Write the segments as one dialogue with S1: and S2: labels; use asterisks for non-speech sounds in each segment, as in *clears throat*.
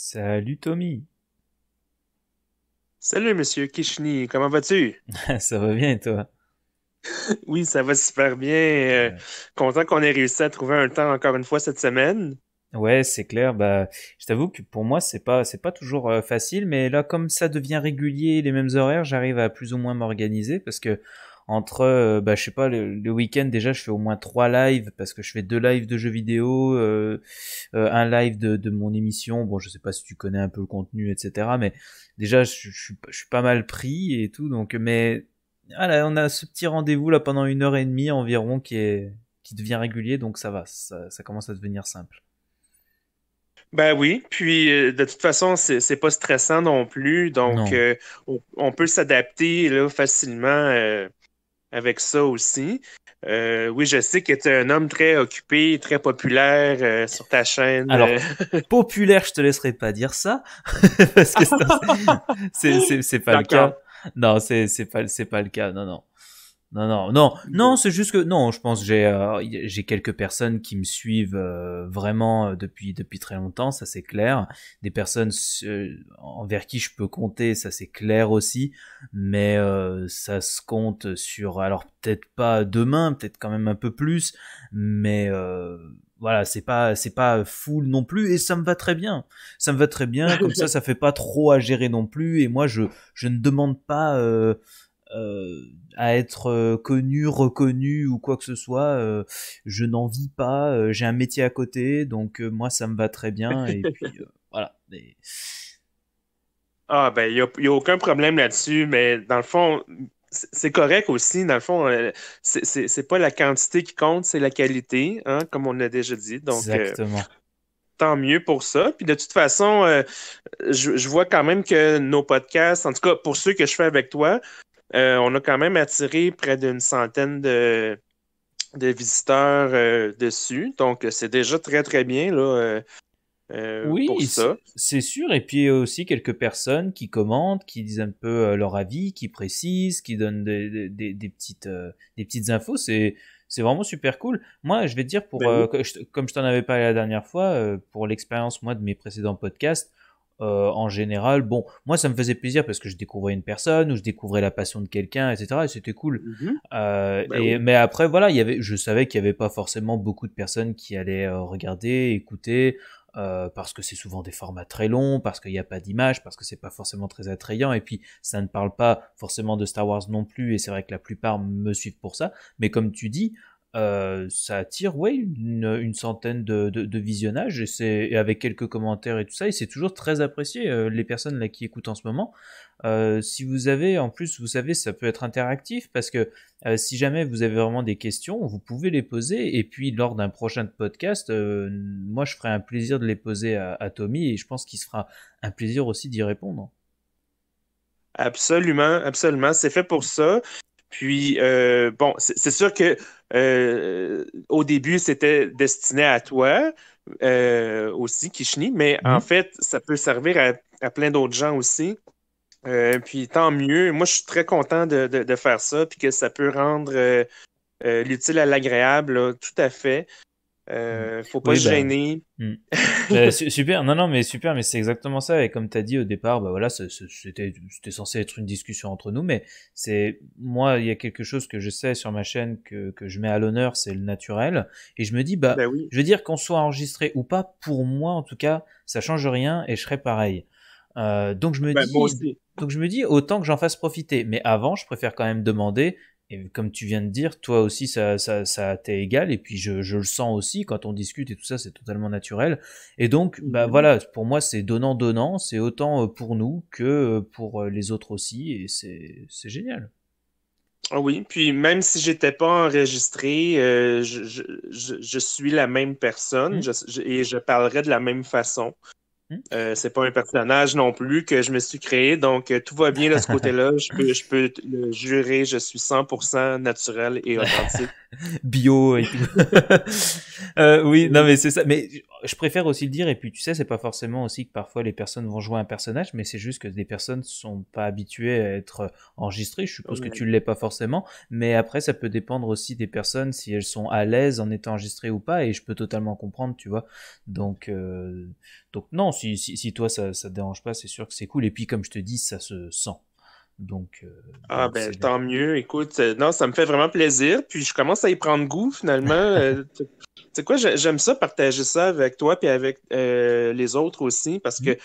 S1: Salut Tommy. Salut Monsieur Kishni, comment vas-tu?
S2: *laughs* ça va bien toi?
S1: *laughs* oui, ça va super bien. Euh, content qu'on ait réussi à trouver un temps encore une fois cette semaine.
S2: Ouais, c'est clair. Bah, je t'avoue que pour moi, c'est pas, c'est pas toujours euh, facile, mais là, comme ça devient régulier, les mêmes horaires, j'arrive à plus ou moins m'organiser parce que entre euh, bah je sais pas le, week-end déjà je fais au moins trois lives parce que je fais deux lives de jeux vidéo euh, euh un live de, de, mon émission bon je sais pas si tu connais un peu le contenu etc mais déjà je, suis pas mal pris et tout donc mais voilà, on a ce petit rendez-vous là pendant une heure et demie environ qui est qui devient régulier donc ça va ça, ça commence à devenir simple
S1: ben oui, puis euh, de toute façon, c'est pas stressant non plus, donc on, peut s'adapter facilement euh, avec ça aussi. Euh, oui, je sais que tu es un homme très occupé, très populaire euh, sur ta chaîne. Alors,
S2: euh. *laughs* populaire, je te laisserai pas dire ça, *laughs* parce que
S1: c'est pas le cas.
S2: Non, c'est pas, pas le cas. Non, non. Non, non, non, non, c'est juste que non, je pense j'ai euh, j'ai quelques personnes qui me suivent euh, vraiment euh, depuis depuis très longtemps, ça c'est clair. Des personnes envers qui je peux compter, ça c'est clair aussi. Mais ça se compte sur, alors peut-être pas demain, peut-être quand même un peu plus, mais voilà, c'est pas c'est pas full non plus et ça me va très bien. Ça me va très bien comme ça *laughs* ça fait pas trop à gérer non plus et moi je je ne demande pas euh, à être euh, connu, reconnu ou quoi que ce soit. Euh, je n'en vis pas. J'ai un métier à côté, donc moi ça me va très bien. *laughs* Et
S1: puis voilà. Ah ben, il n'y a, aucun problème là-dessus, mais dans le fond, c'est correct aussi. Dans le fond, c'est pas la quantité qui compte, c'est la qualité, hein, comme on l'a déjà dit. Donc, Exactement. tant mieux pour ça. Puis de toute façon, je, je, vois quand même que nos podcasts, en tout cas pour ceux que je fais avec toi, euh, on a quand même attiré près d'une centaine de, visiteurs euh, dessus. Donc, c'est déjà très, très bien. Là, euh, oui,
S2: c'est sûr. Et puis aussi quelques personnes qui commentent, qui disent un peu leur avis, qui précisent, qui donnent des, petites, infos. C'est vraiment super cool. Moi, je vais dire, pour, ben comme je t'en avais parlé la dernière fois, pour l'expérience moi de mes précédents podcasts, euh, en général, bon, moi ça me faisait plaisir parce que je découvrais une personne ou je découvrais la passion de quelqu'un, etc. Et c'était cool. Mhm. Euh, bah et, Mais après, voilà, il y avait, je savais qu'il n'y avait pas forcément beaucoup de personnes qui allaient euh, regarder, écouter, parce que c'est souvent des formats très longs, parce qu'il n'y a pas d'image, parce que c'est pas forcément très attrayant, et puis ça ne parle pas forcément de Star Wars non plus, et c'est vrai que la plupart me suivent pour ça. Mais comme tu dis, euh, ça attire ouais, une, centaine de, visionnages et, c'est avec quelques commentaires et tout ça et c'est toujours très apprécié euh, les personnes là qui écoutent en ce moment euh, si vous avez en plus vous savez ça peut être interactif parce que si jamais vous avez vraiment des questions vous pouvez les poser et puis lors d'un prochain podcast moi je ferai un plaisir de les poser à, à Tommy et je pense qu'il se fera un plaisir aussi d'y répondre
S1: Absolument, absolument. C'est fait pour ça. Puis, euh, bon, c'est sûr que euh, au début, c'était destiné à toi euh, aussi, Kishni, mais en mhm. fait, ça peut servir à, plein d'autres gens aussi. puis tant mieux. Moi, je suis très content de, de, faire ça, puis que ça peut rendre l'utile à l'agréable, tout à fait. Mm. Euh, faut pas se bah, gêner. Mm. *laughs* Bah,
S2: super, non, non, mais super, mais c'est exactement ça. Et comme tu as dit au départ, bah, voilà, c'était censé être une discussion entre nous, mais c'est moi, il y a quelque chose que je sais sur ma chaîne que, que je mets à l'honneur, c'est le naturel. Et je me dis, bah, je veux dire, qu'on soit enregistré ou pas, pour moi en tout cas, ça change rien et je serai pareil. Euh, donc je me dis, donc je me dis autant que j'en fasse profiter. Mais avant, je préfère quand même demander et comme tu viens de dire, toi aussi, ça, t'est égal. Et puis, je, le sens aussi quand on discute et tout ça, c'est totalement naturel. Et donc, mm-hmm. bah voilà, pour moi, c'est donnant-donnant. C'est autant euh, pour nous que euh, pour euh, les autres aussi. Et c'est
S1: génial. Ah oui, puis même si j'étais pas enregistré, je, suis la même personne mm-hmm. et je parlerai de la même façon. Hmm? Euh, c'est pas un personnage non plus que je me suis créé, donc euh, tout va bien de ce *laughs* côté-là. Je peux, je peux le jurer, je suis 100% naturel et *laughs* authentique.
S2: Bio *laughs* euh, oui, non mais c'est ça. Mais je préfère aussi le dire, et puis tu sais, c'est pas forcément aussi que parfois les personnes vont jouer un personnage, mais c'est juste que des personnes sont pas habituées à être enregistrées. Je suppose que tu l'es pas forcément, mais après ça peut dépendre aussi des personnes si elles sont à l'aise en étant enregistrées ou pas, et je peux totalement comprendre, tu vois. Donc, euh, donc non, si, toi ça, te dérange pas, c'est sûr que c'est cool. Et puis, comme je te dis, ça se sent. Donc. Euh,
S1: ah, ben, tant mieux. Écoute, euh, non, ça me fait vraiment plaisir. Puis, je commence à y prendre goût, finalement. *laughs* Euh, tu sais quoi, j'aime ça, partager ça avec toi puis avec les autres aussi, parce que. Mm.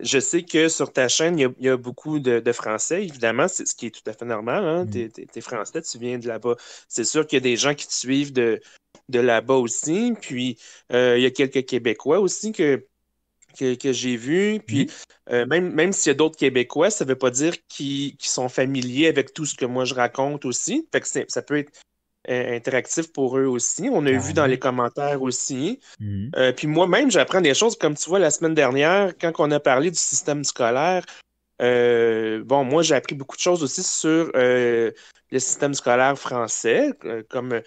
S1: Je sais que sur ta chaîne, il y a, beaucoup de, Français, évidemment, c'est ce qui est tout à fait normal. Hein? Mm. Tu es, Français, tu viens de là-bas. C'est sûr qu'il y a des gens qui te suivent de, de là-bas aussi. Puis, il y a quelques Québécois aussi que, que, j'ai vu. Puis euh, même, même s'il y a d'autres Québécois, ça ne veut pas dire qu'ils sont familiers avec tout ce que moi je raconte aussi. Fait que ça peut être euh, interactif pour eux aussi. On a vu dans les commentaires aussi. Mhm. Euh, puis moi-même, j'apprends des choses. Comme tu vois, la semaine dernière, quand on a parlé du système scolaire, bon, moi, j'ai appris beaucoup de choses aussi sur le système scolaire français, comme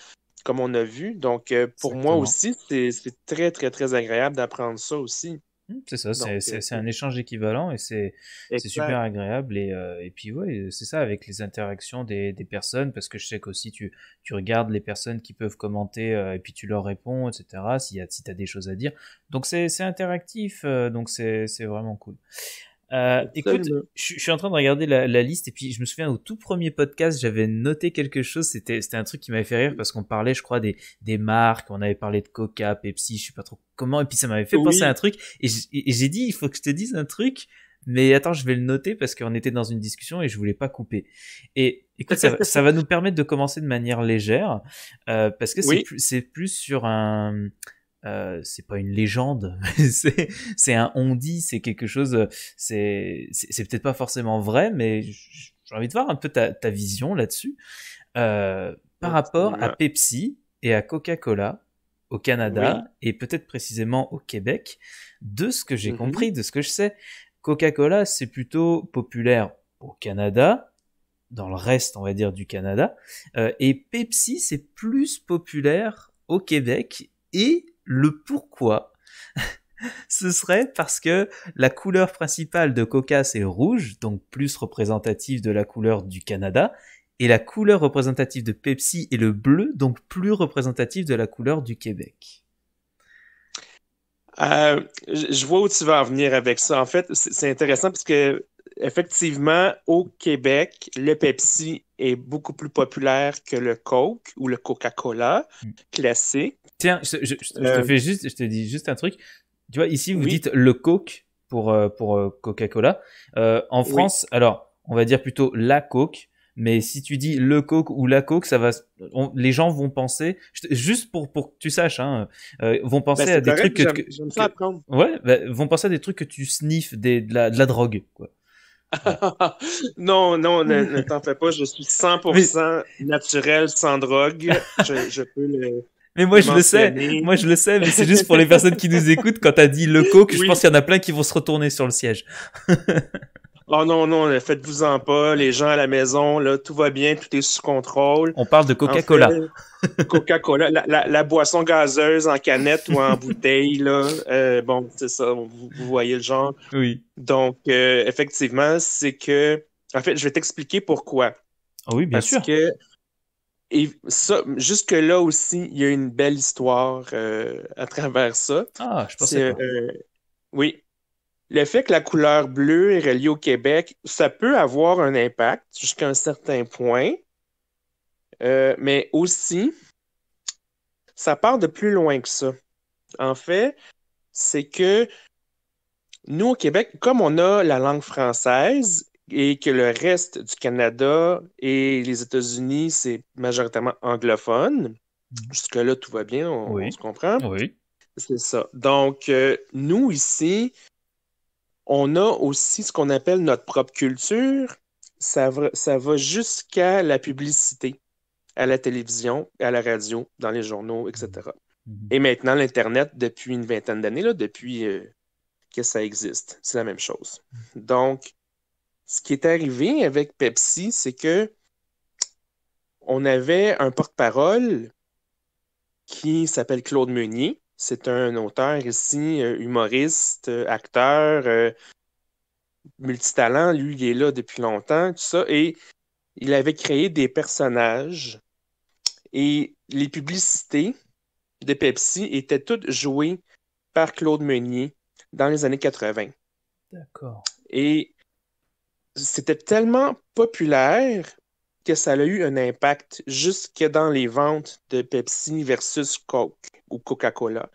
S1: comme on a vu. Donc, pour moi aussi, c'est très, très, très agréable d'apprendre ça aussi.
S2: Mmh, c'est ça, euh, c'est un échange équivalent et c'est super agréable. Et, euh, puis, oui, c'est ça, avec les interactions des, personnes, parce que je sais qu'aussi tu, regardes les personnes qui peuvent commenter euh, et puis tu leur réponds, etc., si, tu as des choses à dire. Donc, c'est interactif, donc c'est vraiment cool. Euh, écoute, je, suis en train de regarder la, la, liste et puis je me souviens au tout premier podcast, j'avais noté quelque chose. C'était c'était un truc qui m'avait fait rire parce qu'on parlait, je crois, des des marques. On avait parlé de Coca, Pepsi, je sais pas trop comment. Et puis ça m'avait fait penser à un truc. Et j'ai dit, il faut que je te dise un truc. Mais attends, je vais le noter parce qu'on était dans une discussion et je voulais pas couper. Et écoute, ça, *laughs* va nous permettre de commencer de manière légère euh, parce que c'est plus sur un euh, c'est pas une légende, *laughs* c'est un on dit, c'est quelque chose, euh, c'est peut-être pas forcément vrai, mais j'ai envie de voir un peu ta, ta vision là-dessus euh, par rapport à Pepsi et à Coca-Cola au Canada et peut-être précisément au Québec. De ce que j'ai mm-hmm. compris, de ce que je sais, Coca-Cola c'est plutôt populaire au Canada, dans le reste on va dire du Canada, euh, et Pepsi c'est plus populaire au Québec et le pourquoi, *laughs* ce serait parce que la couleur principale de Coca, c'est rouge, donc plus représentative de la couleur du Canada, et la couleur représentative de Pepsi est le bleu, donc plus représentative de la couleur du Québec.
S1: Euh, je vois où tu vas en venir avec ça. En fait, c'est intéressant parce que effectivement, au Québec, le Pepsi est beaucoup plus populaire que le Coke ou le Coca-Cola mm. classique.
S2: Tiens, je, te euh, fais juste, je te dis juste un truc. Tu vois, ici, vous dites le Coke pour, euh, pour euh, Coca-Cola. en France, alors, on va dire plutôt la Coke. Mais si tu dis le coke ou la coke, ça va, les gens vont penser juste pour pour que tu saches, hein, vont penser bah, à des trucs que, ouais, bah, vont penser à des trucs que tu sniffes des, de la, de la drogue quoi.
S1: *laughs* non, non, ne, t'en fais pas, je suis 100% naturel sans drogue. Je, je peux le, mais moi je le sais, moi je le sais, mais c'est juste pour les personnes qui nous écoutent. Quand
S2: as dit le coke, je pense qu'il y en a plein qui vont se retourner sur le siège. *laughs*
S1: oh non, non, faites-vous-en pas, les gens à la maison, là, tout va bien, tout est sous contrôle. On parle de Coca-Cola. Coca-Cola, la, boisson gazeuse en canette ou en bouteille, euh, bon, c'est ça, vous, voyez le genre. Oui. Donc, euh, effectivement, c'est que, en fait, je vais t'expliquer pourquoi. Ah oui, bien sûr. Parce que et ça, jusque-là aussi, il y a une belle histoire euh, à travers ça. Ah, je pensais pas. Euh, oui. Le fait que la couleur bleue est reliée au Québec, ça peut avoir un impact jusqu'à un certain point. Euh, mais aussi, ça part de plus loin que ça. En fait, c'est que nous, au Québec, comme on a la langue française, et que le reste du Canada et les États-Unis, c'est majoritairement anglophone. Mm. Jusque-là, tout va bien, on, se comprend. Oui. C'est ça. Donc, euh, nous, ici, on a aussi ce qu'on appelle notre propre culture. Ça va, ça va jusqu'à la publicité, à la télévision, à la radio, dans les journaux, etc. Mm-hmm. Et maintenant, l'Internet, depuis une vingtaine d'années, depuis euh, que ça existe, c'est la même chose. Mm. Donc, ce qui est arrivé avec Pepsi, c'est que on avait un porte-parole qui s'appelle Claude Meunier. C'est un auteur ici, euh, humoriste, euh, acteur, euh, multitalent. Lui, il est là depuis longtemps, tout ça. Et il avait créé des personnages. Et les publicités de Pepsi étaient toutes jouées par Claude Meunier dans les années 80. D'accord. Et c'était tellement populaire que ça a eu un impact jusque dans les ventes de Pepsi versus Coke ou Coca-Cola.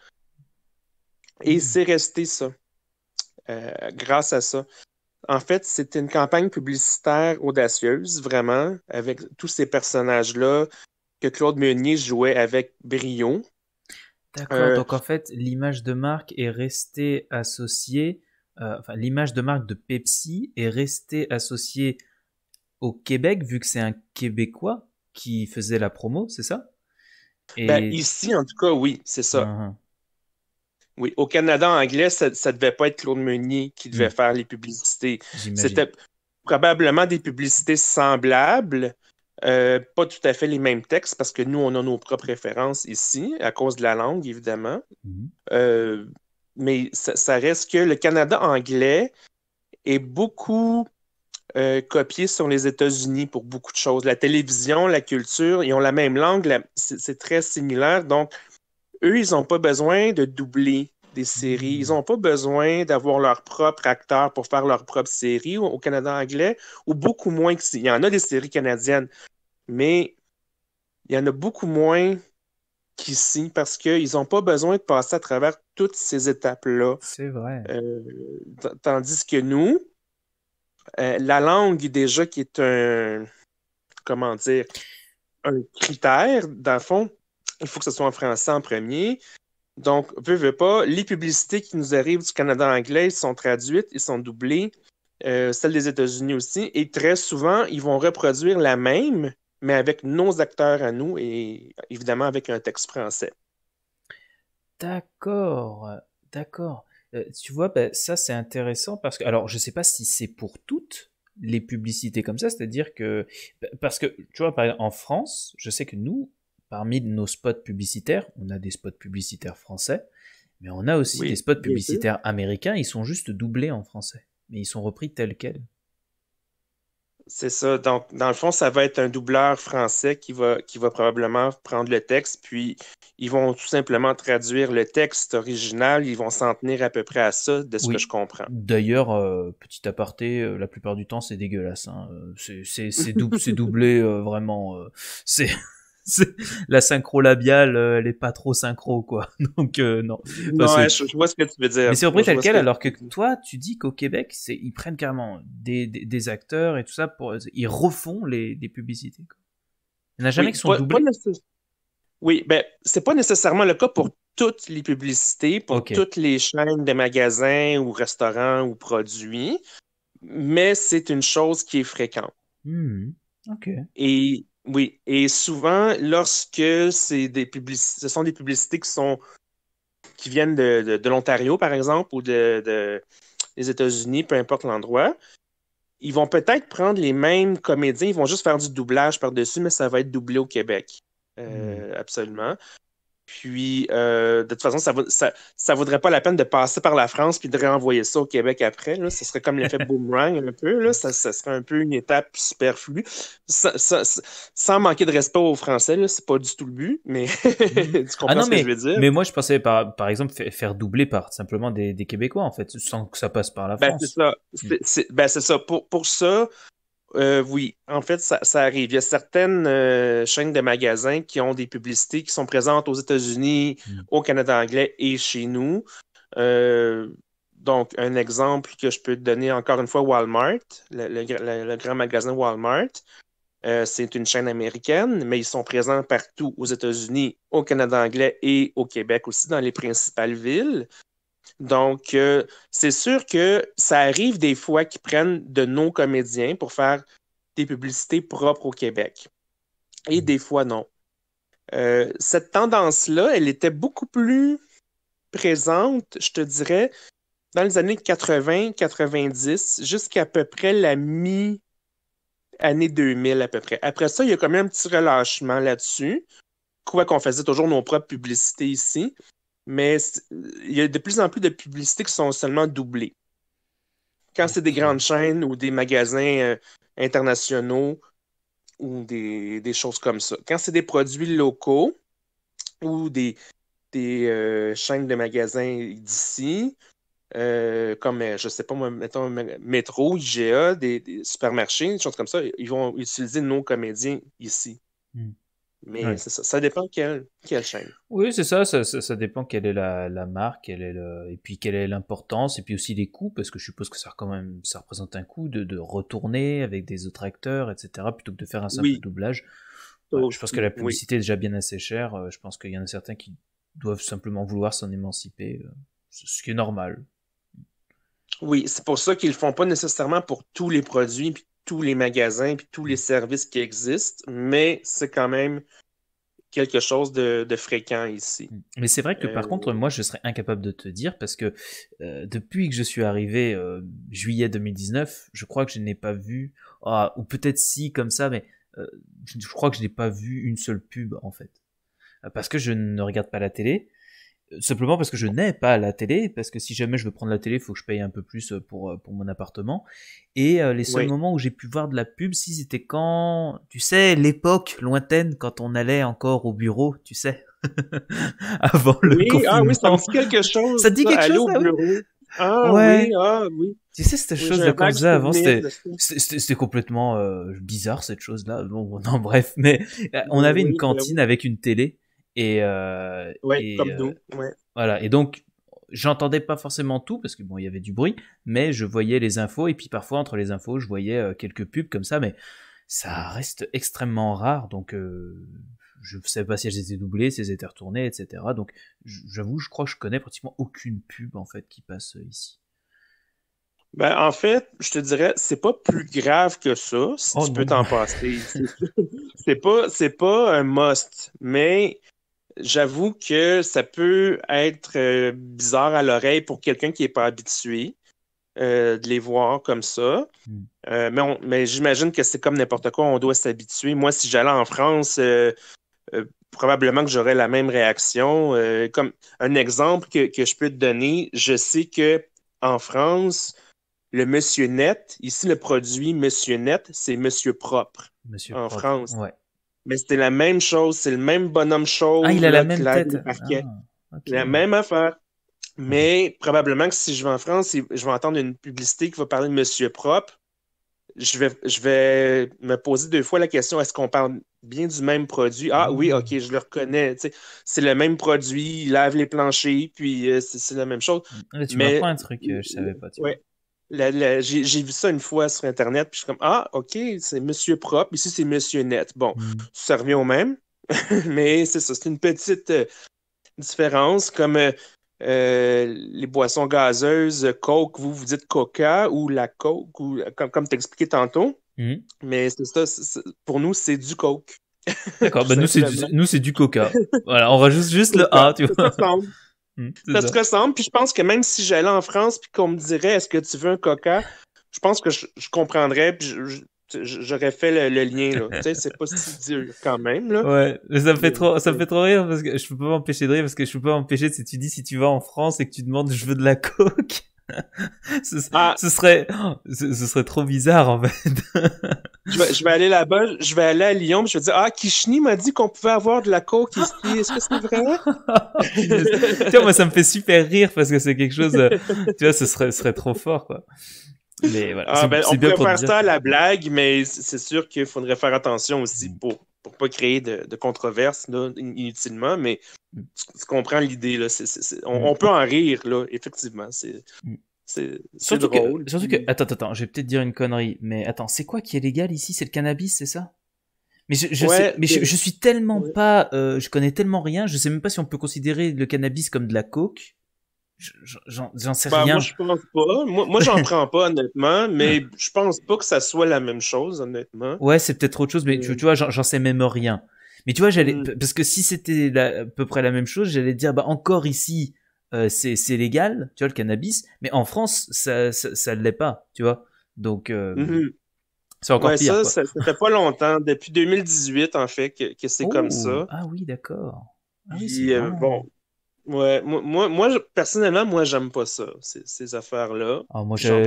S1: Et hmm. c'est resté ça, euh, grâce à ça. En fait, c'était une campagne publicitaire audacieuse, vraiment, avec tous ces personnages-là que Claude Meunier jouait avec brio. D'accord, euh, donc
S2: en fait, l'image de marque est restée associée euh, l'image de marque de Pepsi est restée associée au Québec, vu que c'est un Québécois qui faisait la promo, c'est ça ben, Ici,
S1: en tout cas, oui, c'est ça. Uh-huh. Oui, au Canada anglais, ça ne devait pas être Claude Meunier qui devait hmm. faire les publicités. C'était probablement des publicités semblables, euh, pas tout à fait les mêmes textes, parce que nous, on a nos propres références ici, à cause de la langue, évidemment. Hmm. Euh, mais ça, reste que le Canada anglais est beaucoup euh, copié sur les États-Unis pour beaucoup de choses. La télévision, la culture, ils ont la même langue, c'est très similaire. Donc, eux, ils n'ont pas besoin de doubler des séries. Ils n'ont pas besoin d'avoir leur propre acteur pour faire leur propre série au, Canada anglais, ou beaucoup moins qu'ici. Il y en a des séries canadiennes, mais il y en a beaucoup moins qu'ici parce qu'ils n'ont pas besoin de passer à travers toutes ces étapes-là. C'est vrai. Euh, tandis que nous, euh, la langue, déjà, qui est un. Comment dire Un critère, dans le fond, il faut que ce soit en français en premier. Donc, veux, veux pas, les publicités qui nous arrivent du Canada anglais sont traduites, ils sont doublées. Euh, celles des États-Unis aussi. Et très souvent, ils vont reproduire la même, mais avec nos acteurs à nous et évidemment avec un texte français.
S2: D'accord, d'accord. Euh, tu vois, bah, ça c'est intéressant parce que, alors je ne sais pas si c'est pour toutes les publicités comme ça, c'est-à-dire que, parce que, tu vois, par en France, je sais que nous, parmi nos spots publicitaires, on a des spots publicitaires français, mais on a aussi des spots publicitaires américains, ils sont juste doublés en français, mais ils sont repris tels quels.
S1: C'est ça. Donc, dans le fond, ça va être un doubleur français qui va, qui va probablement prendre le texte, puis ils vont tout simplement traduire le texte original. Ils vont s'en tenir à peu près à ça, de ce que je comprends.
S2: D'ailleurs, euh, petit aparté, euh, la plupart du temps, c'est dégueulasse. Hein. Euh, c'est *laughs* doublé vraiment. c'est la synchro labiale, euh, elle est pas trop synchro, quoi. *laughs* Donc, euh, non. non je, vois ce que tu veux dire. Mais c'est repris tel quel, alors que toi, tu dis qu'au Québec, ils prennent carrément des, acteurs et tout ça pour, ils refont les, des publicités,
S1: Il n'y en a jamais oui, qui sont oui, ben, c'est pas nécessairement le cas pour toutes les publicités, pour toutes les chaînes de magasins ou restaurants ou produits, mais c'est une chose qui est fréquente.
S3: Hmm, OK.
S1: Et oui, et souvent, lorsque c'est des publicités, ce sont des publicités qui sont qui viennent de, l'Ontario, par exemple, ou de, des États-Unis, peu importe l'endroit, ils vont peut-être prendre les mêmes comédiens, ils vont juste faire du doublage par-dessus, mais ça va être doublé au Québec. Euh, hmm. Absolument. Puis, euh, de toute façon, ça ne vaudrait pas la peine de passer par la France puis de réenvoyer ça au Québec après. Ce serait comme l'effet *laughs* boomerang un peu. Ça, ça, serait un peu une étape superflue. Sans, manquer de respect aux Français, ce n'est pas du tout le but, mais *laughs* mm-hmm. tu comprends ah ce que je veux dire. Mais
S2: moi, je pensais, par, par exemple, faire doubler par simplement des, Québécois, en fait, sans que ça passe par la ben, France.
S1: Ben, c'est ça. C'est ça. pour ça, euh, oui, en fait, ça, arrive. Il y a certaines euh, chaînes de magasins qui ont des publicités qui sont présentes aux États-Unis, mm. au Canada anglais et chez nous. Euh, donc, un exemple que je peux te donner encore une fois, Walmart, le grand magasin Walmart. c'est une chaîne américaine, mais ils sont présents partout aux États-Unis, au Canada anglais et au Québec aussi, dans les principales villes. Donc, euh, c'est sûr que ça arrive des fois qu'ils prennent de nos comédiens pour faire des publicités propres au Québec. Et mm. des fois, non. Euh, cette tendance-là, elle était beaucoup plus présente, je te dirais, dans les années 80-90 jusqu'à peu près la mi- année 2000 à peu près. Après ça, il y a quand même un petit relâchement là-dessus, quoi qu'on faisait toujours nos propres publicités ici mais il y a de plus en plus de publicités qui sont seulement doublées. Quand c'est des grandes chaînes ou des magasins euh, internationaux ou des, choses comme ça. Quand c'est des produits locaux ou des, des euh, chaînes de magasins d'ici, euh, comme, je ne sais pas, mettons, métro, IGA, des, supermarchés, des choses comme ça, ils vont utiliser nos comédiens ici. Hmm. Mais ça, dépend quelle, quelle chaîne.
S2: Oui, c'est ça, ça, ça, ça, dépend quelle est la, la marque, quelle est le, et puis quelle est l'importance, et puis aussi les coûts, parce que je suppose que ça, quand même, ça représente un coût de, de retourner avec des autres acteurs, etc., plutôt que de faire un simple doublage. je pense que la publicité est déjà bien assez chère, euh, je pense qu'il y en a certains qui doivent simplement vouloir s'en émanciper, euh, ce qui est normal.
S1: Oui, c'est pour ça qu'ils ne le font pas nécessairement pour tous les produits, puis tous les magasins et tous les services qui existent, mais c'est quand même quelque chose de, fréquent ici.
S2: Mais c'est vrai que par contre, euh, moi, je serais incapable de te dire parce que euh, depuis que je suis arrivé euh, juillet 2019, je crois que je n'ai pas vu, ah, ou peut-être si comme ça, mais je crois que je n'ai pas vu une seule pub en fait. Parce que je ne regarde pas la télé, simplement parce que je n'ai pas la télé, parce que si jamais je veux prendre la télé, il faut que je paye un peu plus euh, pour, euh, pour mon appartement. Et euh, les seuls moments où j'ai pu voir de la pub, si c'était quand, tu sais, l'époque lointaine, quand on allait encore au bureau, tu sais, *laughs*
S1: avant le oui, ah ça dit quelque chose. Ça dit quelque chose, ah, ah, ah oui, Tu sais, cette chose avant, c'était
S2: complètement bizarre, cette chose-là. Bon, *laughs* non, bref, mais on avait une cantine avec une télé et, euh, euh, Voilà. Et donc, j'entendais pas forcément tout parce que bon, il y avait du bruit, mais je voyais les infos et puis parfois entre les infos, je voyais euh, quelques pubs comme ça, mais ça reste extrêmement rare. Donc, je ne savais pas si elles étaient doublées, si elles étaient retournées, etc. Donc, j'avoue, je crois que je connais pratiquement aucune pub en fait qui passe ici.
S1: Ben, en fait, je te dirais, c'est pas plus grave que ça, si oh tu peux t'en passer. c'est pas, c'est pas un must, mais j'avoue que ça peut être euh, bizarre à l'oreille pour quelqu'un qui n'est pas habitué. Euh, de les voir comme ça. Hmm. Euh, mais, j'imagine que c'est comme n'importe quoi, on doit s'habituer. Moi, si j'allais en France, probablement que j'aurais la même réaction. comme un exemple que, je peux te donner, je sais que en France, le Monsieur Net, ici le produit Monsieur Net, c'est Monsieur Propre. Monsieur en France. Ouais mais c'était la même chose, c'est le même bonhomme chaud. Ah, il a la même tête. Ah, la même affaire. Mais probablement que si je vais en France, je vais entendre une publicité qui va parler de Monsieur Propre. Je vais, je vais me poser deux fois la question est-ce qu'on parle bien du même produit Ah oui, hmm. ok, je le reconnais. c'est le même produit, il lave les planchers, puis euh, c'est, la même chose. Eh, tu un truc que euh, je ne savais pas. Tu j'ai vu ça une fois sur Internet, puis je suis comme Ah, OK, c'est Monsieur Propre, ici c'est Monsieur Net. Bon, mm. ça revient au même, *laughs* mais c'est ça, c'est une petite euh, différence. Comme euh, euh, les boissons gazeuses, Coke, vous, vous dites Coca ou la Coke, ou, comme, comme t'expliquais tantôt. Mm. Mais c'est ça, pour nous, c'est du Coke. D'accord, *laughs* ben nous, c'est du,
S2: nous, c'est du Coca. voilà, on rajoute juste le A, tu vois. Mm, ça, se
S1: ressemble, puis je pense que même si j'allais en France puis qu'on me dirait est-ce que tu veux un coca, je pense que je, comprendrais puis j'aurais fait le, lien là. c'est pas si dur quand même là. Ouais, ça me fait trop, ça me fait
S2: trop rire parce que je peux pas m'empêcher de rire parce que je peux pas m'empêcher si tu dis si tu vas en France et que tu demandes je veux de la coke. *laughs*
S1: ce, serait, ah. ce, serait trop bizarre en fait. *laughs* je, vais, aller là-bas, je vais aller à Lyon, je vais dire ah Kishni m'a dit qu'on pouvait avoir de la coke ici, est-ce que c'est vrai Tu
S2: vois, *laughs* moi ça me fait super rire parce que c'est quelque chose, euh, tu vois, ce serait, serait trop fort quoi. Mais voilà, ah, ben, on pourrait faire ça à la
S1: blague, mais c'est sûr qu'il faudrait faire attention aussi mm. pour pour pas créer de, de controverses inutilement, mais mm. tu, comprends l'idée. Mm. on, peut en rire, là, effectivement. C'est, mm. surtout Que, surtout que,
S2: attends, attends, je vais peut-être dire une connerie, mais attends, c'est quoi qui est légal ici C'est le cannabis, c'est ça mais je, sais, mais je, suis tellement pas, euh, je connais tellement rien, je sais même pas si on peut considérer le cannabis comme de la coke. J'en sais ben, rien. Moi, je
S1: pense pas. Moi, j'en *laughs* prends pas, honnêtement, mais je pense pas que ça soit la même chose, honnêtement. Ouais, c'est
S2: peut-être autre chose, mais tu, euh. vois, j'en sais même rien. Mais tu vois, j'allais mm. parce que si c'était à peu près la même chose, j'allais dire, bah encore ici, euh, c'est légal, tu vois, le cannabis, mais en France, ça ça, l'est pas, tu vois. Donc, euh, mm-hmm. c'est encore pire. Ça, ça,
S1: ça, fait pas longtemps, depuis 2018, en fait, que, que c'est comme oh, ça. Ah
S2: oui, d'accord.
S1: Ah bon, Ouais, moi, moi, personnellement, moi, j'aime pas ça, ces, affaires-là. Ah, moi, je,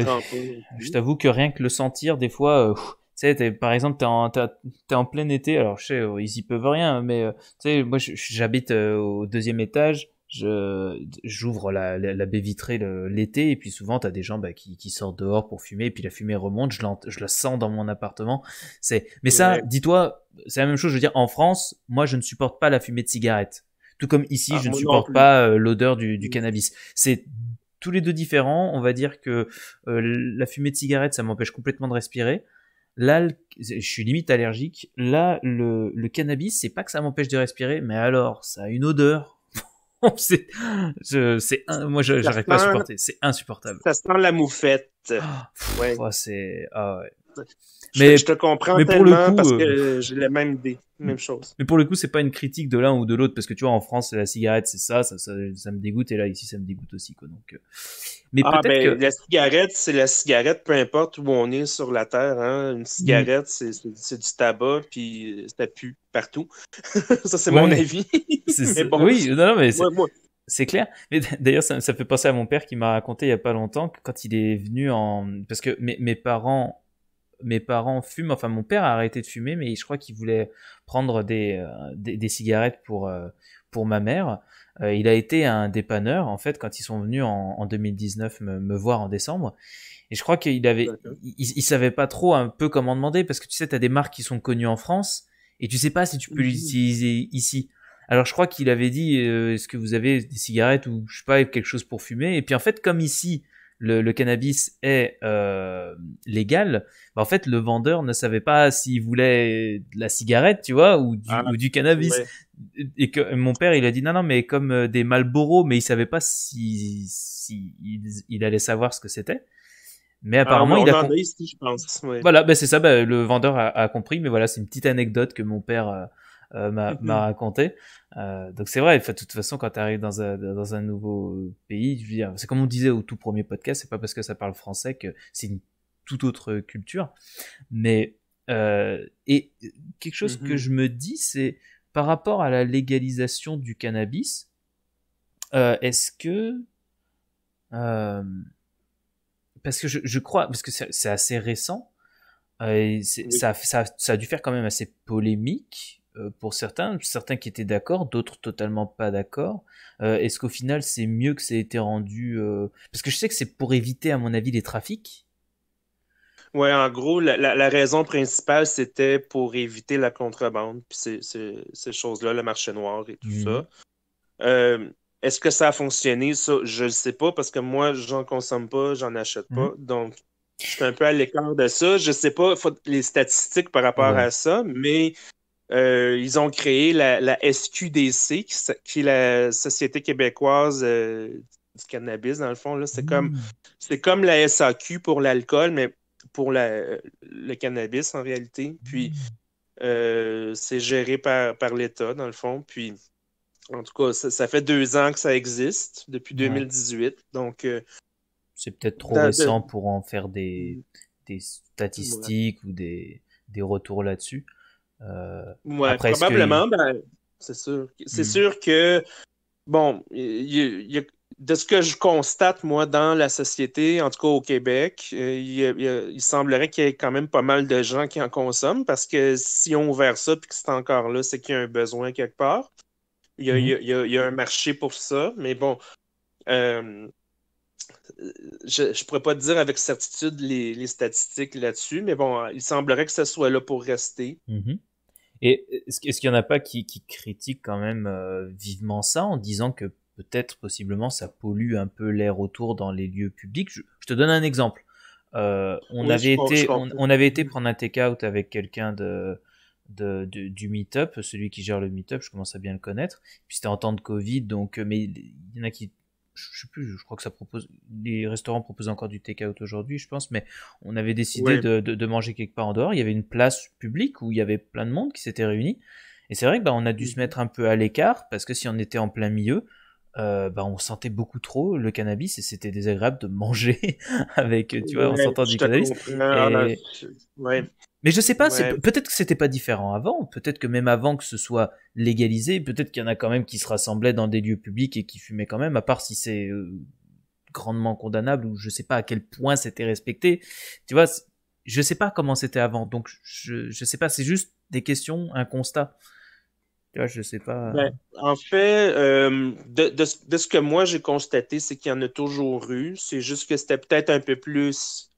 S1: je
S2: t'avoue que rien que le sentir, des fois, euh, tu sais, par exemple, t'es en, es en plein été, alors je sais, euh, ils y peuvent rien, mais euh, tu sais, moi, j'habite au deuxième étage, j'ouvre la, la, baie vitrée l'été et puis souvent t'as des gens bah, qui, sortent dehors pour fumer et puis la fumée remonte je, je la sens dans mon appartement c'est mais ça dis-toi c'est la même chose je veux dire en France moi je ne supporte pas la fumée de cigarette tout comme ici, ah, je ne supporte pas euh, l'odeur du, mm. cannabis. C'est tous les deux différents. On va dire que euh, la fumée de cigarette, ça m'empêche complètement de respirer. Là, je suis limite allergique. Là, le, cannabis, c'est pas que ça m'empêche de respirer, mais alors, ça a une odeur. *laughs* c'est, c'est moi, je pas à supporter. C'est insupportable.
S1: Ça sent la moufette. Ah, ouais. Oh, c'est, ah mais, je, te comprends tellement le coup, parce que euh, j'ai la même idée, même chose.
S2: Mais pour le coup, c'est pas une critique de l'un ou de l'autre parce que tu vois, en France, la cigarette, c'est ça ça, me dégoûte et là ici, ça me dégoûte aussi quoi. Donc, euh. mais ah, ben, que...
S1: la cigarette, c'est la cigarette, peu importe où on est sur la terre. Hein, une mm. cigarette, c'est du tabac puis euh, ça pue partout. *laughs* ça, c'est mon avis. *laughs* oui, non, mais
S2: C'est clair. d'ailleurs, ça, ça, fait penser à mon père qui m'a raconté il y a pas longtemps que quand il est venu en, parce que mes, mes parents mes parents fument, enfin mon père a arrêté de fumer, mais je crois qu'il voulait prendre des, euh, des, cigarettes pour, euh, pour ma mère. Euh, il a été un dépanneur, en fait, quand ils sont venus en, 2019 me, voir en décembre. Et je crois qu'il avait, il, savait pas trop un peu comment demander, parce que tu sais, tu as des marques qui sont connues en France, et tu sais pas si tu peux l'utiliser ici. Alors je crois qu'il avait dit, est-ce que vous avez des cigarettes ou je sais pas, quelque chose pour fumer Et puis en fait, comme ici, le, cannabis est euh, légal, bah, en fait, le vendeur ne savait pas s'il voulait de la cigarette, tu vois, ou du, ah, cannabis. Et que mon père, il a dit non, non, mais comme euh, des malboros, mais il savait pas si, il, allait savoir ce que c'était. Mais ah, apparemment, il a. Compris. je pense. Voilà, bah, c'est ça, bah, le vendeur a, compris, mais voilà, c'est une petite anecdote que mon père. Euh, m'a *laughs* raconté. Euh, donc c'est vrai, de toute façon, quand tu arrives dans un, dans un nouveau pays, c'est comme on disait au tout premier podcast, c'est pas parce que ça parle français que c'est une toute autre culture. Mais euh, et quelque chose que mhm. je me dis, c'est par rapport à la légalisation du cannabis, euh, est-ce que euh, parce que je, je, crois, parce que c'est assez récent, et ça, ça, ça a dû faire quand même assez polémique euh, pour certains, certains qui étaient d'accord, d'autres totalement pas d'accord. Euh, est-ce qu'au final c'est mieux que ça ait été rendu euh, Parce que je sais que c'est pour éviter, à mon avis, les trafics.
S1: Ouais, en gros, la, raison principale c'était pour éviter la contrebande, puis ces, choses-là, le marché noir et tout ça. Mhm. Est-ce que ça a fonctionné je ne sais pas parce que moi, j'en consomme pas, j'en achète pas, mhm. donc je suis un peu à l'écart de ça. Je ne sais pas les statistiques par rapport à ça, mais euh, ils ont créé la, SQDC, qui, est la Société québécoise euh, du cannabis, dans le fond. C'est comme, hmm. comme la SAQ pour l'alcool, mais pour le cannabis en réalité. Puis hmm. euh, c'est géré par, l'État, dans le fond. Puis en tout cas, ça, fait deux ans que ça existe, depuis 2018. Donc.
S2: c'est peut-être trop récent pour en faire des, hmm. statistiques ou des retours là-dessus. Euh, oui, probablement,
S1: c'est ben, sûr. C'est sûr que, hmm. bon, de ce que je constate, moi, dans la société, en tout cas au Québec, euh, il, semblerait qu'il y ait quand même pas mal de gens qui en consomment parce que si on ouvert ça et que c'est encore là, c'est qu'il y a un besoin quelque part. Il y a, un marché pour ça, mais bon, euh, je ne pourrais pas dire avec certitude les, statistiques là-dessus, mais bon, il semblerait que ce soit là pour rester.
S2: Mhm. Et est-ce qu'il n'y en a pas qui, critiquent quand même euh, vivement ça en disant que peut-être possiblement ça pollue un peu l'air autour dans les lieux publics je, te donne un exemple. Euh, on, avait été, on, avait été prendre un take-out avec quelqu'un de, du meet-up, celui qui gère le meet-up, je commence à bien le connaître. Puis c'était en temps de Covid, donc, euh, mais il y en a qui je sais plus, je crois que ça propose, les restaurants proposent encore du take-out aujourd'hui, je pense, mais on avait décidé de, manger quelque part en dehors. Il y avait une place publique où il y avait plein de monde qui s'était réuni. Et c'est vrai que bah, on a dû se mettre un peu à l'écart parce que si on était en plein milieu, euh, bah, on sentait beaucoup trop le cannabis et c'était désagréable de manger *laughs* avec, tu vois, on en sentant du cannabis.
S3: Mais je sais pas, peut-être
S2: que c'était pas différent avant, peut-être que même avant que ce soit légalisé, peut-être qu'il y en a quand même qui se rassemblaient dans des lieux publics et qui fumaient quand même, à part si c'est euh, grandement condamnable ou je sais pas à quel point c'était respecté. Tu vois, je sais pas comment c'était avant, donc je, je sais pas, c'est juste des questions, un constat je sais pas. Ben,
S1: en fait, euh, de, ce que moi j'ai constaté, c'est qu'il y en a toujours eu. C'est juste que c'était peut-être un peu plus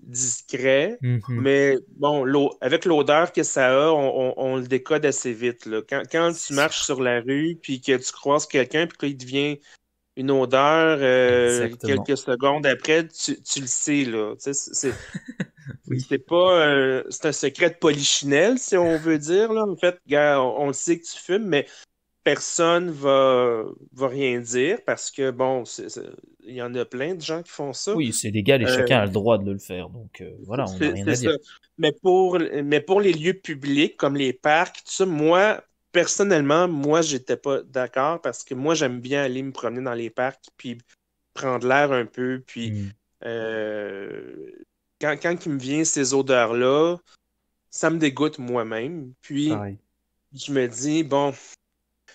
S1: discret. Mhm. Mais bon, avec l'odeur que ça a, on, le décode assez vite. Quand, tu marches sur la rue puis que tu croises quelqu'un puis qu'il devient une odeur euh, quelques secondes après, tu, le sais. Là. Tu sais *laughs* C'est pas un, euh, c'est un secret de polichinelle, si on veut dire. Là. En fait, on, sait que tu fumes, mais personne va, va rien dire parce que, bon, il y en a plein de gens qui font ça. Oui, c'est légal et chacun euh, a le
S2: droit de le faire. Donc, euh, voilà, on n'a rien à dire.
S1: Mais pour, mais pour les lieux publics comme les parcs, tout ça, moi, personnellement, moi, j'étais pas d'accord parce que moi, j'aime bien aller me promener dans les parcs puis prendre l'air un peu, puis. Hmm quand, quand il me vient ces odeurs-là, ça me dégoûte moi-même. Puis, ah je me dis, bon,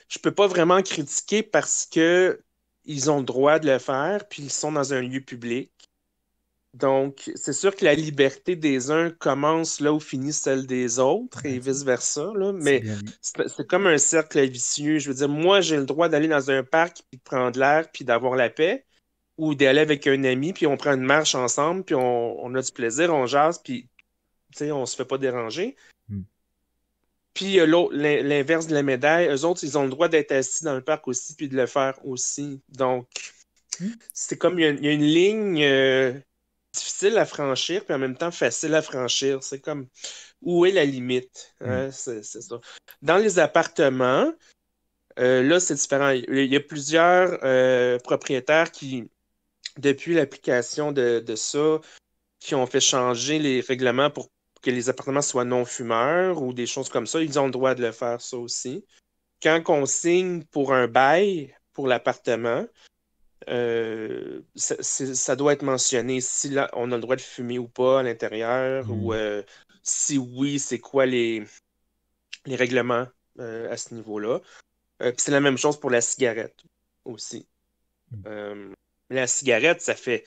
S1: je peux pas vraiment critiquer parce que ils ont le droit de le faire, puis ils sont dans un lieu public. Donc, c'est sûr que la liberté des uns commence là où finit celle des autres et vice-versa. Mais c'est comme un cercle vicieux. Je veux dire, moi, j'ai le droit d'aller dans un parc, puis de prendre l'air, puis d'avoir la paix ou d'aller avec un ami, puis on prend une marche ensemble, puis on, a du plaisir, on jase, puis on se fait pas déranger. Hmm. Puis Puis euh, l'inverse de la médaille, eux autres, ils ont le droit d'être assis dans le parc aussi, puis de le faire aussi. Donc, hmm. c'est comme il y, a une ligne euh, difficile à franchir, puis en même temps facile à franchir. C'est comme où est la limite? Hein? Hmm. c'est ça. Dans les appartements, euh, là, c'est différent. Il y a plusieurs propriétaires qui, depuis l'application de, de, ça, qui ont fait changer les règlements pour que les appartements soient non fumeurs ou des choses comme ça, ils ont le droit de le faire, ça aussi. Quand on signe pour un bail pour l'appartement, euh, ça, doit être mentionné si là, on a le droit de fumer ou pas à l'intérieur, ou hmm. euh, si oui, c'est quoi les, les règlements euh, à ce niveau-là. c'est la même chose pour la cigarette aussi. Hmm la cigarette, ça fait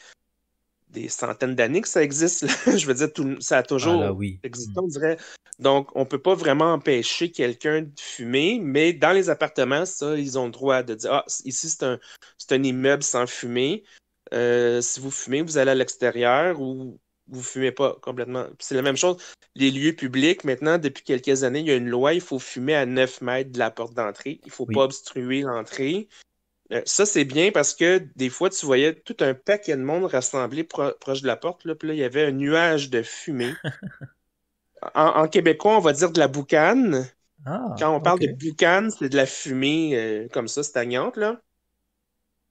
S1: des centaines d'années que ça existe. *laughs* Je veux dire, ça a toujours ah, existé, on dirait. Donc, on ne peut pas vraiment empêcher quelqu'un de fumer, mais dans les appartements, ça, ils ont le droit de dire Ah, ici, c'est un, immeuble sans fumer. Euh, si vous fumez, vous allez à l'extérieur ou vous fumez pas complètement. C'est la même chose. Les lieux publics, maintenant, depuis quelques années, il y a une loi, il faut fumer à 9 mètres de la porte d'entrée. Il ne faut pas obstruer l'entrée. Euh, ça, c'est bien parce que des fois, tu voyais tout un paquet de monde rassemblé proche de la porte. Là, puis là, il y avait un nuage de fumée. *laughs* en, québécois, on va dire de la boucane. Ah, Quand on parle de boucane, c'est de la fumée euh, comme ça, stagnante. Là.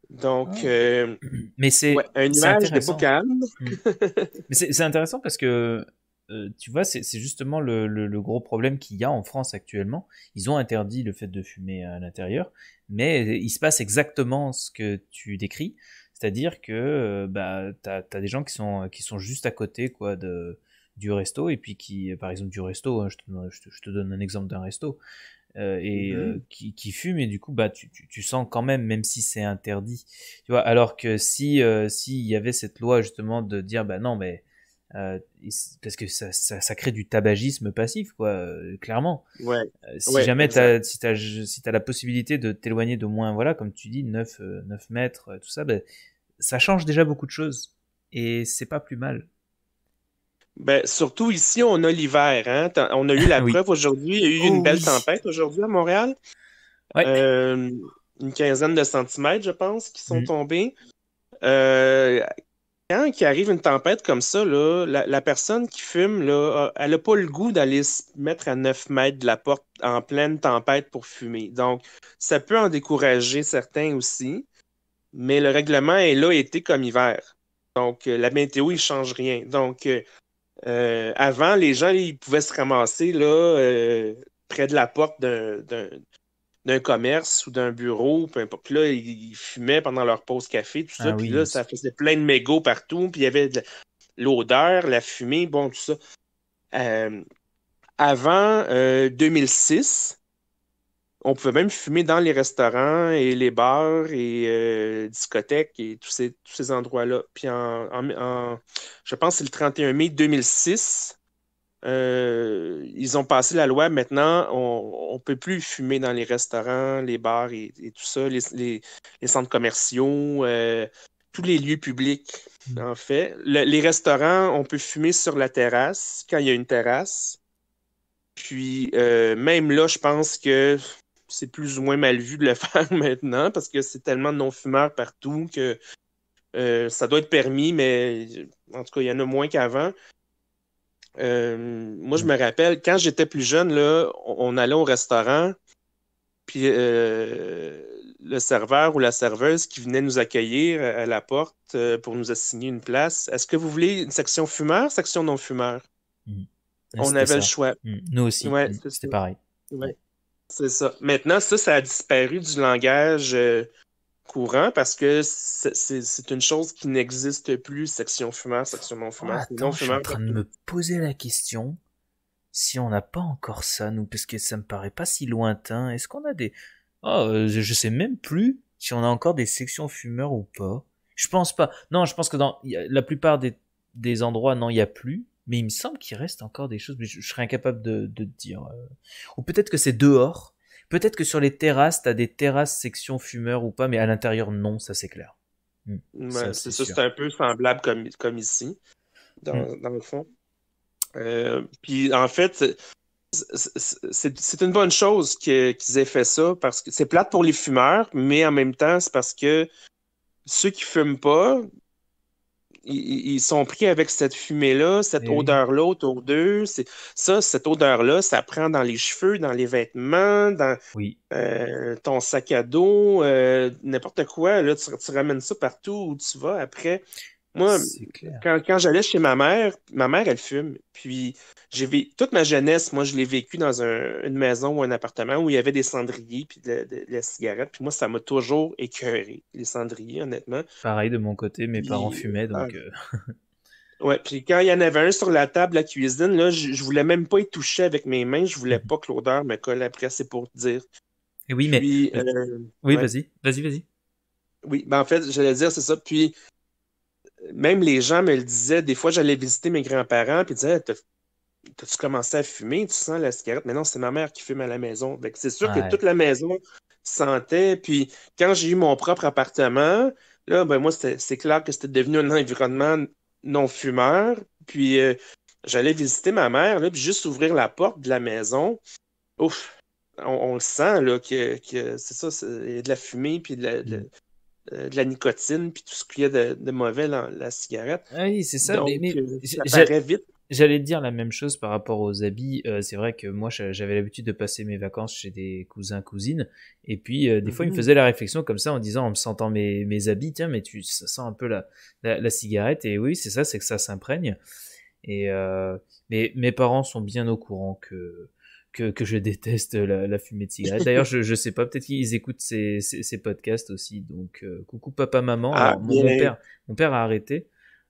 S1: Donc, ah. euh, Mais c'est, un nuage de boucane.
S2: Mm. *laughs* Mais c'est, intéressant parce que euh, tu vois, c'est justement le, gros problème qu'il y a en France actuellement. Ils ont interdit le fait de fumer à l'intérieur, mais il se passe exactement ce que tu décris, c'est-à-dire que euh, bah, tu as, des gens qui sont, qui sont juste à côté quoi, de, du resto, et puis qui, par exemple, du resto, hein, je, te, donne un exemple d'un resto, euh, et mhm. qui, qui, fume et du coup bah tu, sens quand même même si c'est interdit tu vois alors que si s'il y avait cette loi justement de dire bah non mais euh, parce que ça, crée du tabagisme passif, quoi, euh, clairement. Ouais, euh, si jamais tu si as la possibilité de t'éloigner de moins, voilà, comme tu dis, 9, 9 mètres, tout ça, ben, ça change déjà beaucoup de choses. Et c'est pas plus mal.
S1: Ben, surtout ici, on a l'hiver. Hein. On a eu la *laughs* preuve aujourd'hui. Il y a eu une oh belle tempête aujourd'hui à Montréal. une quinzaine de centimètres, je pense, qui sont mm. tombés. Euh, quand il arrive une tempête comme ça, la, personne qui fume, là, elle n'a pas le goût d'aller se mettre à 9 mètres de la porte en pleine tempête pour fumer. Donc, ça peut en décourager certains aussi, mais le règlement est là été comme hiver. Donc, euh, la météo, il ne change rien. Donc, euh, euh, avant, les gens, ils pouvaient se ramasser près de la porte d'un d'un commerce ou d'un bureau, peu importe. Puis là, ils, fumaient pendant leur pause café, tout ça. Ah puis là, ça faisait plein de mégots partout. Puis il y avait l'odeur, la fumée, bon, tout ça. Euh, avant 2006, euh, on pouvait même fumer dans les restaurants et les bars et euh, discothèques et tous ces, ces endroits-là. Puis en, je pense que c'est le 31 mai 2006, euh, ils ont passé la loi. Maintenant, on ne peut plus fumer dans les restaurants, les bars et, tout ça, les, centres commerciaux, euh, tous les lieux publics, hmm. en fait. les restaurants, on peut fumer sur la terrasse quand il y a une terrasse. Puis, euh, même là, je pense que c'est plus ou moins mal vu de le *laughs* faire maintenant parce que c'est tellement de non-fumeurs partout que ça doit être permis, mais en tout cas, il y en a moins qu'avant. Euh, moi, je me rappelle, quand j'étais plus jeune, là, on, allait au restaurant, puis euh, le serveur ou la serveuse qui venait nous accueillir à la porte euh, pour nous assigner une place, est-ce que vous voulez une section fumeur, section non-fumeur? Mm.
S2: On avait le choix. Mm. Nous aussi, ouais, mm. c'était pareil.
S1: C'est ça. Maintenant, ça, ça a disparu du langage courant parce que c'est une chose qui n'existe plus, section fumeur, section non oh, fumeur. je suis en train de
S2: me poser la question si on n'a pas encore ça, nous, parce que ça me paraît pas si lointain. Est-ce qu'on a des... Oh, je sais même plus si on a encore des sections fumeurs ou pas. Je pense pas. Non, je pense que dans la plupart des, endroits, non, il n'y a plus. Mais il me semble qu'il reste encore des choses, mais je, serais incapable de, de dire. Euh. Ou peut-être que c'est dehors Peut-être que sur les terrasses, t'as des terrasses section fumeurs ou pas, mais à l'intérieur, non, ça c'est clair. Hmm.
S1: c'est c'est un peu semblable comme, ici, hmm. dans, le fond. Euh, puis en fait, c'est une bonne chose qu'ils aient fait ça parce que c'est plate pour les fumeurs, mais en même temps, c'est parce que ceux qui fument pas, ils, sont pris avec cette fumée-là, cette eh odeur-là autour d'eux. Ça, cette odeur-là, ça prend dans les cheveux, dans les vêtements, dans euh, ton sac à dos, euh, n'importe quoi. Là, tu, tu, ramènes ça partout où tu vas après. Moi, quand, j'allais chez ma mère, ma mère, elle fume. Puis, j'ai vécu toute ma jeunesse, moi, je l'ai vécu dans une maison ou un appartement où il y avait des cendriers puis de, cigarettes. Puis moi, ça m'a toujours écœuré, les cendriers, honnêtement.
S2: Pareil de mon côté, mes parents fumaient, donc...
S1: Euh, euh. *laughs* Ouais, puis quand il y en avait un sur la table, la cuisine, là, je, voulais même pas y toucher avec mes mains. Je voulais mhm. pas que l'odeur me colle après, c'est pour dire. Eh oui, mais... Euh, oui, vas-y, vas-y, vas-y. Oui, ben en fait, j'allais dire, c'est ça. Puis même les gens me le disaient, des fois j'allais visiter mes grands-parents, puis ils disaient, tu commencé à fumer, tu sens la cigarette? Mais non, c'est ma mère qui fume à la maison. C'est sûr que toute la maison sentait. Puis quand j'ai eu mon propre appartement, là, ben moi, c'est clair que c'était devenu un environnement non fumeur. Puis euh, j'allais visiter ma mère, là, puis juste ouvrir la porte de la maison. Ouf, on, le sent, là, que, c'est ça, il y a de la fumée, puis de la, mm. Euh, de la nicotine puis tout ce qu'il y a de, mauvais dans la cigarette. Ah oui, c'est ça, Donc, mais, euh,
S2: vite. J'allais dire la même chose par rapport aux habits. Euh, c'est vrai que moi, j'avais l'habitude de passer mes vacances chez des cousins, cousines. Et puis, des fois, ils me mhm. faisaient la réflexion comme ça en disant, en me sentant mes, habits, tiens, mais tu sens un peu la, la, la cigarette. Et oui, c'est ça, c'est que ça s'imprègne. Et euh, mais mes parents sont bien au courant que que, je déteste la, fumée de cigarette. *laughs* D'ailleurs, je, je sais pas, peut-être qu'ils écoutent ces, ces, podcasts aussi. Donc, euh, coucou papa, maman. Ah, mon, père, mon père a arrêté.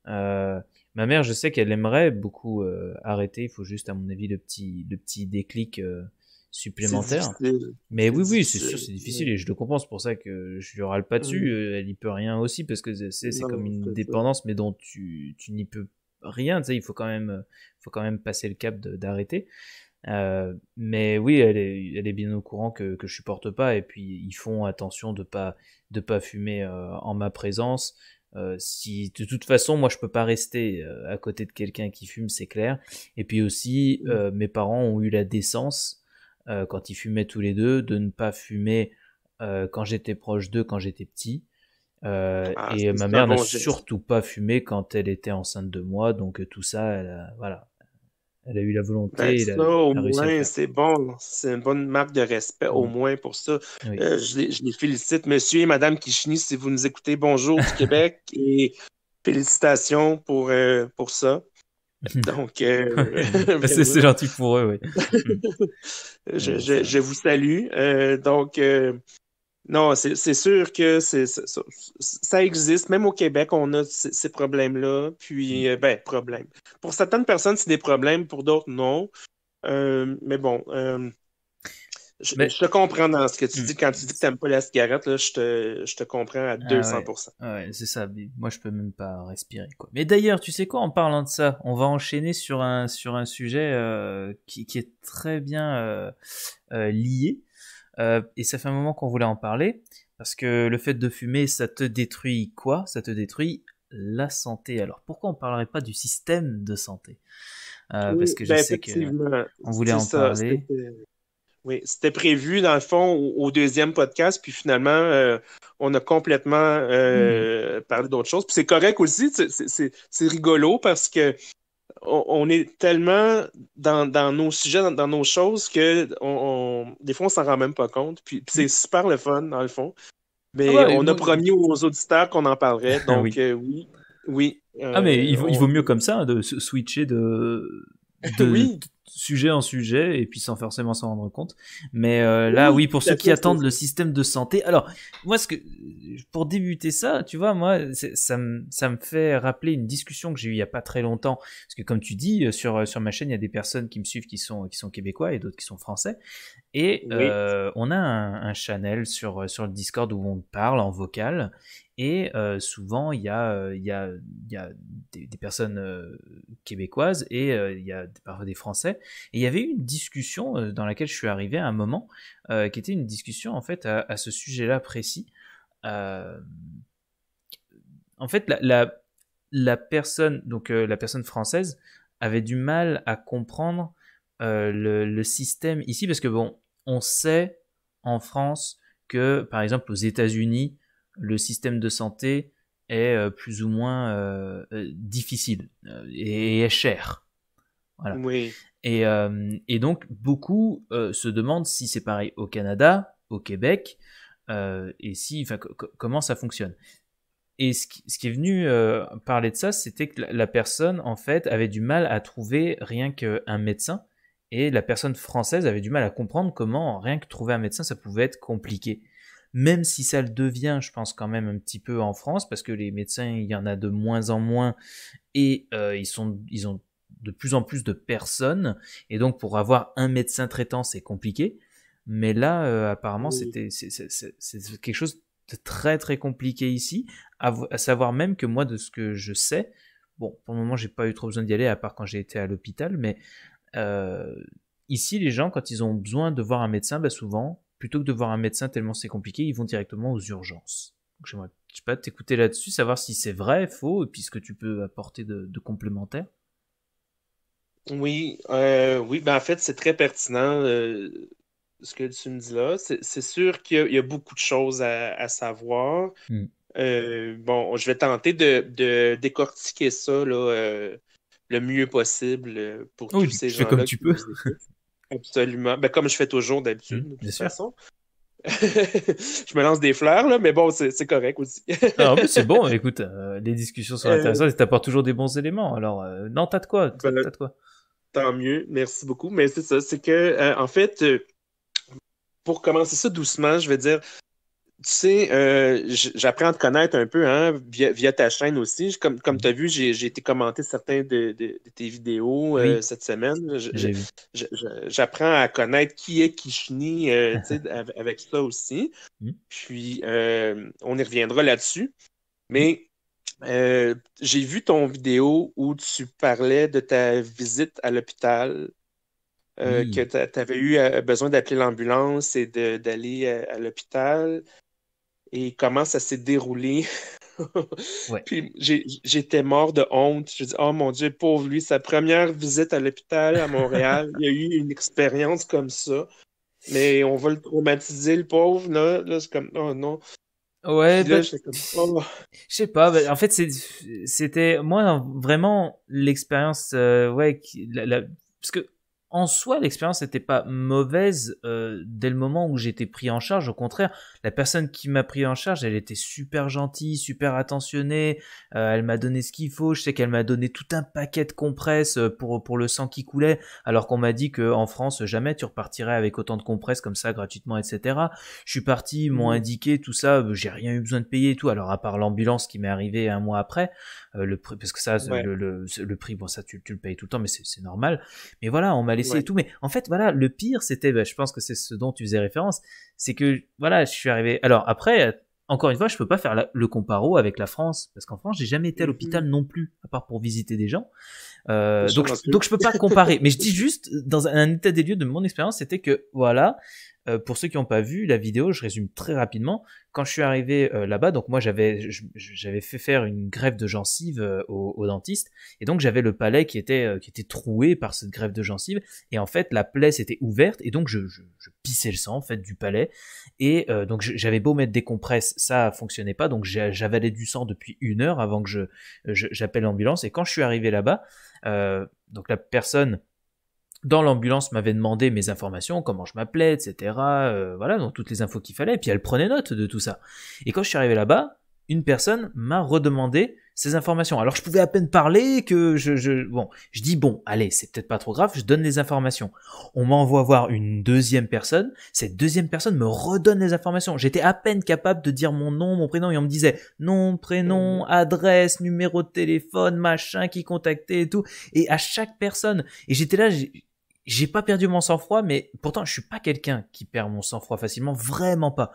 S2: Euh, ma mère, je sais qu'elle aimerait beaucoup arrêter. Il faut juste, à mon avis, le petit, le petit déclic supplémentaire. Mais oui, oui, c'est sûr, c'est difficile. Et je le comprends. C'est pour ça que je lui râle pas ah dessus. Elle n'y peut rien aussi parce que c'est comme une dépendance, mais dont tu, tu n'y peux rien, tu sais, il faut quand même, euh, passer le cap d'arrêter. Euh, mais oui, elle est, bien au courant que, je je supporte pas, et puis ils font attention de pas de pas fumer euh, en ma présence. si de toute façon, moi je ne peux pas rester à côté de quelqu'un qui fume, c'est clair. Et puis aussi, mes parents ont eu la décence quand ils fumaient tous les deux de ne pas fumer quand j'étais proche d'eux, quand j'étais petit. Euh, ah, et euh, ma mère n'a surtout pas fumé quand elle était enceinte de moi, donc euh, tout ça, elle a, voilà, elle a eu la volonté. Ben, ça, au moins,
S1: c'est bon, c'est une bonne marque de respect, au moins pour ça. je, les, félicite, Monsieur et Madame Kishni, si vous nous écoutez, bonjour du *laughs* Québec et félicitations pour pour ça. *laughs* Donc, *laughs* ben, ben, c'est gentil pour eux, oui. Mm. je, vous salue. donc, non, c'est sûr que c'est ça existe. Même au Québec, on a ces problèmes-là. Puis, mm. euh, ben, problème. Pour certaines personnes, c'est des problèmes. Pour d'autres, non. Euh, mais bon, euh, je, te comprends dans ce que tu mm. dis. Quand tu dis que tu n'aimes pas la cigarette, je, te, comprends à 200%. Ah
S2: ah ouais, c'est ça. Moi, je peux même pas respirer. Mais d'ailleurs, tu sais quoi, en parlant de ça, on va enchaîner sur un, sur un sujet qui, est très bien lié. Euh, et ça fait un moment qu'on voulait en parler, parce que le fait de fumer, ça te détruit quoi Ça te détruit la santé. Alors pourquoi on ne parlerait pas du système de santé euh, Parce que je ben, sais qu'on voulait en parler.
S1: Oui, c'était prévu dans le fond au, deuxième podcast, puis finalement, euh, on a complètement hmm. parlé d'autre chose. Puis c'est correct aussi, c'est rigolo parce que on, est tellement dans, nos sujets, dans, nos choses, que des fois, on s'en rend même pas compte. Puis, c'est super le fun, dans le fond. Mais ah on a promis aux auditeurs qu'on en parlerait. Ah Donc, euh, oui. oui. ah, mais il euh, vaut,
S2: mieux comme ça, hein, de switcher de, *laughs* sujet en sujet et puis sans forcément s'en rendre compte. Mais euh, là, oui, pour ceux qui attendent le système de santé. Alors, moi, ce que pour débuter ça, tu vois, moi, ça me ça me fait rappeler une discussion que j'ai eue il n'y a pas très longtemps, parce que comme tu dis euh, sur euh, sur ma chaîne, il y a des personnes qui me suivent qui sont qui sont québécois et d'autres qui sont français. Et on a un, channel sur sur le Discord où on parle en vocal. Et souvent, il y a, il y a, y a des, personnes québécoises et il y a parfois des Français et il y avait une discussion euh, dans laquelle je suis arrivé à un moment, euh, qui était une discussion en fait à, ce sujet-là précis. Euh, en fait, la, personne, donc la personne française, avait du mal à comprendre le, système ici parce que bon, on sait en France que par exemple aux États-Unis, le système de santé est plus ou moins difficile et est cher. Voilà. Oui. Et, euh, et donc, beaucoup euh, se demandent si c'est pareil au Canada, au Québec, euh, et si, comment ça fonctionne. Et ce qui, est venu parler de ça, c'était que la, personne, en fait, avait du mal à trouver rien qu'un médecin. Et la personne française avait du mal à comprendre comment rien que trouver un médecin, ça pouvait être compliqué. Même si ça le devient, je pense quand même un petit peu en France, parce que les médecins, il y en a de moins en moins, et ils, sont, ils ont de plus en plus de personnes, et donc pour avoir un médecin traitant, c'est compliqué. Mais là, euh, apparemment, c'est quelque chose de très très compliqué ici, à, savoir même que moi, de ce que je sais, bon, pour le moment, j'ai pas eu trop besoin d'y aller, à part quand j'ai été à l'hôpital, mais euh, ici, les gens, quand ils ont besoin de voir un médecin, bah, souvent, plutôt que de voir un médecin tellement c'est compliqué, ils vont directement aux urgences. J'aimerais, je sais pas, t'écouter là-dessus, savoir si c'est vrai, faux, et puis ce que tu peux apporter de, de complémentaire.
S1: Oui, euh, oui, ben en fait, c'est très pertinent euh, ce que tu me dis là. C'est sûr qu'il y, a beaucoup de choses à, savoir. Hmm. Euh, bon, je vais tenter de, décortiquer ça le mieux possible pour tous ces gens-là. comme tu peux. Absolument. Ben, comme je fais toujours d'habitude, hmm, de toute façon. *laughs* je me lance des fleurs, là, mais bon, c'est correct aussi. Ah, c'est
S2: bon, *laughs* écoute, les discussions sont intéressantes et apportes toujours des bons éléments. Alors, non, t'as de quoi.
S1: Ben, tant mieux. Merci beaucoup. Mais c'est ça, c'est que, euh, en fait, euh, pour commencer ça doucement, je vais dire, tu sais, euh, j'apprends à te connaître un peu hein, via, ta chaîne aussi. Comme, comme tu as vu, j'ai été commenter certains de, tes vidéos cette semaine. J'apprends à connaître qui est Kishni *laughs* sais, avec ça aussi. Mm. Puis, on y reviendra là-dessus. Mais euh, j'ai vu ton vidéo où tu parlais de ta visite à l'hôpital, euh, que tu avais eu euh, besoin d'appeler l'ambulance et d'aller à, l'hôpital, et comment ça s'est déroulé. *laughs* Puis j'étais mort de honte. Je dis oh mon Dieu, pauvre lui, sa première visite à l'hôpital à Montréal, il y a eu une expérience comme ça. Mais on va le traumatiser, le pauvre, là. là c'est comme, oh non. Ouais, bah, oh. je
S2: sais pas. Bah, en fait, c'était moi vraiment l'expérience, euh, ouais, parce que en soi, l'expérience n'était pas mauvaise euh, dès le moment où j'étais pris en charge. Au contraire, la personne qui m'a pris en charge, elle était super gentille, super attentionnée. Euh, elle m'a donné ce qu'il faut. Je sais qu'elle m'a donné tout un paquet de compresses euh, pour, pour le sang qui coulait, alors qu'on m'a dit qu'en France, jamais tu repartirais avec autant de compresses comme ça gratuitement, etc. Je suis parti, m'ont mmh. indiqué tout ça. J'ai rien eu besoin de payer tout. Alors, à part l'ambulance qui m'est arrivée un mois après, le prix, parce que ça, le, prix, bon, ça, tu, tu le payes tout le temps, mais c'est normal. Mais voilà, on m'a laissé mais en fait, voilà, le pire, c'était, bah, je pense que c'est ce dont tu faisais référence, c'est que, voilà, je suis arrivé. Alors après, encore une fois, je peux pas faire le comparo avec la France, parce qu'en France, j'ai jamais été à mhm. l'hôpital non plus, à part pour visiter des gens. Euh, donc, donc je peux pas comparer, *laughs* mais je dis juste dans un état des lieux de mon expérience, c'était que voilà, euh, pour ceux qui n'ont pas vu la vidéo, je résume très rapidement. Quand je suis arrivé euh, là-bas, donc moi j'avais j'avais fait faire une grève de gencive au, au, dentiste, et donc j'avais le palais qui était qui était troué par cette grève de gencive, et en fait la plaie s'était ouverte, et donc je, je, pissais le sang en fait du palais, et donc j'avais beau mettre des compresses, ça fonctionnait pas, donc j'avalais du sang depuis une heure avant que je j'appelle l'ambulance, et quand je suis arrivé là-bas, euh, donc la personne dans l'ambulance m'avait demandé mes informations, comment je m'appelais, etc. Euh, voilà, donc toutes les infos qu'il fallait. Et puis elle prenait note de tout ça. Et quand je suis arrivé là-bas, une personne m'a redemandé ces informations. Alors je pouvais à peine parler que je, bon, je dis bon, allez, c'est peut-être pas trop grave, je donne les informations. On m'envoie voir une deuxième personne, cette deuxième personne me redonne les informations. J'étais à peine capable de dire mon nom, mon prénom et on me disait nom, prénom, mmh. adresse, numéro de téléphone, machin qui contactait et tout et à chaque personne et j'étais là, j'ai pas perdu mon sang-froid, mais pourtant je suis pas quelqu'un qui perd mon sang-froid facilement, vraiment pas.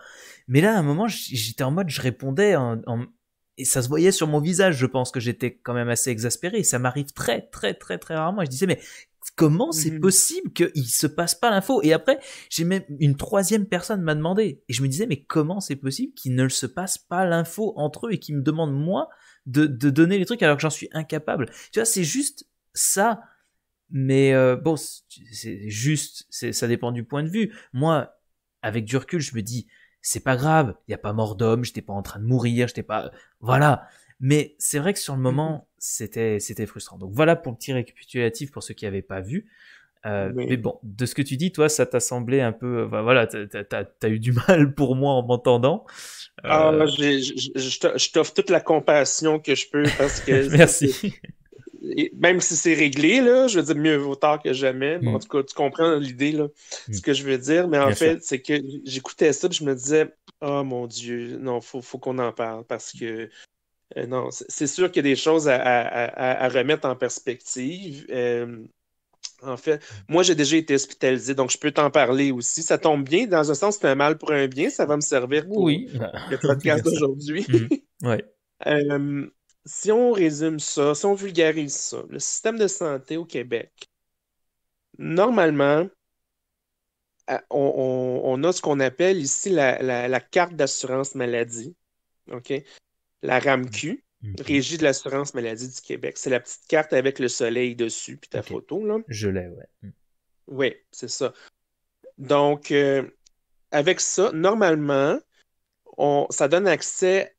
S2: Mais là, à un moment, j'étais en mode, je répondais en, et ça se voyait sur mon visage, je pense que j'étais quand même assez exaspéré. ça m'arrive très, très, très, très rarement. je disais, mais comment mmh c'est possible qu'il se passe pas l'info Et après, j'ai même une troisième personne m'a demandé, et je me disais, mais comment c'est possible qu'il ne se passe pas l'info entre eux et qu'ils me demandent moi de, de donner les trucs alors que j'en suis incapable Tu vois, c'est juste ça mais euh, bon, c'est juste, ça dépend du point de vue. Moi, avec du recul, je me dis, c'est pas grave, il n'y a pas mort d'homme, j'étais pas en train de mourir, j'étais pas. Voilà. Mais c'est vrai que sur le moment, mm-hmm. c'était c'était frustrant. Donc voilà pour le petit récapitulatif pour ceux qui n'avaient pas vu. Euh, Mais bon, de ce que tu dis, toi, ça t'a semblé un peu. Euh, voilà, t'as as, eu du *laughs* mal pour moi en m'entendant. Ah, euh,
S1: je t'offre toute la compassion que je peux parce que. *laughs* Merci même si c'est réglé, là, je veux dire mieux vaut tard que jamais. en hmm. tout cas, tu comprends l'idée, là, ce hmm. que je veux dire. Mais en fait, c'est que j'écoutais ça et je me disais, oh mon Dieu, non, faut, faut qu'on en parle parce que euh, non, c'est sûr qu'il y a des choses à, remettre en perspective. Euh, en fait, moi, j'ai déjà été hospitalisé, donc je peux t'en parler aussi. Ça tombe bien, dans un sens, c'est un mal pour un bien, ça va me servir pour oui. le *laughs* podcast d'aujourd'hui. Hmm. ouais. *laughs* Euh, si on résume ça, si on vulgarise ça, le système de santé au Québec, normalement, euh, on, a ce qu'on appelle ici la, carte d'assurance maladie, OK? La RAMQ, mm. Régie de l'assurance maladie du Québec. C'est la petite carte avec le soleil dessus, puis ta photo, là.
S2: Je l'ai, ouais. Mm.
S1: Oui, c'est ça. Donc, euh, avec ça, normalement, on, ça donne accès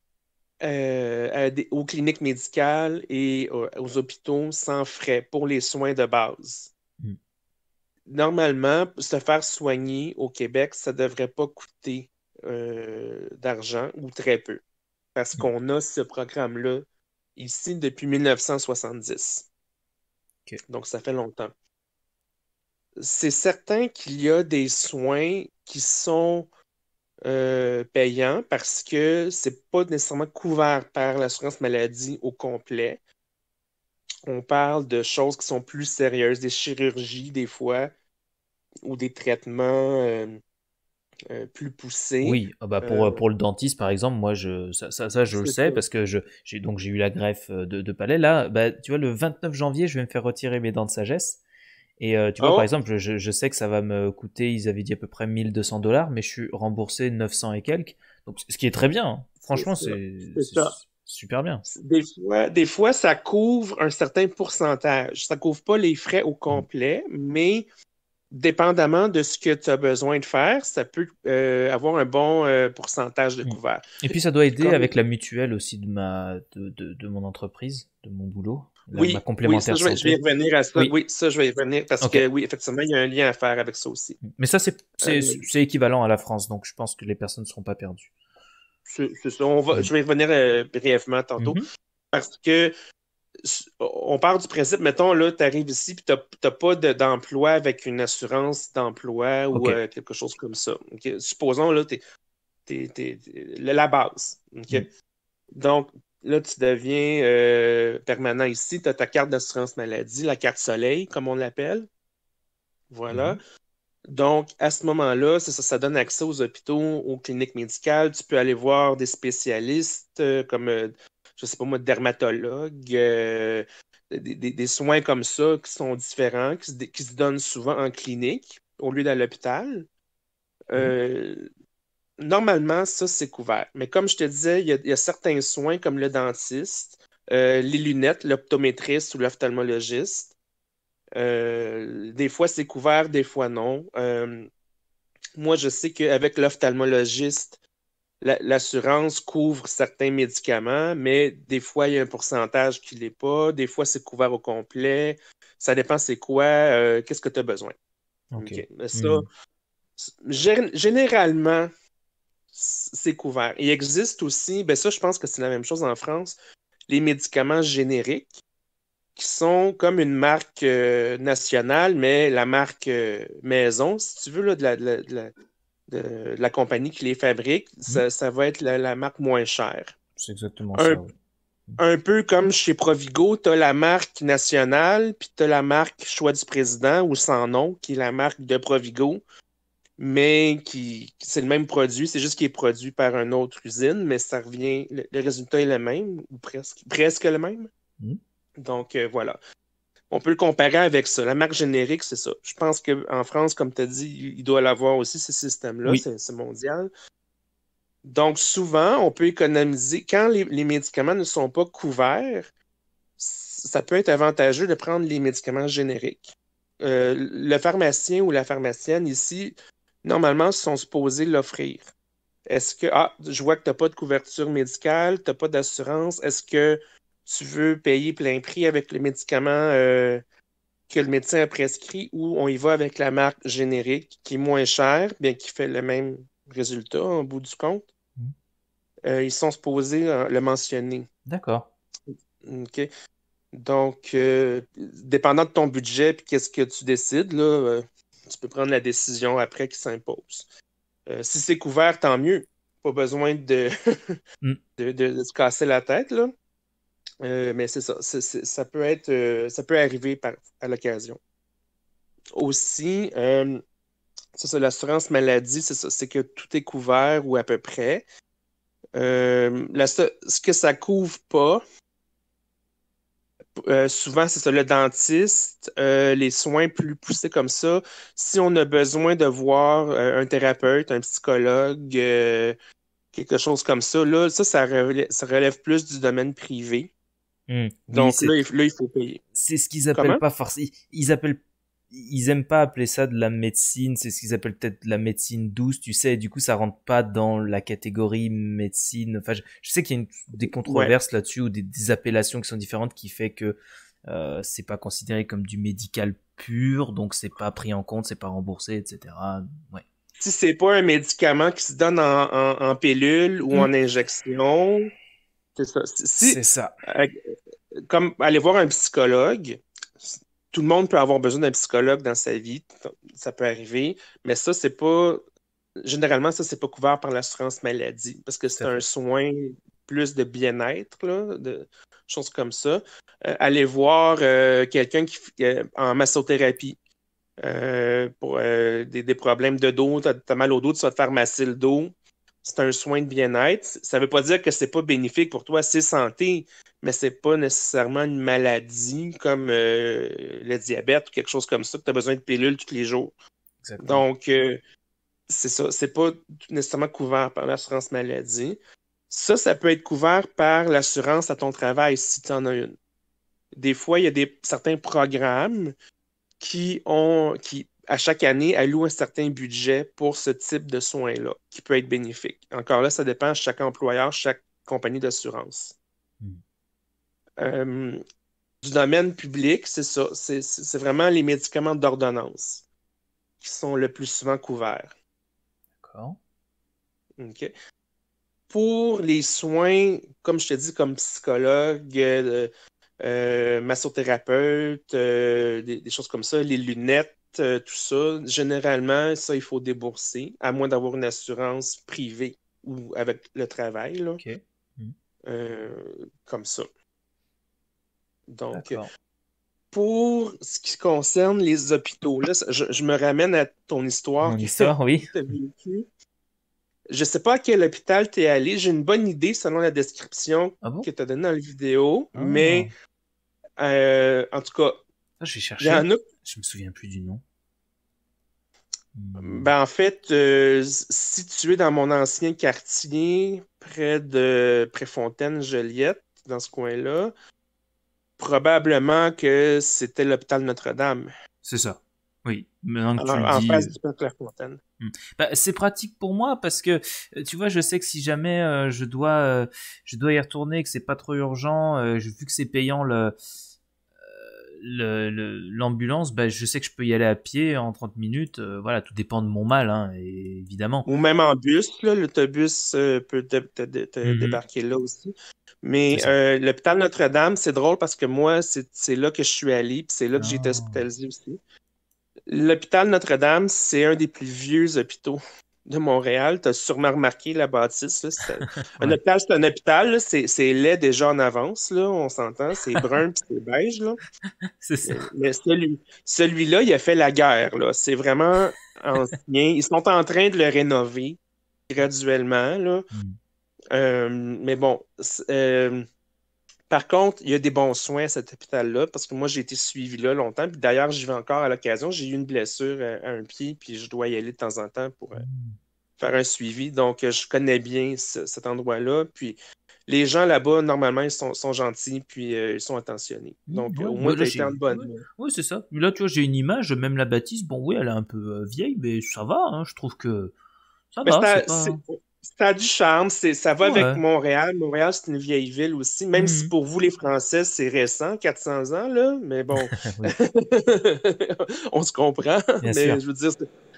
S1: euh, aux cliniques médicales et aux, hôpitaux sans frais pour les soins de base. Hmm. Normalement, se faire soigner au Québec, ça ne devrait pas coûter euh, d'argent ou très peu, parce hmm. qu'on a ce programme-là ici depuis 1970. Donc, ça fait longtemps. C'est certain qu'il y a des soins qui sont euh, payant parce que c'est pas nécessairement couvert par l'assurance maladie au complet. On parle de choses qui sont plus sérieuses, des chirurgies des fois ou des traitements euh, euh, plus poussés Oui, ah bah pour,
S2: le dentiste, par exemple, moi, je, ça, je le sais parce que j'ai donc j'ai eu la greffe de, palais. Là, bah, tu vois, le 29 janvier, je vais me faire retirer mes dents de sagesse. Et euh, tu ah vois, par exemple, je, sais que ça va me coûter, ils avaient dit à peu près 1200 dollars, mais je suis remboursé 900 et quelques. Donc, ce qui est très bien. Hein. Franchement, c'est
S1: super bien. Des fois, des fois, ça couvre un certain pourcentage. Ça couvre pas les frais au complet, mais dépendamment de ce que tu as besoin de faire, ça peut euh, avoir un bon euh, pourcentage de mm. couvert. Et puis, ça doit aider avec
S2: la mutuelle aussi de, ma, de, de mon entreprise, de mon boulot oui, Je vais, revenir à ça. Oui.
S1: ça, je vais y revenir parce que oui, effectivement, il y a un lien à faire avec ça aussi.
S2: Mais ça, c'est euh, équivalent à la France, donc je pense que les personnes ne seront pas perdues.
S1: C'est ça. Mm. Je vais y revenir euh, brièvement tantôt. Mm-hmm. Parce que on part du principe, mettons, là, tu arrives ici et tu n'as pas d'emploi avec une assurance d'emploi ou euh, quelque chose comme ça. Supposons, là, tu es, la base. Mm. Donc, Là, tu deviens euh, permanent ici. Tu as ta carte d'assurance maladie, la carte soleil, comme on l'appelle. Voilà. Mhm. Donc, à ce moment-là, ça, ça donne accès aux hôpitaux, aux cliniques médicales. Tu peux aller voir des spécialistes euh, comme, euh, je ne sais pas moi, dermatologue, des, soins comme ça qui sont différents, qui se, donnent souvent en clinique au lieu d'à l'hôpital. Mhm normalement, ça, c'est couvert. Mais comme je te disais, il y, a, certains soins comme le dentiste, euh, les lunettes, l'optométriste ou l'ophtalmologiste. Euh, des fois, c'est couvert, des fois, non. Euh, moi, je sais qu'avec l'ophtalmologiste, l'assurance couvre certains médicaments, mais des fois, il y a un pourcentage qui ne l'est pas. Des fois, c'est couvert au complet. Ça dépend c'est quoi, qu'est-ce que tu as besoin. OK. Ça, hmm. Généralement, c'est couvert. Il existe aussi, ben ça, je pense que c'est la même chose en France, les médicaments génériques qui sont comme une marque euh, nationale, mais la marque euh, maison, si tu veux, de, la, de, la, compagnie qui les fabrique, mhm. ça, va être la, marque moins chère.
S3: C'est exactement ça.
S1: Un peu comme chez Provigo, tu as la marque nationale, puis tu as la marque choix du président ou sans nom, qui est la marque de Provigo mais qui c'est le même produit, c'est juste qu'il est produit par une autre usine, mais ça revient, le, résultat est le même, ou presque, presque le même. Mhm. Donc euh, voilà. On peut le comparer avec ça. La marque générique, c'est ça. Je pense qu'en France, comme tu as dit, il doit l'avoir aussi, ce système-là, c'est mondial. Donc souvent, on peut économiser. Quand les, médicaments ne sont pas couverts, ça peut être avantageux de prendre les médicaments génériques. Euh, le pharmacien ou la pharmacienne ici normalement, ils sont supposés l'offrir. Est-ce que, ah, je vois que tu n'as pas de couverture médicale, tu n'as pas d'assurance, est-ce que tu veux payer plein prix avec le médicament euh, que le médecin a prescrit ou on y va avec la marque générique qui est moins chère, bien qui fait le même résultat au bout du compte? Mm. Euh, ils sont supposés euh, le mentionner. D'accord. OK. Donc, dépendant de ton budget puis qu'est-ce que tu décides, là, tu peux prendre la décision après qui s'impose. Euh, si c'est couvert, tant mieux. Pas besoin de, mm. *laughs* de, se casser la tête, là. Euh, mais c'est ça. ça peut être. Euh, ça peut arriver à l'occasion. Aussi, c'est l'assurance maladie, c'est que tout est couvert ou à peu près. ce que ça couvre pas, euh, souvent, c'est ça, le dentiste, euh, les soins plus poussés comme ça. Si on a besoin de voir euh, un thérapeute, un psychologue, quelque chose comme ça, là, ça, ça relève, plus du domaine privé. Mmh. Donc là il, faut payer. C'est ce qu'ils appellent pas
S2: forcément. ils appellent ils aiment pas appeler ça de la médecine, c'est ce qu'ils appellent peut-être la médecine douce, tu sais, et du coup ça rentre pas dans la catégorie médecine. Enfin, je, sais qu'il y a des controverses là-dessus ou des, appellations qui sont différentes qui fait que euh, c'est pas considéré comme du médical pur, donc c'est pas pris en compte, c'est pas remboursé, etc. Ouais.
S1: Si c'est pas un médicament qui se donne en, en, pilule ou en mm. injection, c'est ça. c'est ça. Euh, comme aller voir un psychologue, tout le monde peut avoir besoin d'un psychologue dans sa vie, ça peut arriver, mais ça, c'est pas. Généralement, ça, c'est pas couvert par l'assurance maladie parce que c'est un soin plus de bien-être, de choses comme ça. Euh, aller voir euh, quelqu'un qui euh, en massothérapie pour des, problèmes de dos, t'as as mal au dos, tu vas te faire masser le dos c'est un soin de bien-être. Ça ne veut pas dire que c'est pas bénéfique pour toi, c'est santé, mais c'est pas nécessairement une maladie comme euh, le diabète ou quelque chose comme ça, que tu as besoin de pilules tous les jours. Donc, euh, c'est ça, c'est pas nécessairement couvert par l'assurance maladie. Ça, ça peut être couvert par l'assurance à ton travail si tu en as une. Des fois, il y a des, certains programmes qui ont qui à chaque année, alloue un certain budget pour ce type de soins-là, qui peut être bénéfique. Encore là, ça dépend de chaque employeur, chaque compagnie d'assurance. Hmm. Euh, du domaine public, c'est ça. C'est vraiment les médicaments d'ordonnance qui sont le plus souvent couverts. D'accord. OK. Pour les soins, comme je te dis, comme psychologue, euh, euh, massothérapeute, des, choses comme ça, les lunettes, euh, tout ça, généralement, ça, il faut débourser, à moins d'avoir une assurance privée ou avec le travail. Hmm. Euh, comme ça. Donc, pour ce qui concerne les hôpitaux, je, me ramène à ton histoire. Mon oui. Je ne sais pas à quel hôpital tu es allé. J'ai une bonne idée selon la description ah que tu as donnée dans la vidéo, ah. mais euh, en tout cas, je vais
S2: je me souviens plus du nom.
S1: Hmm. Ben, en fait, euh, situé dans mon ancien quartier, près de Préfontaine, Joliette, dans ce coin-là, probablement que c'était l'hôpital Notre-Dame. C'est
S2: ça. Oui, maintenant Alors, en face de
S1: Préfontaine.
S2: Hmm. Bah, c'est pratique pour moi parce que euh, tu vois, je sais que si jamais euh, je dois je dois y retourner, que c'est pas trop urgent, vu que c'est payant le l'ambulance, ben, je sais que je peux y aller à pied en 30 minutes. Euh, voilà, tout dépend de mon mal, et, hein, évidemment.
S1: Ou même en bus, l'autobus euh, peut te, mm-hmm. débarquer là aussi. Mais euh, l'hôpital Notre-Dame, c'est drôle parce que moi, c'est là que je suis allé, puis c'est là que j'ai été ah. hospitalisé aussi. L'hôpital Notre-Dame, c'est un des plus vieux hôpitaux de Montréal, tu as sûrement remarqué la bâtisse. Là, *laughs* un hôpital, c'est un hôpital. C'est laid déjà en avance. Là, on s'entend. C'est brun puis c'est beige. *laughs* c'est ça. Mais, celui, là il a fait la guerre. C'est vraiment ancien. Ils sont en train de le rénover graduellement. Hmm. Euh, mais bon, euh, par contre, il y a des bons soins à cet hôpital-là parce que moi, j'ai été suivi là longtemps. d'ailleurs, j'y vais encore à l'occasion. J'ai eu une blessure euh, à un pied, puis je dois y aller de temps en temps pour euh, hmm. faire un suivi. Donc, euh, je connais bien cet endroit-là. Puis les gens là-bas, normalement, ils sont, gentils, puis ils sont attentionnés. Hmm, Donc, au moins, été en bonne.
S2: Oui, c'est ça. Là, tu vois, j'ai une image, même la bâtisse, bon, oui, elle est un peu vieille, mais ça va, hein. je trouve que
S1: ça va. Ça a du charme, ça va avec Montréal. Montréal, c'est une vieille ville aussi, même si mm-hmm. pour vous, les Français, c'est récent, 400 ans, là, mais bon, *laughs* *laughs* on se comprend. mais je veux dire,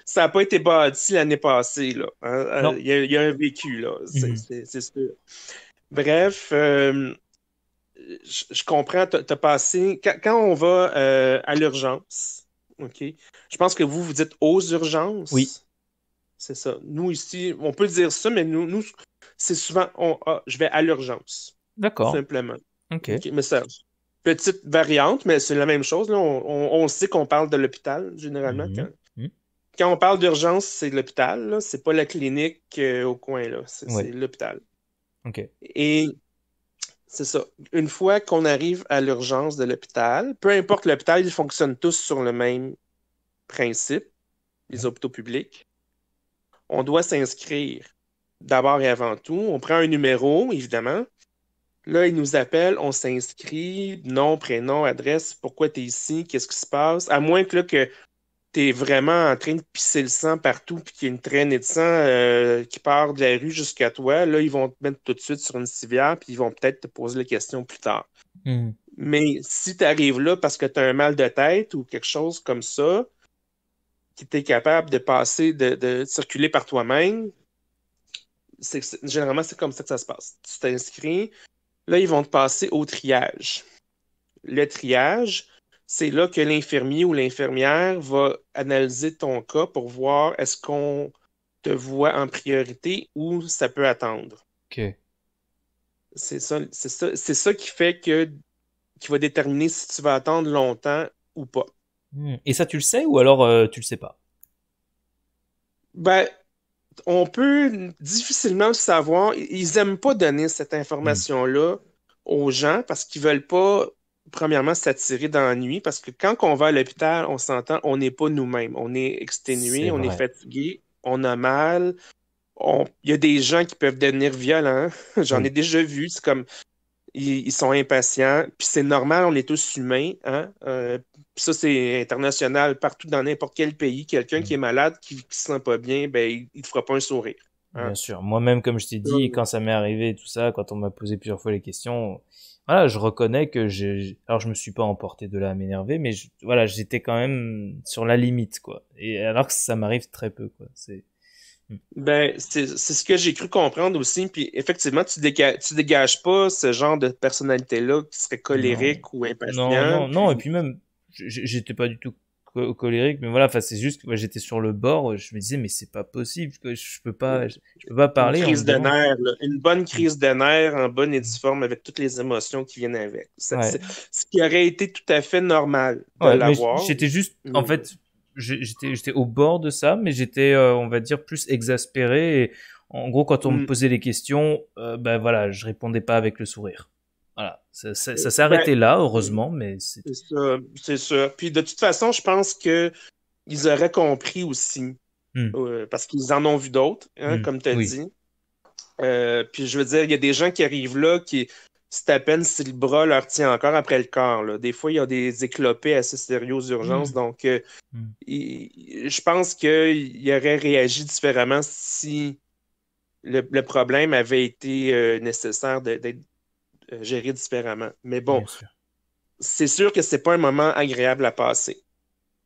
S1: ça n'a pas été bâti l'année passée, là. Hein. Euh, il, y a, un vécu, là, c'est mm-hmm. sûr. Bref, euh, je, comprends, tu as passé. Quand, on va euh, à l'urgence, OK, je pense que vous, vous dites aux urgences. Oui. C'est ça. Nous, ici, on peut dire ça, mais nous, nous c'est souvent on, ah, je vais à l'urgence.
S3: D'accord. Simplement.
S1: OK. mais ça, petite variante, mais c'est la même chose. On, sait qu'on parle de l'hôpital, généralement. Mhm. Mhm. Quand, on parle d'urgence, c'est l'hôpital. C'est pas la clinique euh, au coin. là. C'est l'hôpital. OK. Et c'est ça. Une fois qu'on arrive à l'urgence de l'hôpital, peu importe l'hôpital, ils fonctionnent tous sur le même principe, les hôpitaux publics on doit s'inscrire d'abord et avant tout. On prend un numéro, évidemment. Là, ils nous appellent, on s'inscrit, nom, prénom, adresse, pourquoi tu es ici, qu'est-ce qui se passe. À moins que, que tu es vraiment en train de pisser le sang partout puis qu'il y ait une traînée de sang euh, qui part de la rue jusqu'à toi. Là, ils vont te mettre tout de suite sur une civière puis ils vont peut-être te poser la question plus tard. Hmm. Mais si tu arrives là parce que tu as un mal de tête ou quelque chose comme ça, qui t'es capable de passer, de, circuler par toi-même, généralement, c'est comme ça que ça se passe. Tu t'inscris, là, ils vont te passer au triage. Le triage, c'est là que l'infirmier ou l'infirmière va analyser ton cas pour voir est-ce qu'on te voit en priorité ou ça peut attendre. OK. C'est ça, ça, ça qui fait que qui va déterminer si tu vas attendre longtemps ou pas. Hmm. Et ça, tu
S2: le sais ou alors euh, tu le sais pas?
S1: Ben, on peut difficilement savoir. Ils aiment pas donner cette information-là aux gens parce qu'ils veulent pas, premièrement, s'attirer d'ennui. Parce que quand on va à l'hôpital, on s'entend, on n'est pas nous-mêmes. On est exténué, on est fatigué, on a mal. Il y a des gens qui peuvent devenir violents. *laughs* J'en hmm. ai déjà vu. C'est comme ils, sont impatients. Puis c'est normal, on est tous humains. Hein? Euh, ça, c'est international, partout dans n'importe quel pays, quelqu'un qui est mm. malade, qui ne se sent pas bien, ben, il ne te fera pas un sourire.
S2: Hein? Bien sûr. Moi-même, comme je t'ai dit, quand ça m'est arrivé, tout ça, quand on m'a posé plusieurs fois les questions, voilà, je reconnais que je Alors, je me suis pas emporté de là à m'énerver, mais voilà, j'étais quand même sur la limite, quoi. Et alors que ça m'arrive très peu, quoi.
S1: C'est. Hmm. Ben, c'est ce que j'ai cru comprendre aussi. Puis effectivement, tu, ne tu dégages pas ce genre de personnalité-là qui serait colérique ou impatient. Non, non,
S2: non. Et puis même, j'étais pas du tout colérique mais voilà enfin c'est juste que j'étais sur le bord je me disais mais c'est pas possible que je peux pas je, peux pas parler une crise de
S1: une bonne mm. crise de nerfs en bonne et difforme avec toutes les émotions qui viennent avec ce qui aurait été tout à fait normal de l'avoir j'étais juste en mm.
S2: fait j'étais j'étais au bord de ça mais j'étais euh, on va dire plus exaspéré en gros quand on me mm. posait les questions euh, ben voilà je répondais pas avec le sourire
S1: voilà, ça, euh, s'est ben, arrêté là, heureusement, mais c'est c'est ça. Puis de toute façon, je pense qu'ils auraient compris aussi, hmm. euh, parce qu'ils en ont vu d'autres, hein, hmm. comme tu as dit. Euh, puis je veux dire, il y a des gens qui arrivent là qui c'est à peine si le bras leur tient encore après le corps. Des fois, il y a des éclopés assez sérieux aux urgences. Hmm. Donc, je pense qu'ils auraient réagi différemment si le, problème avait été nécessaire d'être... Euh, Gérer différemment. Mais bon, c'est sûr que ce n'est pas un moment agréable à passer.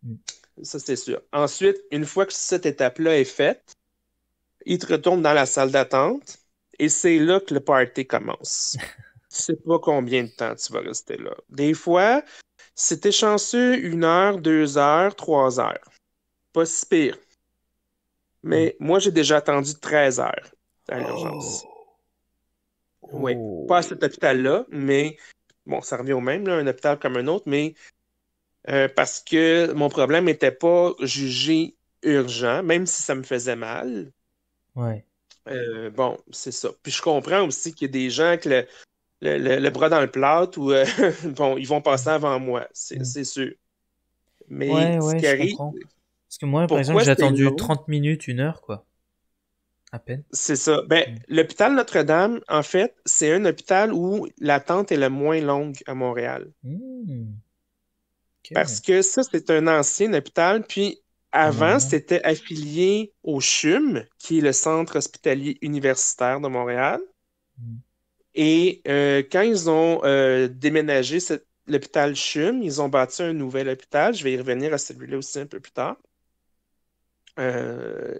S1: Mm. Ça, c'est sûr. Ensuite, une fois que cette étape-là est faite, il te retourne dans la salle d'attente et c'est là que le party commence. *laughs* tu sais pas combien de temps tu vas rester là. Des fois, c'était chanceux, une heure, deux heures, trois heures. Pas si pire. Mais mm. moi, j'ai déjà attendu 13 heures à oh. l'urgence. Oui, oh. pas à cet hôpital-là, mais bon, ça revient au même, un hôpital comme un autre, mais euh, parce que mon problème n'était pas jugé urgent, même si ça me faisait mal. Ouais. Euh, bon, c'est ça. Puis je comprends aussi qu'il y a des gens que le, le, bras dans le plat ou euh, *laughs* bon, ils vont passer avant moi, c'est mm. sûr. Mais ouais, ce Parce
S2: que moi, par exemple, j'ai attendu 30 minutes, une heure, quoi.
S1: C'est ça. Ben, mm. L'hôpital Notre-Dame, en fait, c'est un hôpital où l'attente est la moins longue à Montréal.
S2: Mm.
S1: Parce que ça, c'est un ancien hôpital. Puis avant, mm-hmm. c'était affilié au CHUM, qui est le Centre hospitalier universitaire de Montréal. Mm. Et euh, quand ils ont euh, déménagé l'hôpital CHUM, ils ont bâti un nouvel hôpital. Je vais y revenir à celui-là aussi un peu plus tard. Euh,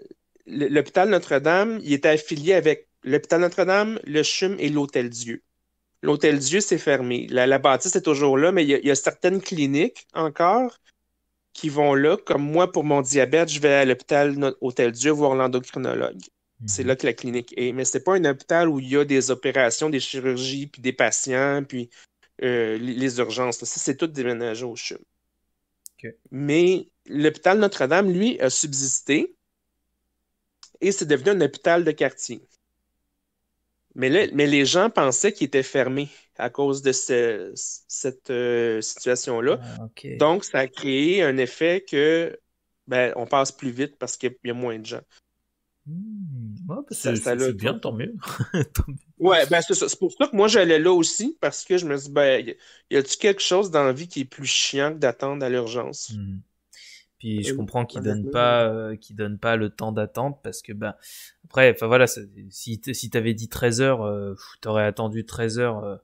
S1: l'hôpital Notre-Dame, il était affilié avec l'hôpital Notre-Dame, le CHUM et l'Hôtel Dieu. L'Hôtel Dieu s'est fermé. La, bâtisse est toujours là, mais il y, a, certaines cliniques encore qui vont là. Comme moi, pour mon diabète, je vais à l'hôpital Hôtel Dieu voir l'endocrinologue. Mhm. C'est là que la clinique est. Mais ce n'est pas un hôpital où il y a des opérations, des chirurgies, puis des patients, puis euh, les urgences. Ça, c'est tout déménagé au CHUM. Mais l'hôpital Notre-Dame, lui, a subsisté et c'est devenu un hôpital de quartier. Mais, les gens pensaient qu'il était fermé à cause de cette euh, situation-là. Ah, Donc, ça a créé un effet que ben, on passe plus vite parce qu'il y a moins de gens.
S2: Hmm. Ben, ça, bien, *laughs*
S1: ben, c'est pour ça que moi j'allais là aussi parce que je me dis, ben, y a t il quelque chose dans la vie qui est plus chiant que d'attendre à l'urgence?
S2: Hmm. Puis je comprends qu'ils donnent pas, euh, qui donnent pas le temps d'attente parce que ben après, enfin voilà, si si t'avais dit 13 heures, tu euh, t'aurais attendu 13 heures. Euh.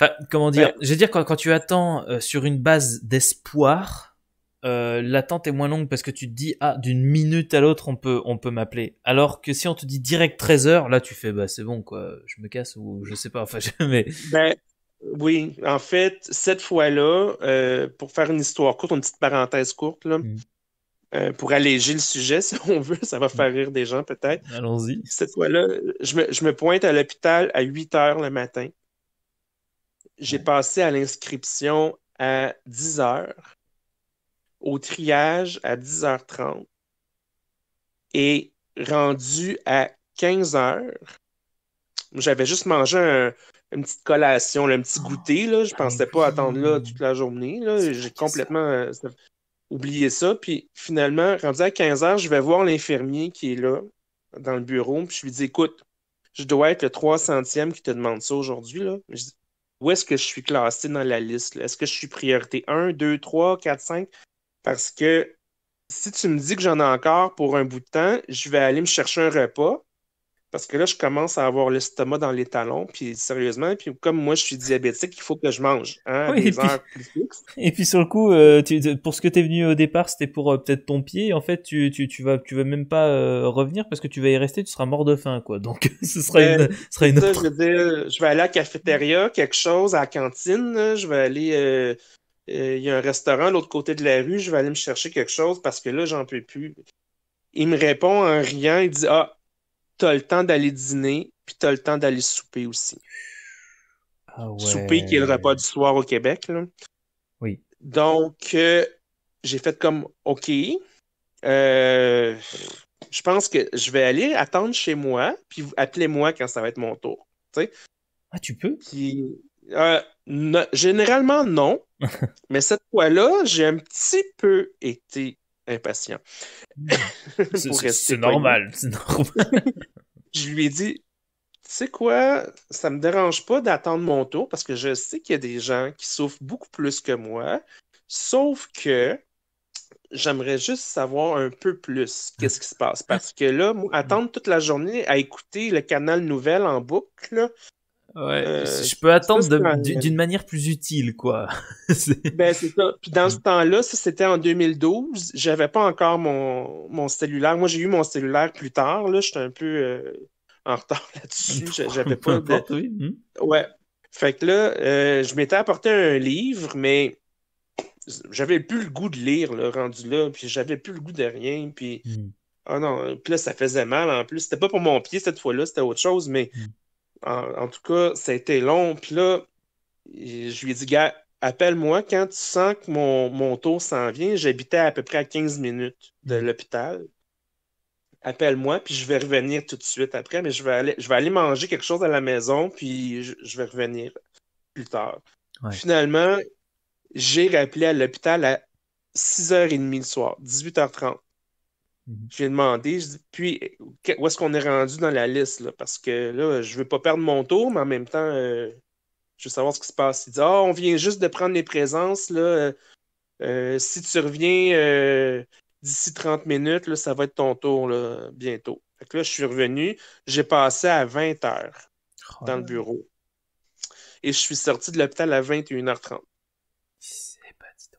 S2: Enfin, comment dire Je veux dire quand tu attends sur une base d'espoir, l'attente est moins longue parce que tu te dis ah d'une minute à l'autre on peut on peut m'appeler. Alors que si on te dit direct 13 heures, là tu fais bah c'est bon quoi, je me casse ou je sais pas. Enfin jamais.
S1: *laughs* mais. Ben, oui, en fait, cette fois-là, euh, pour faire une histoire courte, une petite parenthèse courte, mm. euh, pour alléger le sujet, *laughs* si on veut, ça va mm. faire rire des gens peut-être. Allons-y. Cette fois-là, je me, pointe à l'hôpital à 8 h le matin. J'ai passé à l'inscription à 10 h au triage à 10h30 et rendu à 15 h j'avais juste mangé un, une petite collation, un petit ah, goûter. Là. Je pensais pas attendre là toute la journée. J'ai complètement euh, oublié ça. Puis finalement, rendu à 15h, je vais voir l'infirmier qui est là dans le bureau. Puis je lui dis Écoute, je dois être le 300e qui te demande ça aujourd'hui. où est-ce que je suis classé dans la liste? Est-ce que je suis priorité 1, 2, 3, 4, 5? Parce que si tu me dis que j'en ai encore pour un bout de temps, je vais aller me chercher un repas. Parce que là, je commence à avoir l'estomac dans les talons, puis sérieusement, puis comme moi, je suis diabétique, il faut que je mange. Hein, et, puis, et,
S2: puis, sur le coup, euh, pour ce que tu es venu au départ, c'était pour euh, peut-être ton pied. En fait, tu, tu, tu, vas, tu vas même pas euh, revenir parce que tu vas y rester, tu seras mort de faim, quoi. Donc, *laughs* ben, ce sera une, autre...
S1: je, vais aller à la cafétéria, quelque chose, à cantine, je vais aller... Il y a un restaurant à l'autre côté de la rue, je vais aller me chercher quelque chose parce que là, j'en peux plus. Il me répond en riant, il dit Ah, tu as le temps d'aller dîner, puis tu as le temps d'aller souper aussi.
S3: Ah souper qui est le
S1: repas du soir au Québec. Là. Oui. Donc, euh, j'ai fait comme OK. Euh, je pense que je vais aller attendre chez moi, puis appelez-moi quand ça va être mon tour. sais. Ah, tu peux? Euh, généralement, non. *laughs* mais cette fois-là, j'ai un petit peu été impatient. *laughs* c'est normal, normal. *laughs* je lui ai dit, tu sais quoi, ça me dérange pas d'attendre mon tour parce que je sais qu'il y a des gens qui souffrent beaucoup plus que moi, sauf que j'aimerais juste savoir un peu plus qu'est-ce qui se passe. Parce que là, attendre toute la journée à écouter le canal Nouvelle en boucle, euh,
S2: je peux attendre d'une manière plus utile, quoi. *laughs*
S1: ben, c'est ça. Puis dans ce temps-là, ça c'était en 2012. J'avais pas encore mon, cellulaire. Moi, j'ai eu mon cellulaire plus tard. Là, j'étais un peu euh, en retard *laughs* là-dessus. *laughs* J'avais pas de... Hmm. Ouais. Fait que là, euh, je m'étais apporté un livre, mais j'avais plus le goût de lire, le rendu là. Puis j'avais plus le goût de rien. Puis. Hmm. Ah non, puis là, ça faisait mal en plus. C'était pas pour mon pied cette fois-là, c'était autre chose, mais hmm en, tout cas, ça a été long. Puis là, je lui ai dit, gars, appelle-moi quand tu sens que mon, mon tour s'en vient. J'habitais à peu près à 15 minutes de l'hôpital. Appelle-moi, puis je vais revenir tout de suite après, mais je vais aller, je vais aller manger quelque chose à la maison, puis je, vais revenir plus tard. Finalement, j'ai rappelé à l'hôpital à 6h30 le soir, 18h30. Mhm. Je lui demandé, puis, où est-ce qu'on est rendu dans la liste? Parce que là, je ne veux pas perdre mon tour, mais en même temps, euh, je veux savoir ce qui se passe. Il dit, ah, on vient juste de prendre les présences. Là, euh, si tu reviens euh, d'ici 30 minutes, là, ça va être ton tour là, bientôt. Fait que là, je suis revenu. J'ai passé à 20 heures
S2: oh dans le bureau.
S1: Et je suis sorti de l'hôpital à 21h30. pas du tout.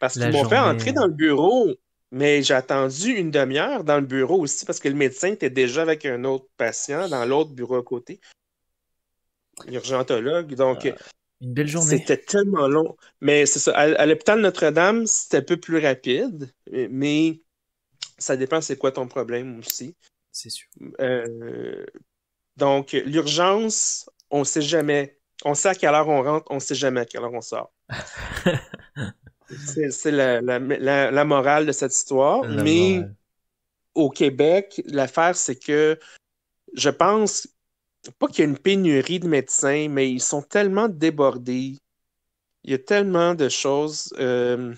S1: Parce qu'ils m'ont fait entrer dans le bureau. Mais j'ai attendu une demi-heure dans le bureau aussi parce que le médecin était déjà avec un autre patient dans l'autre bureau à côté, L'urgentologue. Donc, ah, une belle journée. C'était tellement long. Mais c'est ça. À, l'hôpital Notre-Dame, c'était un peu plus rapide, mais ça dépend c'est quoi ton problème aussi. C'est sûr. Euh, donc, l'urgence, on ne sait jamais. On sait à quelle heure on rentre, on ne sait jamais à quelle heure on sort. *laughs* C'est la, morale de cette histoire. Mais au Québec, l'affaire, c'est que je pense pas qu'il y a une pénurie de médecins, mais ils sont tellement débordés. Il y a tellement de choses. Euh,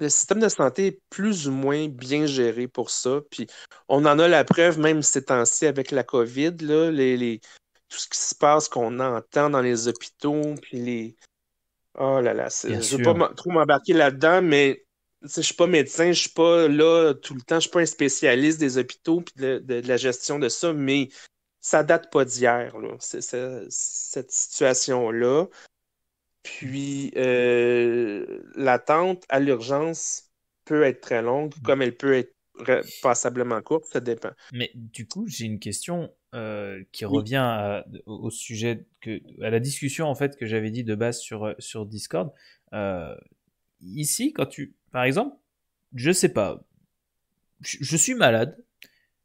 S1: le système de santé est plus ou moins bien géré pour ça. Puis on en a la preuve, même ces temps-ci, avec la COVID, là, les, tout ce qui se passe, qu'on entend dans les hôpitaux, puis les, Oh là là, je ne veux pas trop m'embarquer là-dedans, mais je ne suis pas médecin, je ne suis pas là tout le temps, je ne suis pas un spécialiste des hôpitaux et de, la gestion de ça, mais ça ne date pas d'hier, cette situation-là. Puis euh, l'attente à l'urgence peut être très longue, mm. comme elle peut être passablement court ça dépend.
S2: Mais du coup, j'ai une question
S1: euh, qui
S2: revient au sujet, que, à la discussion en fait que j'avais dit de base sur, euh, sur Discord. Euh, ici, quand tu. Par exemple, je sais pas, je, suis malade,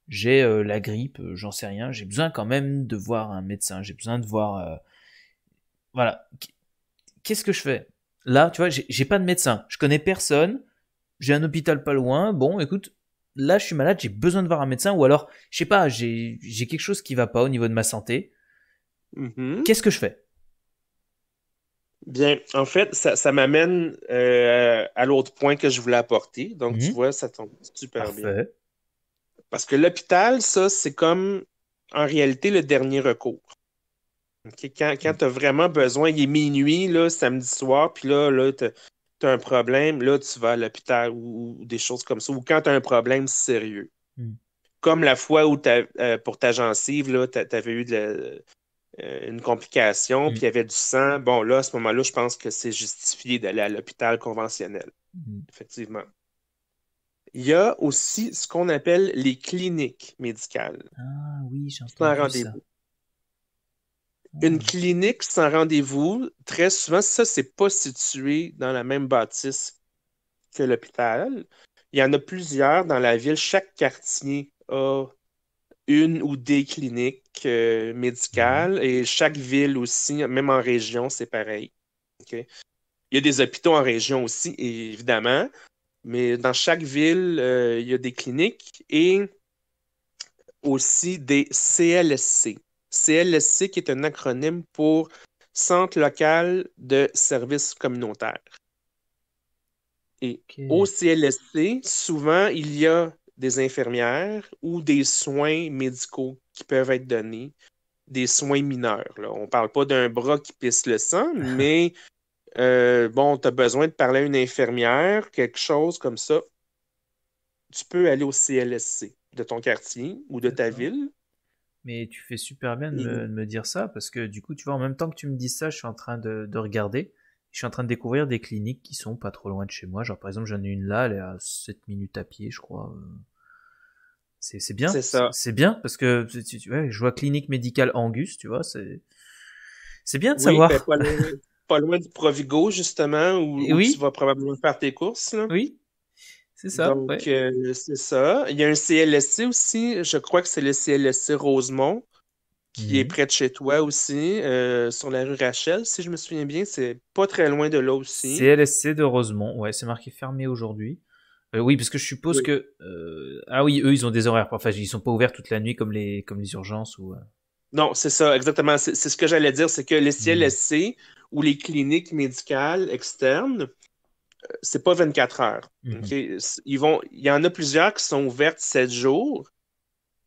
S2: j'ai la grippe, j'en sais rien, j'ai besoin quand même de voir un médecin, j'ai besoin de voir. voilà. Qu'est-ce que je fais Là, tu vois, j'ai pas de médecin, je connais personne j'ai un hôpital pas loin. Bon, écoute, là, je suis malade, j'ai besoin de voir un médecin, ou alors, je sais pas, j'ai quelque chose qui va pas au niveau de ma santé. Mm-hmm. Qu'est-ce que je fais?
S1: Bien, en fait, ça, m'amène euh, à l'autre point que je voulais apporter. Donc, tu mm-hmm. vois, ça tombe super bien. Parce que l'hôpital, ça, c'est comme, en réalité, le dernier recours. Quand, quand mm. tu as vraiment besoin, il est minuit, là, samedi soir, puis là, là un problème, là, tu vas à l'hôpital ou, des choses comme ça, ou quand tu as un problème sérieux. Hmm. Comme la fois où, euh, pour ta gencive, tu avais eu euh, une complication, hmm. puis il y avait du sang. Bon, là, à ce moment-là, je pense que c'est justifié d'aller à l'hôpital conventionnel. Hmm. Effectivement. Il y a aussi ce qu'on appelle les cliniques médicales.
S3: Ah oui, j'entends vous
S1: une mm. clinique sans rendez-vous, très souvent, ça, c'est pas situé dans la même bâtisse que l'hôpital. Il y en a plusieurs dans la ville. Chaque quartier a une ou des cliniques euh, médicales et chaque ville aussi, même en région, c'est pareil. Il y a des hôpitaux en région aussi, évidemment, mais dans chaque ville, euh, il y a des cliniques et aussi des CLSC, CLSC, qui est un acronyme pour Centre local de services communautaires. Et au CLSC, souvent, il y a des infirmières ou des soins médicaux qui peuvent être donnés, des soins mineurs. On ne parle pas d'un bras qui pisse le sang, *laughs* mais euh, bon, tu as besoin de parler à une infirmière, quelque chose comme ça. Tu peux aller au CLSC de ton quartier ou de ta ville
S2: mais tu fais super bien de me, dire ça parce que du coup, tu vois, en même temps que tu me dis ça, je suis en train de, de regarder. Je suis en train de découvrir des cliniques qui sont pas trop loin de chez moi. Genre, par exemple, j'en ai une là, elle est à 7 minutes à pied, je crois. Euh, c'est, c'est bien. C'est ça. C'est, bien parce que tu, vois, je vois clinique médicale Angus, tu vois. C'est, c'est bien de savoir. Ben,
S1: pas, loin, du Provigo, justement, où, *laughs* tu vas probablement faire tes courses. Là. Oui, c'est ça. Donc, euh, c'est ça. Il y a un CLSC aussi. Je crois que c'est le CLSC Rosemont, qui est mhm. près de chez toi aussi, euh, sur la rue Rachel, si je me souviens bien. C'est pas très loin de là aussi. CLSC
S2: de Rosemont, ouais, c'est marqué fermé aujourd'hui. Euh, oui, parce que je suppose que. Ah oui, eux, ils ont des horaires. Enfin, ils sont pas ouverts toute la nuit comme les, comme les urgences ou.
S1: Non, c'est ça, exactement. C'est ce que j'allais dire, c'est que les CLSC mhm. ou les cliniques médicales externes, c'est pas 24 heures. Mhm. Ils vont, il y en a plusieurs qui sont ouvertes 7 jours,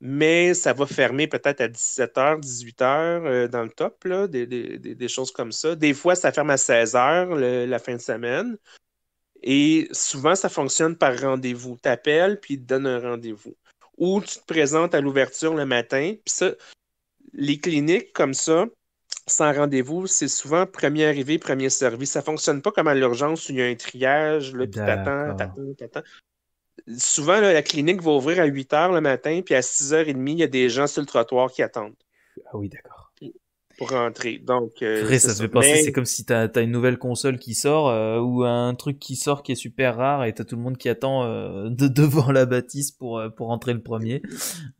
S1: mais ça va fermer peut-être à 17 heures, 18 heures euh, dans le top, là, des, choses comme ça. Des fois, ça ferme à 16 heures la fin de semaine. Et souvent, ça fonctionne par rendez-vous. Tu appelles, puis ils te donnent un rendez-vous. Ou tu te présentes à l'ouverture le matin. Puis les cliniques comme ça, sans rendez-vous, c'est souvent premier arrivé, premier servi. Ça ne fonctionne pas comme à l'urgence où il y a un triage, là, puis t'attends, t'attends, t'attends. Souvent, la clinique va ouvrir à 8 h le matin, puis à 6 h 30, il y a des gens sur le trottoir qui attendent. Ah oui, d'accord pour rentrer. Donc, euh, ça, ça, fait penser, c'est comme
S2: si tu as une nouvelle console qui sort euh, ou un truc qui sort qui est super rare et as tout le monde qui attend euh, de *laughs* devant la bâtisse pour pour entrer le premier.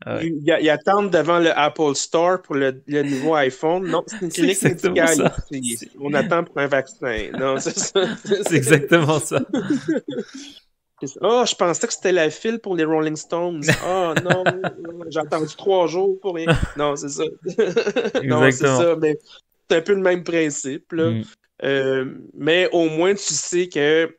S1: Ah Ils il, il attendent devant le Apple Store pour le, le nouveau iPhone. Non, c'est une *laughs* clinique On attend pour un vaccin. *laughs* c'est exactement ça. Oh, je pensais que c'était la file pour les Rolling Stones. Oh *laughs* non, j'ai attendu trois jours pour rien. Non, c'est ça. *laughs* non, c'est ça. c'est un peu le même principe. Là. Mm. Euh, mais au moins, tu sais que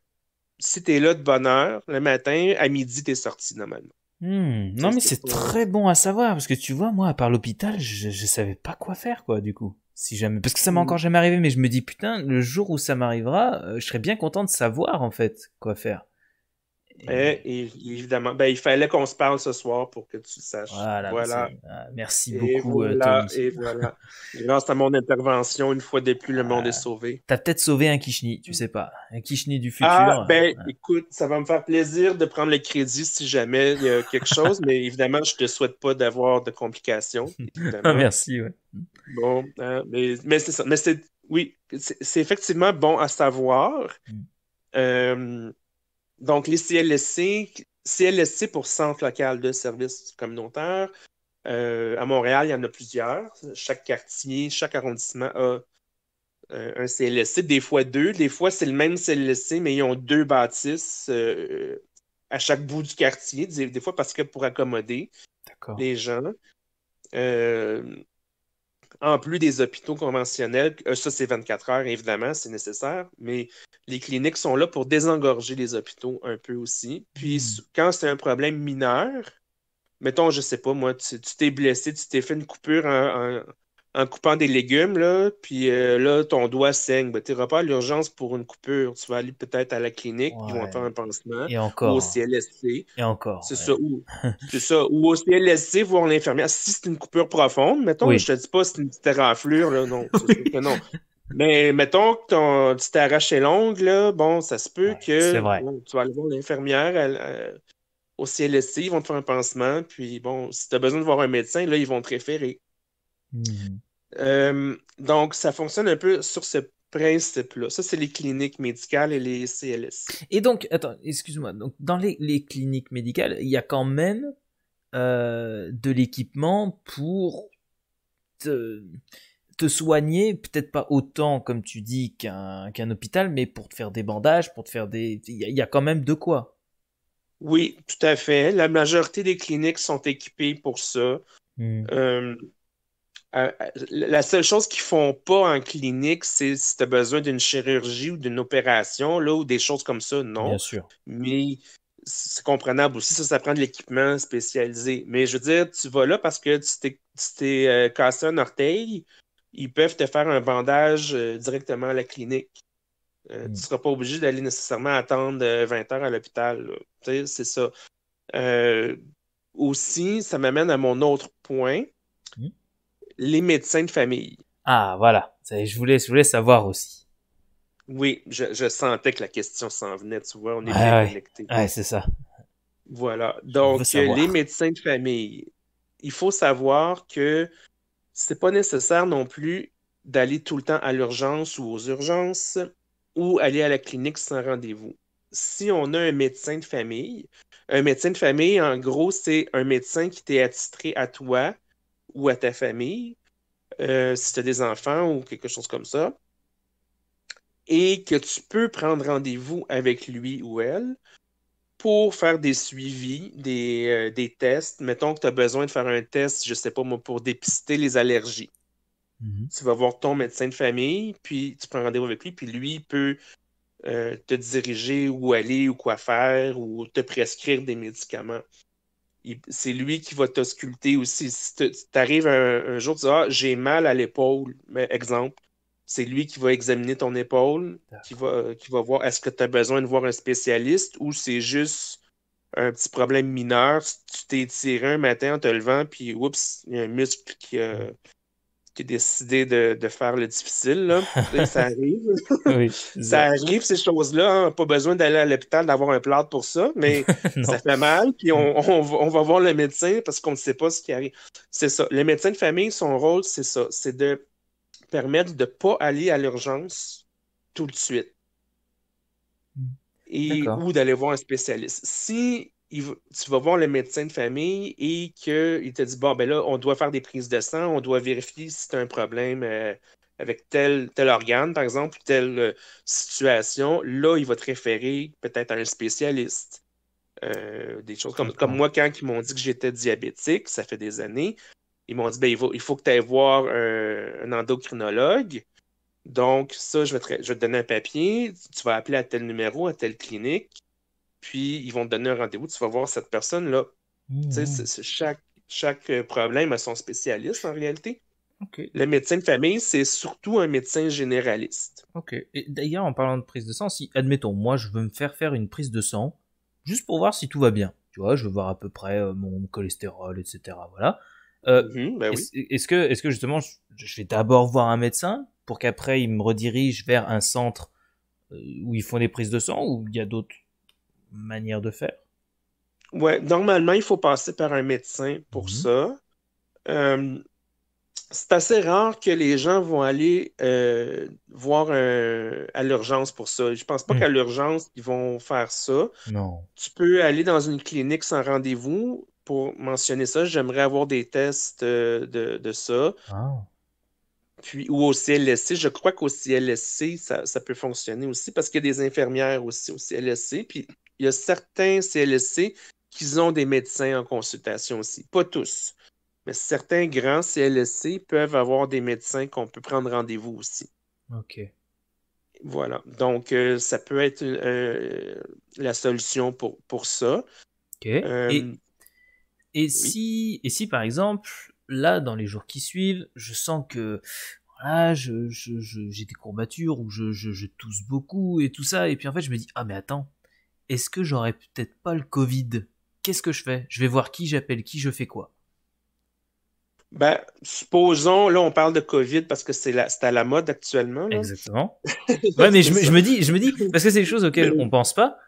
S1: si tu es là de bonne heure, le matin, à midi, tu es sorti normalement.
S2: Hmm. Non, mais c'est très bon à savoir, parce que tu vois, moi, à part l'hôpital, je, ne savais pas quoi faire, quoi, du coup. Si jamais. Parce que ça m'est mm. encore jamais arrivé, mais je me dis, putain, le jour où ça m'arrivera, euh, je serais bien content de savoir, en fait, quoi faire.
S1: Et, évidemment, ben, il fallait qu'on se parle ce soir pour que tu saches. Voilà. Merci ah, beaucoup, euh, Et voilà. Grâce à mon intervention, une fois de plus, le monde ah, est sauvé.
S2: T'as peut-être sauvé un Kishni, tu sais pas. Un Kishni du ah, futur. Ah,
S1: ben, écoute, ça va me faire plaisir de prendre le crédit si jamais il y a quelque chose, mais évidemment, je te souhaite pas d'avoir de complications. *laughs* Merci, ouais. Bon, hein, mais, mais c'est ça. Mais oui, c'est, effectivement bon à savoir. Mm. Euh, donc, les CLSC, CLSC pour Centre local de services communautaires. Euh, à Montréal, il y en a plusieurs. Chaque quartier, chaque arrondissement a euh, un CLSC, des fois deux. Des fois, c'est le même CLSC, mais ils ont deux bâtisses euh, à chaque bout du quartier, des, fois parce que pour accommoder les gens en plus des hôpitaux conventionnels, euh, ça c'est 24 heures évidemment, c'est nécessaire, mais les cliniques sont là pour désengorger les hôpitaux un peu aussi. Puis hmm. quand c'est un problème mineur, mettons, je sais pas moi, tu t'es blessé, tu t'es fait une coupure en, en coupant des légumes, là, puis euh, là, ton doigt saigne. Ben, tu n'iras pas à l'urgence pour une coupure. Tu vas aller peut-être à la clinique, ils vont faire un pansement. Et encore. Ou au CLSC. Et encore. C'est ça. Ou, au CLSC, voir l'infirmière. Si c'est une coupure profonde, mettons, je je te dis pas si c'est une petite raflure. là, non. *laughs* que non. Mais mettons que tu t'es arraché l'ongle, là, bon, ça se peut que tu vas aller voir l'infirmière euh, au CLSC, ils vont te faire un pansement, puis bon, si tu as besoin de voir un médecin, là, ils vont te référer. Mmh. Euh, donc, ça fonctionne un peu sur ce principe-là. Ça, c'est les cliniques médicales et les CLS.
S2: Et donc, attends, excuse-moi. Donc, dans les, cliniques médicales, il y a quand même euh, de l'équipement pour te, soigner, peut-être pas autant, comme tu dis, qu'un hôpital, mais pour te faire des bandages, pour te faire des. Il y, a quand même de quoi.
S1: Oui, tout à fait. La majorité des cliniques sont équipées pour ça. Hmm. Euh, euh, euh, la seule chose qu'ils font pas en clinique, c'est si tu as besoin d'une chirurgie ou d'une opération, là, ou des choses comme ça, non. Bien sûr. Mais c'est comprenable aussi, ça, ça prend de l'équipement spécialisé. Mais je veux dire, tu vas là parce que tu t'es euh, cassé un orteil, ils peuvent te faire un bandage directement à la clinique. Tu ne hmm. seras pas obligé d'aller nécessairement attendre 20 heures à l'hôpital. Tu sais, C'est ça. aussi, ça m'amène à mon autre point. Hmm les médecins de famille.
S2: Ah, voilà. Je voulais, je voulais savoir aussi.
S1: Oui, je, sentais que la question s'en venait, tu vois, on est bien connectés. c'est ça. Voilà. Donc, euh, les médecins de famille, il faut savoir que c'est pas nécessaire non plus d'aller tout le temps à l'urgence ou aux urgences ou aller à la clinique sans rendez-vous. Si on a un médecin de famille, un médecin de famille, en gros, c'est un médecin qui t'est attitré à toi, ou à ta famille, euh, si tu as des enfants ou quelque chose comme ça, et que tu peux prendre rendez-vous avec lui ou elle pour faire des suivis, des, euh, tests. Mettons que tu as besoin de faire un test, je ne sais pas moi, pour dépister les allergies. Mm-hmm. Tu vas voir ton médecin de famille, puis tu prends rendez-vous avec lui, puis lui peut euh, te diriger où aller ou quoi faire ou te prescrire des médicaments c'est lui qui va t'ausculter aussi. Si tu arrives un, jour, tu dis Ah, j'ai mal à l'épaule, exemple, c'est lui qui va examiner ton épaule, qui va, qui va voir est-ce que tu as besoin de voir un spécialiste ou c'est juste un petit problème mineur. tu t'es tiré un matin en te levant, puis oups, il y a un muscle qui a, qui décidé de, faire le difficile. Là. ça arrive.
S3: *laughs*
S1: ça arrive, ces choses-là. Hein. Pas besoin d'aller à l'hôpital, d'avoir un plat pour ça, mais *laughs* ça fait mal. Puis mm. on, va, voir le médecin parce qu'on ne sait pas ce qui arrive. C'est ça. Le médecin de famille, son rôle, c'est ça. C'est de permettre de ne pas aller à l'urgence tout de suite. Mm. Et, ou d'aller voir un spécialiste. Si tu vas voir le médecin de famille et qu'il te dit Bon, ben là, on doit faire des prises de sang, on doit vérifier si tu as un problème euh, avec tel, tel organe, par exemple, telle euh, situation. Là, il va te référer peut-être à un spécialiste. Euh, des choses comme, moi, quand ils m'ont dit que j'étais diabétique, ça fait des années, ils m'ont dit ben, il, faut, que tu ailles voir un endocrinologue. Donc, ça, je vais te donner un papier, tu vas appeler à tel numéro, à telle clinique puis ils vont te donner un rendez-vous, tu vas voir cette personne-là.
S3: Tu sais, mmh.
S1: chaque, chaque euh, problème a son spécialiste en réalité. OK. Le médecin de famille, c'est surtout un médecin généraliste.
S2: Ok. d'ailleurs, en parlant de prise de sang, si, admettons, moi, je veux me faire faire une prise de sang, juste pour voir si tout va bien. Tu vois, je veux voir à peu près euh, mon cholestérol, etc. Voilà. Euh, mhm, ben est-ce, oui. est que, est-ce que justement, je, je vais d'abord voir un médecin pour qu'après il me redirige vers un centre où ils font des prises de sang ou il y a d'autres manière de faire?
S1: Ouais, normalement, il faut passer par un médecin pour mhm. ça. Euh, c'est assez rare que les gens vont aller euh, voir à l'urgence pour ça. Je pense pas hmm. qu'à l'urgence, ils vont faire ça. Non. Tu peux aller dans une clinique sans rendez-vous. Pour mentionner ça, j'aimerais avoir des tests euh, de, ça. Ah. Puis, ou au CLSC, je crois qu'au CLSC, ça, ça, peut fonctionner aussi parce qu'il y a des infirmières aussi au CLSC. Puis il y a certains CLSC qui ont des médecins en consultation aussi. Pas tous. Mais certains grands CLSC peuvent avoir des médecins qu'on peut prendre rendez-vous aussi. OK. Voilà. Donc, euh, ça peut être la solution pour, pour ça. OK. et, euh,
S2: si, et par exemple, là, dans les jours qui suivent, je sens que voilà, j'ai je, des courbatures ou je, tousse beaucoup et tout ça, et puis en fait, je me dis, ah, mais attends, est-ce que j'aurais peut-être pas le Covid Qu'est-ce que je fais Je vais voir qui j'appelle, qui je fais quoi
S1: ben, supposons, là, on parle de COVID parce que c'est à la mode actuellement. Exactement. *laughs* ouais, mais je, me dis, je me dis, *laughs* parce que c'est des choses auxquelles on pense pas.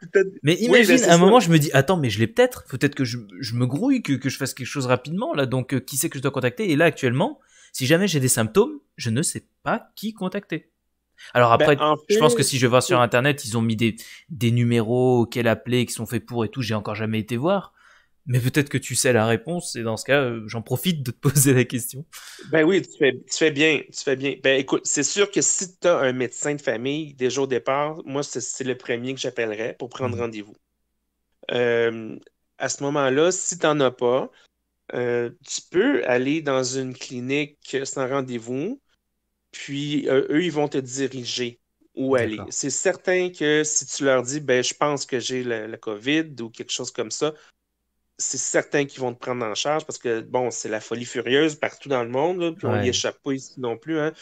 S1: Mais imagine, à un moment, je
S2: me dis, attends, mais je l'ai peut-être. Peut-être que je, me grouille, que, je fasse quelque chose rapidement, là. Donc, euh, qui c'est que je dois contacter? Et là, actuellement, si jamais j'ai des symptômes, je ne sais pas qui contacter. Alors ben, après, je pense que si je vais sur internet, ils ont mis des, numéros auxquels appeler, qui sont faits pour et tout, j'ai encore jamais été voir. Mais peut-être que tu sais la réponse, et dans ce cas, euh, j'en profite de te *laughs* poser la question.
S1: Ben oui, tu fais, bien, tu fais bien. Ben écoute, c'est sûr que si tu as un médecin de famille, jours au départ, moi, c'est le premier que j'appellerais pour prendre mm-hmm. rendez-vous. Euh, à ce moment-là, si tu n'en as pas, euh, tu peux aller dans une clinique sans rendez-vous puis euh, eux, ils vont te diriger où aller. C'est certain que si tu leur dis, ben, je pense que j'ai le, COVID ou quelque chose comme ça, c'est certain qu'ils vont te prendre en charge parce que, bon, c'est la folie furieuse partout dans le monde, puis on n'y échappe pas ici non plus. Hein.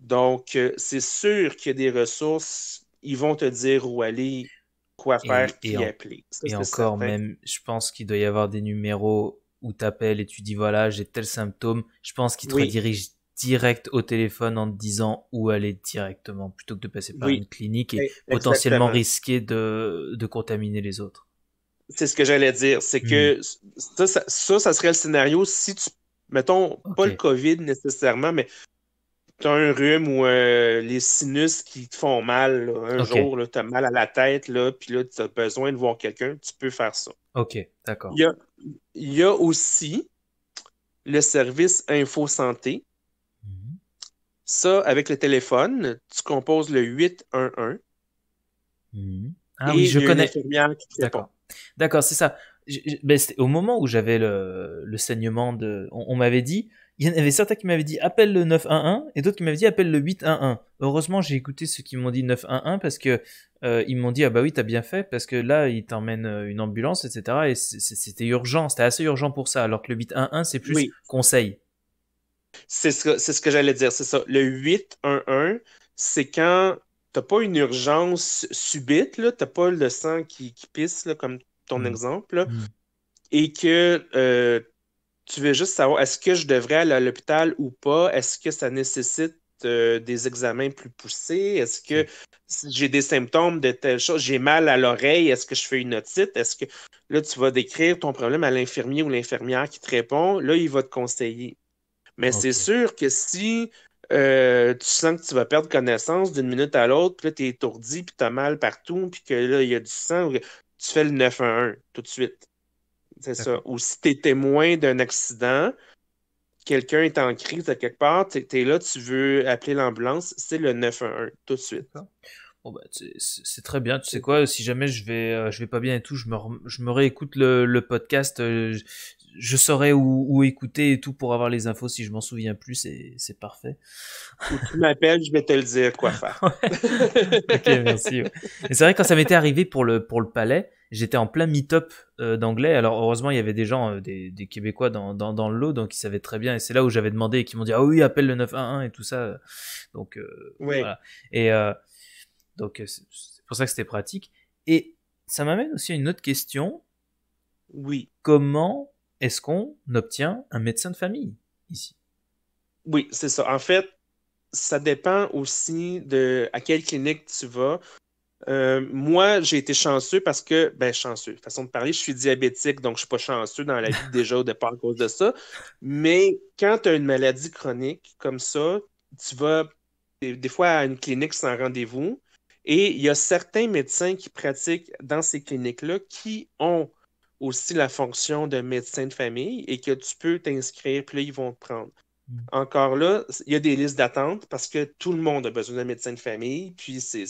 S1: Donc, euh, c'est sûr qu'il y a des ressources, ils vont te dire où aller, quoi faire, et, appeler. et encore, même,
S2: je pense qu'il doit y avoir des numéros où tu appelles et tu dis, voilà, j'ai tel symptôme. Je pense qu'ils te redirigent direct au téléphone en te disant où aller directement plutôt que de passer par une clinique et potentiellement risquer de, contaminer les autres.
S1: C'est ce que j'allais dire, c'est que hmm. ça, ça, serait le scénario si tu, mettons, pas le COVID nécessairement, mais tu as un rhume ou euh, les sinus qui te font mal, un jour, tu as mal à la tête, là, puis là, tu as besoin de voir quelqu'un, tu peux faire ça.
S2: OK, d'accord.
S1: Il y a, aussi le service Info Santé, ça, avec le téléphone, tu composes le 811.
S2: Mhm. Ah et oui, je connais. D'accord. D'accord, c'est ça. Ben, au moment où j'avais le, saignement on, m'avait dit, il y en avait certains qui m'avaient dit appelle le 911 et d'autres qui m'avaient dit appelle le 811. Heureusement, j'ai écouté ceux qui m'ont dit 911 parce que euh, ils m'ont dit ah bah oui t'as bien fait parce que là ils t'emmènent euh, une ambulance etc et c'était urgent, c'était assez urgent pour ça alors que le 811 c'est plus conseil.
S1: C'est ce, que j'allais dire, c'est ça. Le 8-1-1, c'est quand t'as pas une urgence subite, tu n'as pas le sang qui, qui pisse, comme ton mm. exemple, mm. et que euh, tu veux juste savoir est-ce que je devrais aller à l'hôpital ou pas, est-ce que ça nécessite euh, des examens plus poussés, est-ce que mm. j'ai des symptômes de telle chose, j'ai mal à l'oreille, est-ce que je fais une otite, est-ce que là, tu vas décrire ton problème à l'infirmier ou l'infirmière qui te répond, là, il va te conseiller. Mais c'est sûr que si euh, tu sens que tu vas perdre connaissance d'une minute à l'autre, puis là, tu es étourdi, puis tu as mal partout, puis que là, il y a du sang, tu fais le 911 tout de suite. C'est ça. Ou si tu es témoin d'un accident, quelqu'un est en crise de quelque part, tu es, là, tu veux appeler l'ambulance, c'est le 911 tout de suite. Bon ben, c'est
S2: très bien. Tu sais quoi, si jamais je vais, euh, je vais pas bien et tout, je me, je me réécoute le, podcast. Euh, je saurais où, écouter et tout pour avoir les infos si je m'en souviens plus, c'est parfait.
S1: tu m'appelles, je vais te le dire quoi faire. *laughs* ok, merci. c'est vrai quand ça m'était
S2: arrivé pour le pour le palais, j'étais en plein meet-up euh, d'anglais. Alors heureusement, il y avait des gens, euh, des, Québécois dans, dans, le lot, donc ils savaient très bien. Et c'est là où j'avais demandé et qui m'ont dit ah oui, appelle le 911 et tout ça. Donc euh, voilà. Et euh, donc c'est pour ça que c'était pratique. Et ça m'amène aussi à une autre question. Oui. Comment est-ce qu'on obtient un médecin de famille ici?
S1: Oui, c'est ça. En fait, ça dépend aussi de à quelle clinique tu vas. Euh, moi, j'ai été chanceux parce que, ben, chanceux, façon de parler, je suis diabétique, donc je suis pas chanceux dans la vie *laughs* déjà au départ à cause de ça. Mais quand tu as une maladie chronique comme ça, tu vas des fois à une clinique sans rendez-vous et il y a certains médecins qui pratiquent dans ces cliniques-là qui ont aussi la fonction de médecin de famille et que tu peux t'inscrire, puis là, ils vont te prendre. Mm. Encore là, il y a des listes d'attente parce que tout le monde a besoin d'un médecin de famille, puis c'est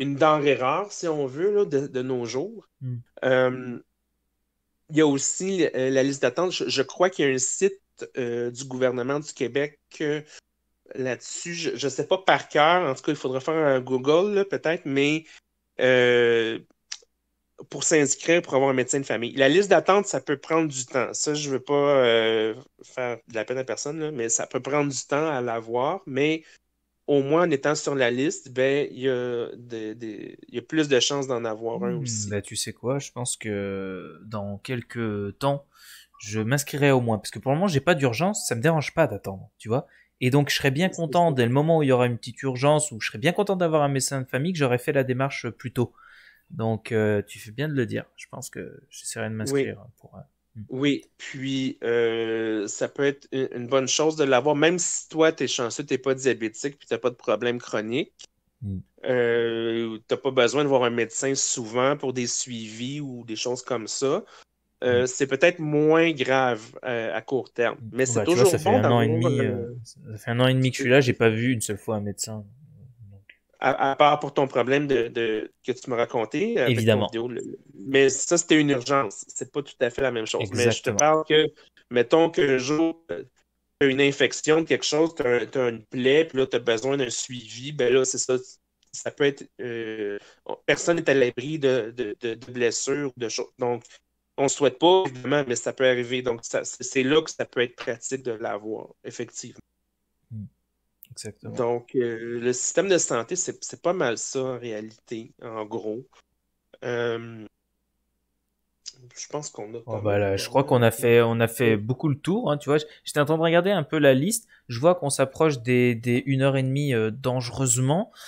S1: une denrée rare, si on veut, là, de, nos jours. Mm. Euh, il y a aussi euh, la liste d'attente. Je, crois qu'il y a un site euh, du gouvernement du Québec là-dessus. Je ne sais pas par cœur. En tout cas, il faudra faire un Google, peut-être, mais pour s'inscrire pour avoir un médecin de famille. La liste d'attente, ça peut prendre du temps. Ça, je ne veux pas euh, faire de la peine à personne, mais ça peut prendre du temps à l'avoir. Mais au moins, en étant sur la liste, ben, il y, a plus de chances d'en avoir un hmm, aussi.
S2: Ben, tu sais quoi, je pense que dans quelques temps, je m'inscrirai au moins. Parce que pour le moment, n'ai pas d'urgence, ça ne me dérange pas d'attendre, tu vois. Et donc, je serais bien content dès le moment où il y aura une petite urgence, ou je serais bien content d'avoir un médecin de famille, que j'aurais fait la démarche plus tôt. Donc, euh, tu fais bien de le dire. Je pense que j'essaierai de m'inscrire
S1: oui. pour. Euh, hmm. Oui, puis euh, ça peut être une bonne chose de l'avoir, même si toi, tu es chanceux, tu n'es pas diabétique, puis tu n'as pas de problème chronique. tu hmm. n'as pas besoin de voir un médecin souvent pour des suivis ou des choses comme ça. Hmm. C'est peut-être moins grave à court terme, mais c'est toujours ça fait un an et demi, Ça fait
S2: un an et demi que je suis là, j'ai pas vu une seule fois un médecin
S1: à, part pour ton problème de, que tu me raconté. Évidemment. mais ça, c'était une urgence. C'est pas tout à fait la même chose. Mais je te parle que, mettons qu'un jour, tu as une infection de quelque chose, tu as, une plaie, puis là, tu as besoin d'un suivi. Ben là, c'est ça. Ça peut être. Euh, personne n'est à l'abri de, de, blessures ou de choses. Donc, on ne souhaite pas, évidemment, mais ça peut arriver. Donc, c'est là que ça peut être pratique de l'avoir, effectivement. Donc, euh, le système de santé, c'est pas mal ça en réalité, en gros. Euh, je pense qu'on a. Oh, bah je
S2: crois qu'on a fait, on a fait beaucoup le tour. Hein, tu vois, j'étais en train de regarder un peu la liste. Je vois qu'on s'approche des, des 1h30 euh, dangereusement. *laughs*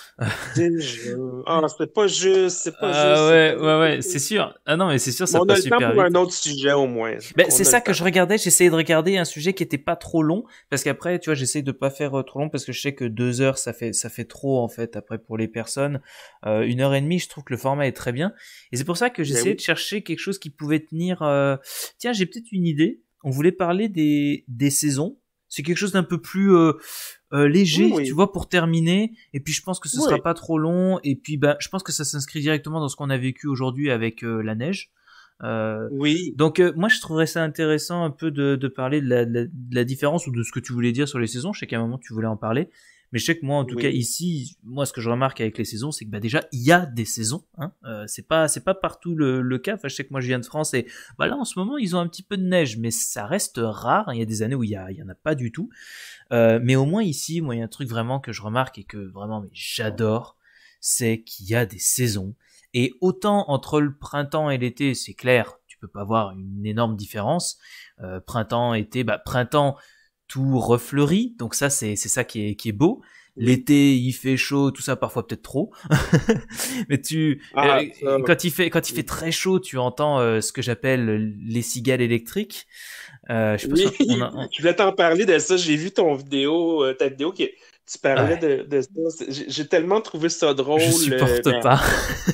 S1: Euh, ah, c'est pas juste, c'est pas ah juste.
S2: Ouais, ouais, ouais, c'est sûr. Ah non, mais c'est sûr, ça on un
S1: autre sujet au
S2: moins. Ben, c'est ça que je regardais. J'essayais de regarder un sujet qui était pas trop long, parce qu'après, tu vois, j'essaye de pas faire euh, trop long parce que je sais que deux heures, ça fait, ça fait trop en fait après pour les personnes. 1 une heure et demie, je trouve que le format est très bien. Et c'est pour ça que ben j'essayais de chercher quelque chose qui pouvait tenir. Euh, tiens, j'ai peut-être une idée. On voulait parler des, des saisons. C'est quelque chose d'un peu plus euh, euh, léger, tu vois, pour terminer. Et puis je pense que ce sera pas trop long. Et puis ben, je pense que ça s'inscrit directement dans ce qu'on a vécu aujourd'hui avec la neige. oui. Donc moi je trouverais ça intéressant un peu de, parler de la différence ou de ce que tu voulais dire sur les saisons. Je sais qu'à un moment tu voulais en parler. Mais je sais que moi, en tout cas, ici, moi, ce que je remarque avec les saisons, c'est que bah, déjà, il y a des saisons. Hein. Euh, c'est pas, c'est pas partout le, cas. Enfin, je sais que moi, je viens de France et bah, là, en ce moment, ils ont un petit peu de neige, mais ça reste rare. Il y a des années où il y, a, il y en a pas du tout. Euh, mais au moins ici, moi, il y a un truc vraiment que je remarque et que vraiment, mais j'adore, c'est qu'il y a des saisons. Et autant entre le printemps et l'été, c'est clair, tu peux pas voir une énorme différence. Euh, printemps, été, bah, printemps tout refleurit, Donc ça, c'est c'est ça qui est qui est beau. L'été, il fait chaud, tout ça parfois peut-être trop. *laughs* Mais tu ah, euh, quand il fait quand il fait mm. très chaud, tu entends euh, ce que j'appelle les cigales électriques. Euh, je si on a, on...
S1: *laughs* Je voulais t'en parler de ça. J'ai vu ton vidéo, euh, ta vidéo qui tu parlais de, de, ça. J'ai tellement trouvé ça drôle. Je supporte ben, pas.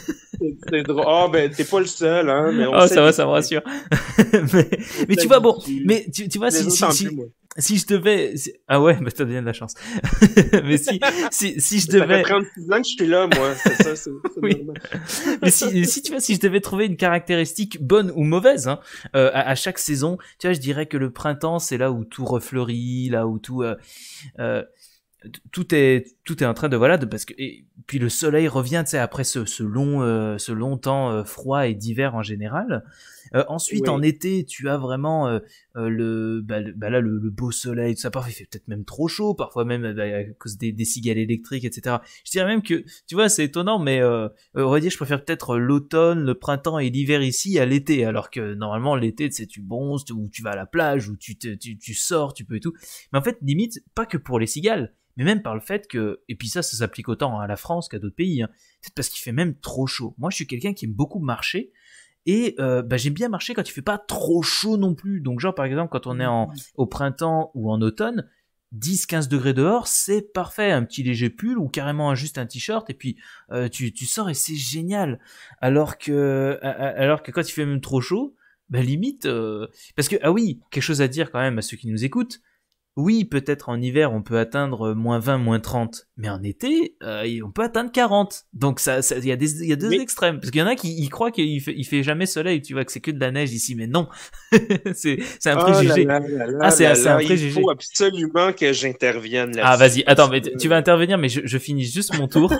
S1: *laughs* C'est drôle. Oh, ben, t'es pas le seul, hein. Mais oh, ça va, ça me rassure.
S2: mais, mais tu vois, bon, mais
S1: tu, tu vois, si, si, si je devais,
S2: ah ouais, *laughs* bah t'as bien de la chance.
S1: *laughs* mais si, si, si je devais. Ça fait ans que je suis là, moi. c'est Ça, c'est oui. *laughs*
S2: mais si, si tu vois, si je devais trouver une caractéristique bonne ou mauvaise hein, euh, à, chaque saison, tu vois, je dirais que le printemps, c'est là où tout refleurit, là où tout. Euh, euh, tout est tout est en train de voilà de parce que puis le soleil revient tu sais après ce, ce long ce long temps froid et d'hiver en général euh, ensuite, en été, tu as vraiment euh, euh, bah, bah, le, beau soleil, tout ça. Parfois, il fait peut-être même trop chaud, parfois même bah, à cause des, cigales électriques, etc. Je dirais même que, tu vois, c'est étonnant, mais euh, dire je préfère peut-être l'automne, le printemps et l'hiver ici à l'été, alors que normalement, l'été, tu sais, tu bronzes, ou tu vas à la plage, ou tu, tu, sors, tu peux et tout. Mais en fait, limite, pas que pour les cigales mais même par le fait que, et puis ça, ça s'applique autant à la France qu'à d'autres pays, C'est hein, parce qu'il fait même trop chaud. Moi, je suis quelqu'un qui aime beaucoup marcher, et euh, bah, j'aime bien marcher quand il fait pas trop chaud non plus. Donc genre par exemple quand on est en, au printemps ou en automne, 10-15 degrés dehors, c'est parfait. Un petit léger pull ou carrément juste un t-shirt et puis euh, tu, tu sors et c'est génial. Alors que alors que quand il fait même trop chaud, bah limite euh, parce que ah oui quelque chose à dire quand même à ceux qui nous écoutent oui, peut-être en hiver, on peut atteindre euh, moins 20, moins 30, mais en été, euh, on peut atteindre 40. Donc, il ça, y a, des, y a deux extrêmes. Parce qu'il y en a qui ils croient qu'il fait, il fait jamais soleil, tu vois, que c'est que de la neige ici, mais non. *laughs* c'est un oh préjugé. ah, c'est un préjugé. Il faut
S1: absolument que j'intervienne là Ah, vas-y, attends, mais euh, tu vas
S2: intervenir, mais je, je finis juste mon tour.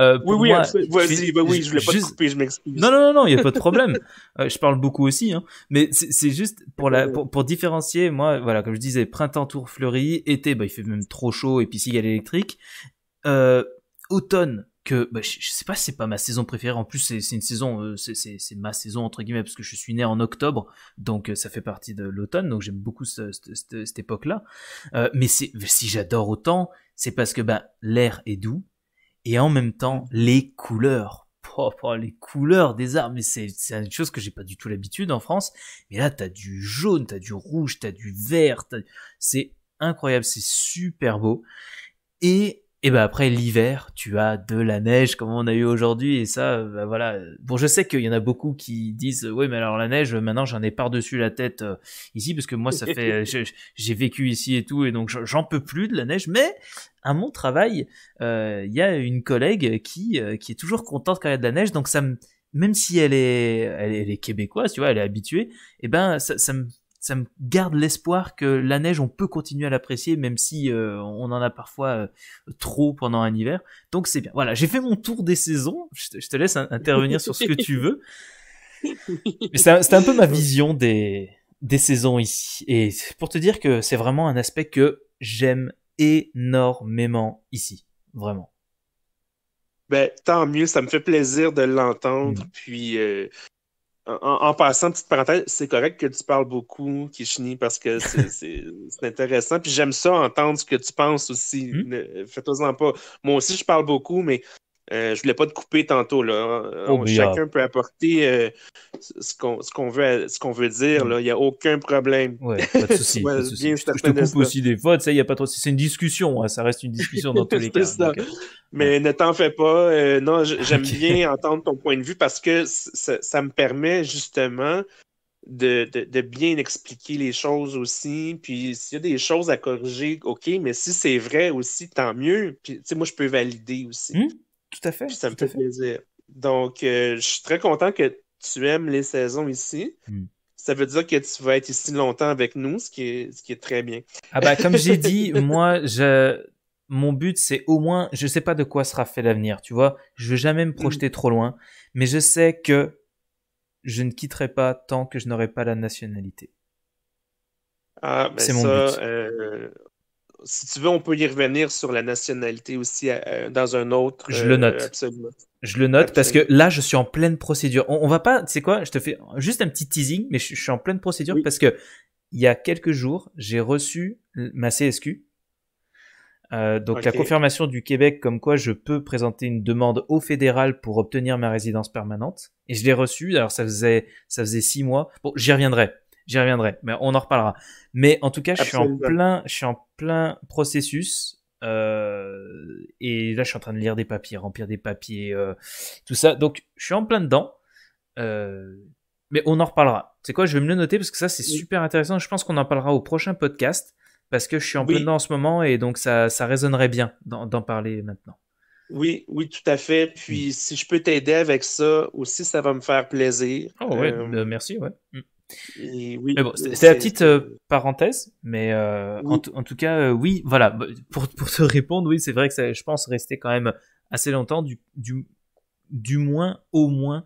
S2: Euh, *laughs* pour oui, oui,
S1: vas-y, bah oui, je voulais pas te couper,
S2: je m'excuse. Non, non, non, il n'y a pas de *laughs* problème. je parle beaucoup aussi, hein. mais c'est juste pour, la, pour différencier, moi, voilà, comme je disais, printemps tour fleurie, été bah il fait même trop chaud et puis s'il y a l'électrique, euh, automne que bah, je, sais pas c'est pas ma saison préférée en plus c'est une saison euh, c'est ma saison entre guillemets parce que je suis né en octobre donc euh, ça fait partie de l'automne donc j'aime beaucoup cette époque là euh, mais si j'adore autant c'est parce que bah l'air est doux et en même temps les couleurs les couleurs des arbres mais c'est une chose que j'ai pas du tout l'habitude en France mais là t'as du jaune t'as du rouge t'as du vert c'est incroyable, c'est super beau. Et et eh ben après l'hiver, tu as de la neige comme on a eu aujourd'hui et ça, euh, bah, voilà. Bon, je sais qu'il y en a beaucoup qui disent oui, mais alors la neige, maintenant j'en ai par dessus la tête euh, ici parce que moi ça fait, euh, *laughs* j'ai vécu ici et tout et donc j'en peux plus de la neige. Mais à mon travail, il y a une collègue qui qui est toujours contente quand il y a de la neige, donc ça même si elle est, elle est, québécoise, tu vois, elle est habituée, et eh ben ça me ça me garde l'espoir que la neige, on peut continuer à l'apprécier, même si euh, on en a parfois euh, trop pendant un hiver. Donc c'est bien. Voilà, j'ai fait mon tour des saisons. Je te, laisse intervenir sur ce que tu veux. *laughs* c'est un peu ma vision des, des saisons ici. Et pour te dire que c'est vraiment un aspect que j'aime énormément ici. Vraiment.
S1: Ben, tant mieux, ça me fait plaisir de l'entendre. Mm. Puis, euh, en, passant, petite parenthèse, c'est correct que tu parles beaucoup, Kishni, parce que *laughs* c'est intéressant. Puis j'aime ça entendre ce que tu penses aussi. Hmm? Fais-toi-en pas. Moi aussi, je parle beaucoup, mais je euh, je voulais pas te couper tantôt. Là. Euh, chacun peut apporter euh, ce qu'on veut, veut dire. Il n'y a aucun problème. Oui, pas de souci. *laughs* je, te coupe aussi
S2: des fois. a pas trop... C'est une discussion. Hein, ça reste une discussion dans *laughs* tous les cas.
S1: Mais ne t'en fais pas. non, j'aime bien entendre ton point de vue parce que ça me permet justement de, bien expliquer les choses aussi. Puis s'il y a des choses à corriger, OK, mais si c'est vrai aussi, tant mieux. Puis, moi, je peux valider aussi. Hmm? Tout à fait. ça me fait, plaisir. Donc, euh, je suis très content que tu aimes les saisons ici. Hmm. Ça veut dire que tu vas être ici longtemps avec nous, ce qui est, ce qui est très bien. Ah bah, comme j'ai dit, *laughs*
S2: moi, je... mon but, c'est au moins, je ne sais pas de quoi sera fait l'avenir, tu vois. Je veux jamais me hmm. projeter trop loin, mais je sais que je ne quitterai pas tant que je n'aurai pas la nationalité.
S1: Ah, ben c'est mon but. Euh, si tu veux, on peut y revenir sur la nationalité aussi euh, euh, dans un autre. Je le note. Euh,
S2: je le note parce que là, je suis en pleine procédure. On, va pas, tu quoi, je te fais juste un petit teasing, mais je, suis en pleine procédure parce que il y a quelques jours, j'ai reçu ma CSQ. donc la confirmation du Québec comme quoi je peux présenter une demande au fédéral pour obtenir ma résidence permanente et je l'ai reçue alors ça faisait ça faisait six mois bon j'y reviendrai J'y reviendrai, mais on en reparlera. Mais en tout cas, je suis en plein, je suis en plein processus. Euh, et là, je suis en train de lire des papiers, remplir des papiers, euh, tout ça. Donc, je suis en plein dedans. Euh, mais on en reparlera. C'est quoi Je vais me le noter parce que ça, c'est super intéressant. Je pense qu'on en parlera au prochain podcast parce que je suis en plein dedans en ce moment et donc ça, ça résonnerait bien d'en parler maintenant.
S1: Oui, oui, tout à fait. Puis, hmm. si je peux t'aider avec ça aussi, ça va me faire plaisir. Oh, ouais,
S2: merci, ouais. Hmm
S1: oui, euh, c'est la petite
S2: euh, parenthèse, mais euh, en, tout cas, oui, voilà. Bah, pour, te répondre, oui, c'est vrai que je pense rester quand même assez longtemps, du, moins, au moins,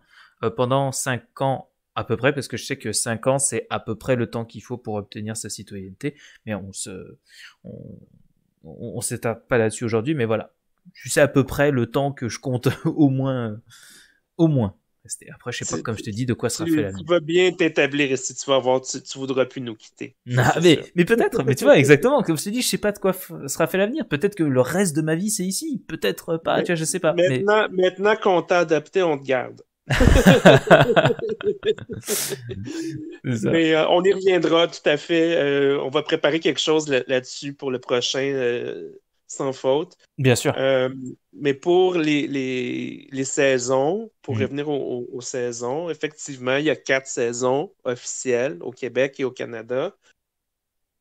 S2: pendant 5 ans à peu près, parce que je sais que 5 ans, c'est à peu près le temps qu'il faut pour obtenir sa citoyenneté, mais on se. On, pas là-dessus aujourd'hui, mais voilà. Je sais à peu près le temps que je compte *laughs* au moins. au moins.
S1: Après, je sais pas, comme je te dis, de quoi sera fait l'avenir Tu vas bien t'établir ici tu vas voir tu, tu voudras plus nous quitter. *laughs* Ah, mais, mais peut-être, mais tu vois, exactement,
S2: comme je te dis, je sais pas de quoi sera fait l'avenir. Peut-être que le reste de ma vie, c'est ici.
S1: Peut-être pas, Je tu je sais pas. Maintenant, maintenant qu'on t'a adapté, on te garde. *laughs* mais euh, on y reviendra tout à fait. Euh, on va préparer quelque chose là-dessus pour le prochain. Euh, sans faute. Bien sûr. Euh, mais pour les, saisons, pour mm. revenir aux, saisons, effectivement, il y a quatre saisons officielles au Québec et au Canada.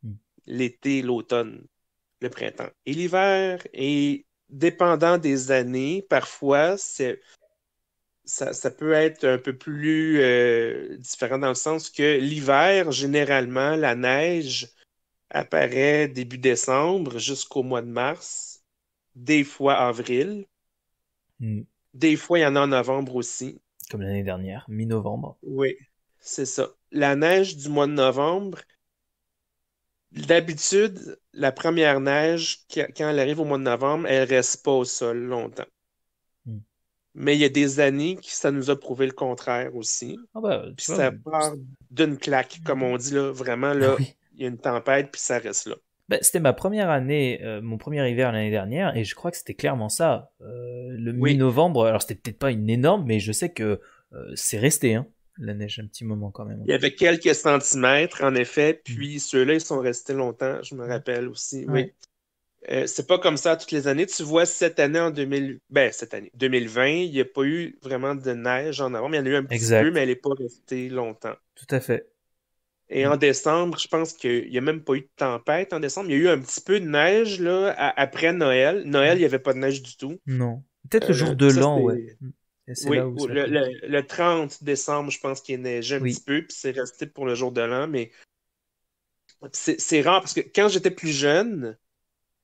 S1: Mm. L'été, l'automne, le printemps et l'hiver. Et dépendant des années, parfois, c'est... Ça, peut être un peu plus euh, différent dans le sens que l'hiver, généralement, la neige apparaît début décembre jusqu'au mois de mars, des fois avril. Hmm. Des fois, il y en a en novembre aussi.
S2: Comme l'année dernière, mi-novembre.
S1: Oui, c'est ça. La neige du mois de novembre, d'habitude, la première neige, quand elle arrive au mois de novembre, elle reste pas au sol longtemps. Hmm. Mais il y a des années qui ça nous a prouvé le contraire aussi.
S2: Ah ben, Puis ça
S1: part d'une claque, comme on dit là, vraiment ah là y a une tempête, puis ça reste là.
S2: Ben, c'était ma première année, euh, mon premier hiver l'année dernière, et je crois que c'était clairement ça. Euh, le mi-novembre, alors c'était peut-être pas une énorme, mais je sais que euh, c'est resté, hein, la neige, un petit moment quand même. Il y
S1: avait quelques centimètres, en effet, mm. puis ceux-là, ils sont restés longtemps, je me mm. rappelle aussi, oui. c'est pas comme ça toutes les années. Tu vois, cette année en ben, cette année, 2020, il n'y a pas eu vraiment de neige en avant, mais il y a eu un petit peu, mais elle n'est pas restée longtemps. Tout à fait. Et en décembre, je pense qu'il n'y a même pas eu de tempête en décembre. Il y a eu un petit peu de neige là, après Noël. Noël, il n'y avait pas de neige du tout. Non. Peut-être le euh, jour de l'an, ouais. Oui, le, 30 décembre, je pense qu'il neigeait un petit peu, puis c'est resté pour le jour de l'an, mais c'est rare parce que quand j'étais plus jeune,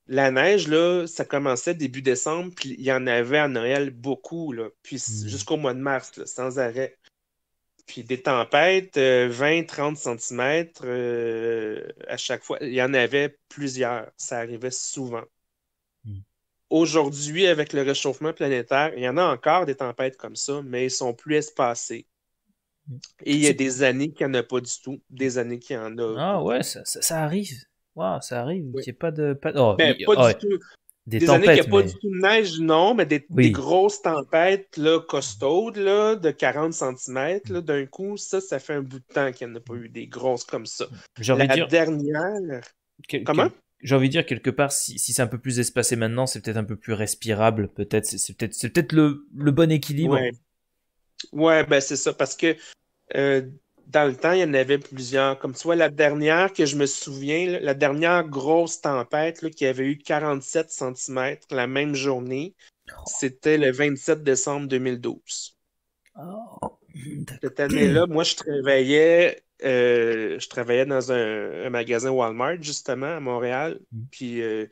S1: la neige, là, ça commençait début décembre, puis il y en avait à Noël beaucoup, là, puis mm. jusqu'au mois de mars, sans arrêt. Puis des tempêtes, 20-30 euh, cm euh, à chaque fois. Il y en avait plusieurs. Ça arrivait souvent. Hmm. Aujourd'hui, avec le réchauffement planétaire, il y en a encore des tempêtes comme ça, mais ils sont plus espacés. Hmm. Et il y a des années qu'il n'y en a pas du tout, des années qu'il y en a. Ah ouais, ça, arrive. Wow, ça arrive. Il n'y a pas de. Pas, des, années qu'il n'y a pas du tout de neige, non, mais des, grosses tempêtes là, costaudes là, de 40 cm d'un coup, ça, ça fait un bout de temps qu'il n'y en a pas eu des grosses comme ça. La dire... dernière. Comment?
S2: j'ai envie de dire quelque part, si, c'est un peu plus espacé maintenant, c'est peut-être un peu plus respirable, peut-être. C'est, peut-être, peut-être le, le, bon équilibre. Ouais,
S1: ouais ben c'est ça, parce que euh, dans le temps, il y en avait plusieurs. Comme tu vois, la dernière que je me souviens, la dernière grosse tempête qui avait eu 47 cm la même journée, c'était le 27 décembre 2012. Cette année-là, moi, je travaillais, euh, je travaillais dans un, magasin Walmart, justement, à Montréal. Mm. Puis euh,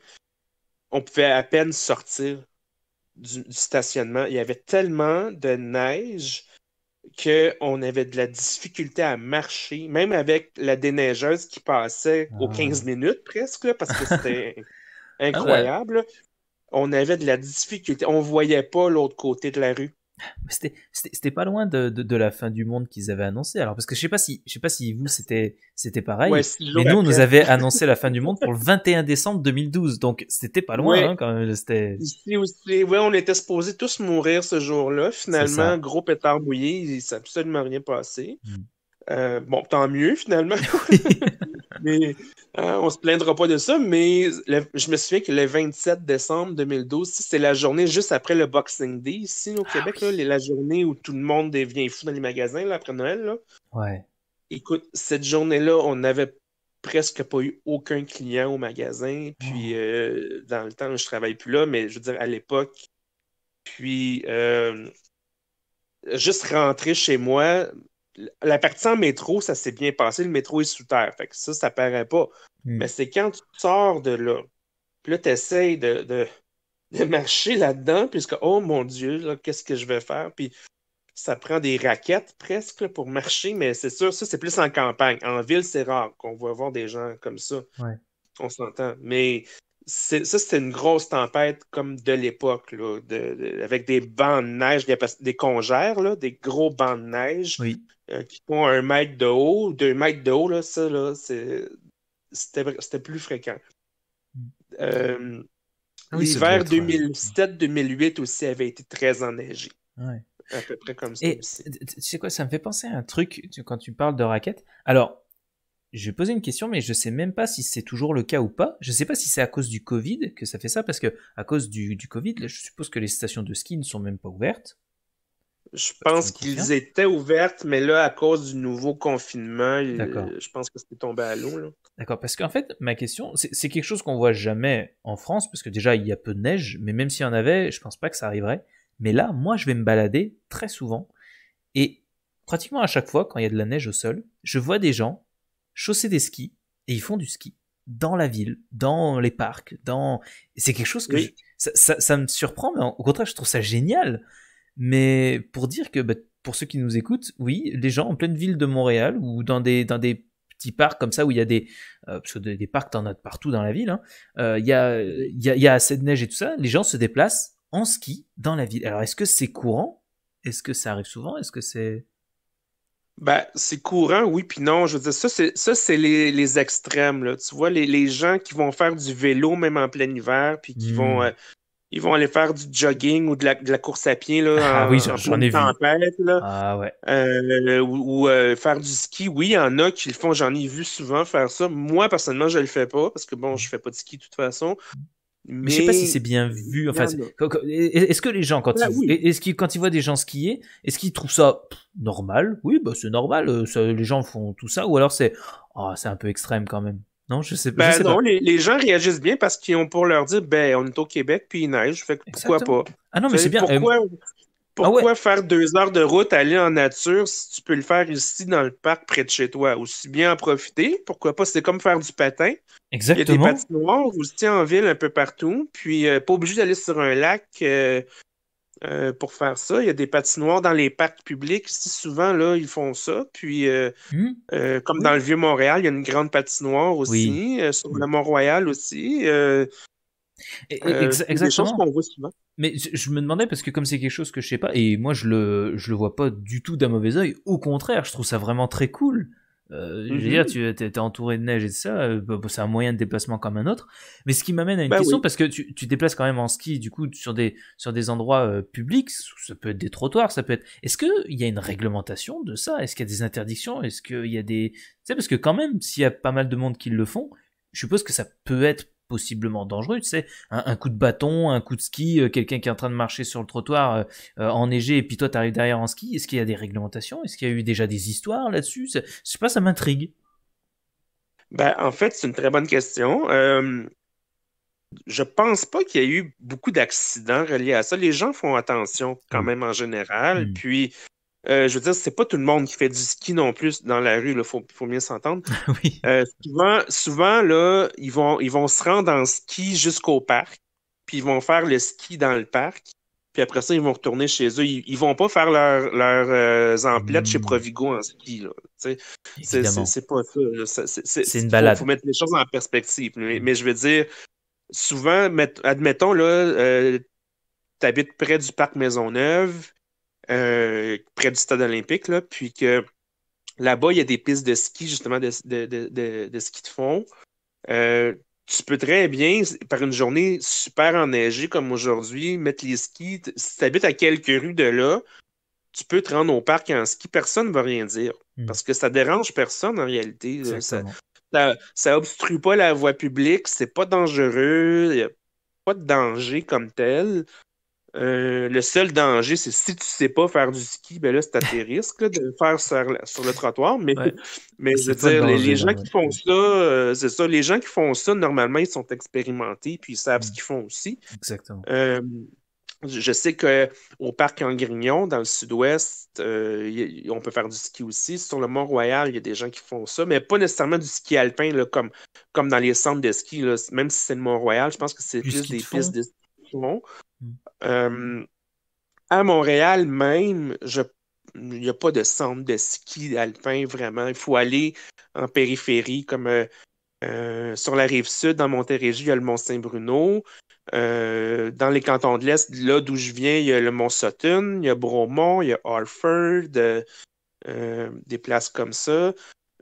S1: on pouvait à peine sortir du, stationnement. Il y avait tellement de neige qu'on avait de la difficulté à marcher, même avec la déneigeuse qui passait ah. aux 15 minutes presque, parce que c'était *laughs* incroyable. On avait de la difficulté. On voyait pas l'autre côté de la rue. C'était
S2: pas loin de, de, la fin du monde qu'ils avaient annoncé. Alors parce que je sais pas si je sais pas si vous c'était c'était pareil. Ouais, mais nous nous avait annoncé la fin du monde pour le 21 décembre 2012. Donc c'était pas loin hein, quand même. C'était.
S1: Ouais, on était supposés tous mourir ce jour-là. Finalement, gros pétard mouillé, il s'est absolument rien passé. Hmm. Euh, bon, tant mieux finalement. *laughs* *laughs* mais hein, on se plaindra pas de ça, mais je me souviens que le 27 décembre 2012, c'est la journée juste après le Boxing Day ici au ah Québec, la journée où tout le monde devient fou dans les magasins là, après Noël. Ouais. Écoute, cette journée-là, on n'avait presque pas eu aucun client au magasin. Puis oh. euh, dans le temps, je travaille plus là, mais je veux dire, à l'époque, puis euh, juste rentrer chez moi, la partie sans métro, ça s'est bien passé, le métro est sous terre. Fait que ça, ça paraît pas. Hmm. Mais c'est quand tu sors de là, puis là, tu essaies de, marcher là-dedans, puisque, oh mon Dieu, qu'est-ce que je vais faire? Puis ça prend des raquettes presque pour marcher, mais c'est sûr, ça, c'est plus en campagne. En ville, c'est rare qu'on voit voir des gens comme ça. On s'entend. Mais ça, c'était une grosse tempête comme de l'époque, avec des bancs de neige, des, congères, des gros bancs de neige. Euh, qui font un mètre de haut, deux mètres de haut, là, ça, là, c'était plus fréquent. Mm. Euh, L'hiver 2007-2008 aussi avait été très enneigé. Ouais. À peu près comme ça. Et,
S2: Tu sais quoi, ça me fait penser à un truc quand tu parles de raquettes. Alors, je vais poser une question, mais je sais même pas si c'est toujours le cas ou pas. Je sais pas si c'est à cause du Covid que ça fait ça, parce que à cause du, du Covid, je suppose que les stations de ski ne sont même pas ouvertes. Je
S1: pense qu'ils étaient ouvertes, mais là, à cause du nouveau confinement, je pense que c'est tombé à l'eau.
S2: D'accord, parce qu'en fait, ma question, c'est quelque chose qu'on voit jamais en France, parce que déjà, il y a peu de neige, mais même s'il y en avait, je pense pas que ça arriverait. Mais là, moi, je vais me balader très souvent, et pratiquement à chaque fois, quand il y a de la neige au sol, je vois des gens chausser des skis, et ils font du ski dans la ville, dans les parcs, dans... C'est quelque chose que... Ça, ça, me surprend, mais au contraire, je trouve ça génial. Mais pour dire que, bah, pour ceux qui nous écoutent, oui, les gens en pleine ville de Montréal ou dans des, dans des petits parcs comme ça où il y a des, euh, des, parcs t'en as partout dans la ville, hein, euh, il, y a, y a, assez de neige et tout ça, les gens se déplacent en ski dans la ville. Alors est-ce que c'est courant Est-ce que ça arrive souvent Est-ce que c'est...
S1: Ben, c'est courant, oui, puis non. Je veux dire, ça, c'est, ça, c'est les, les extrêmes. Là. Tu vois, les, les, gens qui vont faire du vélo même en plein hiver, puis qui vont hmm. euh, ils vont aller faire du jogging ou de la, course à pied là, ah, en, oui, j'en ai vu. Ah euh, ou, euh, faire du ski. Oui, il y en a qui le font. J'en ai vu souvent faire ça. Moi, personnellement, je ne le fais pas parce que bon, je fais pas de ski de toute façon. Mais, ne je sais pas si c'est bien vu. est-ce
S2: que les gens quand ah, ils, est-ce qu'ils quand ils voient des gens skier, est-ce qu'ils trouvent ça normal Oui, bah c'est normal. Euh, les gens font tout ça. Ou alors c'est, ah, c'est un peu extrême quand même. Non, je sais, ben non, pas.
S1: Les, gens réagissent bien parce qu'ils ont pour leur dire ben on est au Québec puis il neige, fait que pourquoi pas. Ah non, mais c'est bien. Euh, ah pourquoi, faire deux heures de route, aller en nature si tu peux le faire ici dans le parc près de chez toi? Aussi bien en profiter, pourquoi pas? C'est comme faire du patin. Exactement. Il y a des patinoires aussi en ville un peu partout, puis euh, pas obligé d'aller sur un lac. Euh, euh, pour faire ça. Il y a des patinoires dans les parcs publics. Si souvent, là, ils font ça. Puis, euh, hmm. euh, comme dans le Vieux-Montréal, il y a une grande patinoire aussi. sur le Mont-Royal aussi. exactement. voit souvent.
S2: Mais je me demandais parce que comme c'est quelque chose que je sais pas et moi je le je le vois pas du tout d'un mauvais oeil. Au contraire, je trouve ça vraiment très cool euh, je veux mm-hmm. dire, tu es, entouré de neige et de ça, euh, bah, bah, c'est un moyen de déplacement comme un autre. Mais ce qui m'amène à une bah question, parce que tu, tu déplaces quand même en ski, du coup, sur des, sur des endroits euh, publics, ça peut être des trottoirs, ça peut être. Est-ce qu'il y a une réglementation de ça Est-ce qu'il y a des interdictions Est-ce qu'il y a des. Tu sais, parce que quand même, s'il y a pas mal de monde qui le font, je suppose que ça peut être possiblement dangereux, tu sais, un, coup de bâton, un coup de ski, euh, quelqu'un qui est en train de marcher sur le trottoir euh, euh, enneigé et puis toi tu arrives derrière en ski, est-ce qu'il y a des réglementations Est-ce qu'il y a eu déjà des histoires là-dessus Je sais pas, ça m'intrigue.
S1: Ben, en fait, c'est une très bonne question. je pense pas qu'il y ait eu beaucoup d'accidents reliés à ça. Les gens font attention quand hmm. même en général. Hmm. Puis euh, je veux dire, c'est pas tout le monde qui fait du ski non plus dans la rue, il faut, mieux bien s'entendre. *laughs* Euh, souvent, souvent là, ils, vont, ils vont se rendre en ski jusqu'au parc, puis ils vont faire le ski dans le parc, puis après ça, ils vont retourner chez eux. Ils, vont pas faire leurs leur, euh, emplettes chez hmm. Provigo en ski. C'est, pas ça. C'est, une balade. Il faut, mettre les choses en perspective. Mais, hmm. je veux dire, souvent, admettons, tu habites près du parc Maisonneuve euh, près du stade olympique, là, puis que là-bas, il y a des pistes de ski, justement, de, de, de, ski de fond. Euh, tu peux très bien, par une journée super enneigée comme aujourd'hui, mettre les skis. Si tu habites à quelques rues de là, tu peux te rendre au parc en ski. Personne ne va rien dire. Hmm. Parce que ça dérange personne en réalité. Ça, ça, obstrue pas la voie publique, c'est pas dangereux, il n'y a pas de danger comme tel. Euh, le seul danger, c'est si tu ne sais pas faire du ski, ben là, c'est à tes *laughs* risques de de faire sur, le trottoir. Mais, mais dire, les, gens qui font ça, euh, c'est ça, les gens qui font ça, normalement, ils sont expérimentés, puis ils savent ce mm. qu'ils font aussi. Exactement. Euh, je sais qu'au parc Angrignon, dans le sud-ouest, on peut faire du ski aussi. Sur le Mont-Royal, il y a des gens qui font ça, mais pas nécessairement du ski alpin là, comme, comme dans les centres de ski. Même si c'est le Mont-Royal, je pense que c'est plus des pistes de ski de fond. Euh, à Montréal même, il n'y a pas de centre de ski alpin vraiment. Il faut aller en périphérie, comme euh, euh, sur la rive sud, dans Montérégie, il y a le Mont-Saint-Bruno. dans les cantons de l'Est, là d'où je viens, il y a le Mont-Sutton, il y a Bromont, il y a Harford, des places comme ça.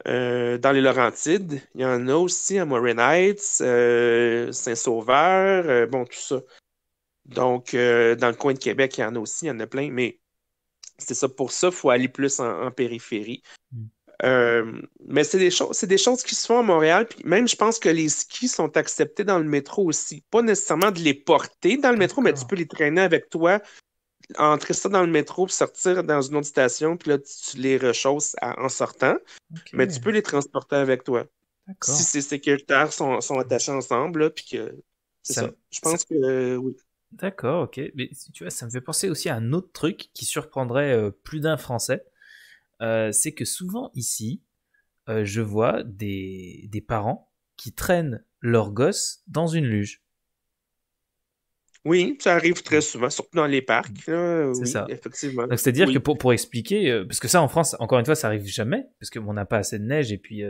S1: dans les Laurentides, il y en a aussi à Morin Heights, Saint-Sauveur, bon, tout ça. Donc, euh, dans le coin de Québec, il y en a aussi, il y en a plein, mais c'est ça. Pour ça, il faut aller plus en, périphérie. Mm. Euh, mais c'est des, c'est des choses qui se font à Montréal. Puis même, je pense que les skis sont acceptés dans le métro aussi. Pas nécessairement de les porter dans le métro, mais tu peux les traîner avec toi, entrer ça dans le métro, puis sortir dans une autre station, puis là, tu les rechausses en sortant. Mais tu peux les transporter avec toi. Si ces sécuritaires sont, attachés ensemble, puis que. C'est ça, Je pense que oui.
S2: D'accord, ok. Mais tu vois, ça me fait penser aussi à un autre truc qui surprendrait euh, plus d'un Français. Euh, c'est que souvent ici, euh, je vois des, parents qui traînent leur gosse dans une luge.
S1: Oui, ça arrive très souvent, surtout dans les parcs. Mm. c'est ça. Effectivement. c'est-à-dire que
S2: pour, pour expliquer, parce que ça en France, encore une fois, ça arrive jamais, parce qu'on n'a pas assez de neige et puis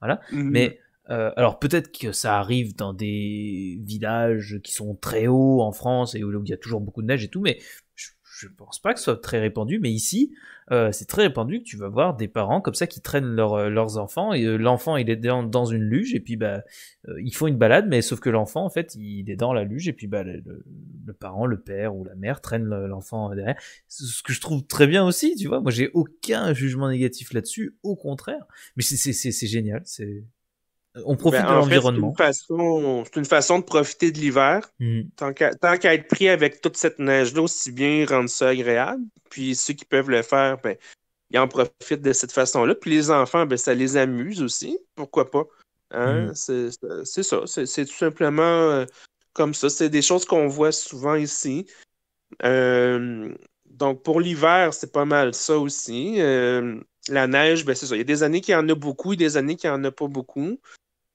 S2: voilà. Mm. Mais euh, alors peut-être que ça arrive dans des villages qui sont très hauts en France et où il y a toujours beaucoup de neige et tout, mais je, je pense pas que ce soit très répandu. Mais ici, euh, c'est très répandu que tu vas voir des parents comme ça qui traînent euh, leurs enfants et l'enfant il est dans, une luge et puis bah ils font une balade, mais sauf que l'enfant en fait il est dans la luge et puis bah le, parent, le père ou la mère traîne l'enfant derrière. Ce que je trouve très bien aussi, tu vois. Moi j'ai aucun jugement négatif là-dessus, au contraire. Mais c'est génial, c'est
S1: on profite ben, de l'environnement. C'est une, façon de profiter de l'hiver. Hmm. Tant qu'à être pris avec toute cette neige-là, aussi bien rendre ça agréable. Puis ceux qui peuvent le faire, ben, ils en profitent de cette façon-là. Puis les enfants, ben, ça les amuse aussi. Pourquoi pas? Hein? Hmm. C'est ça. C'est tout simplement euh, comme ça. C'est des choses qu'on voit souvent ici. Euh, donc pour l'hiver, c'est pas mal ça aussi. Euh, la neige, ben, c'est ça. Il y a des années qu'il y en a beaucoup, et des années qu'il n'y en a pas beaucoup.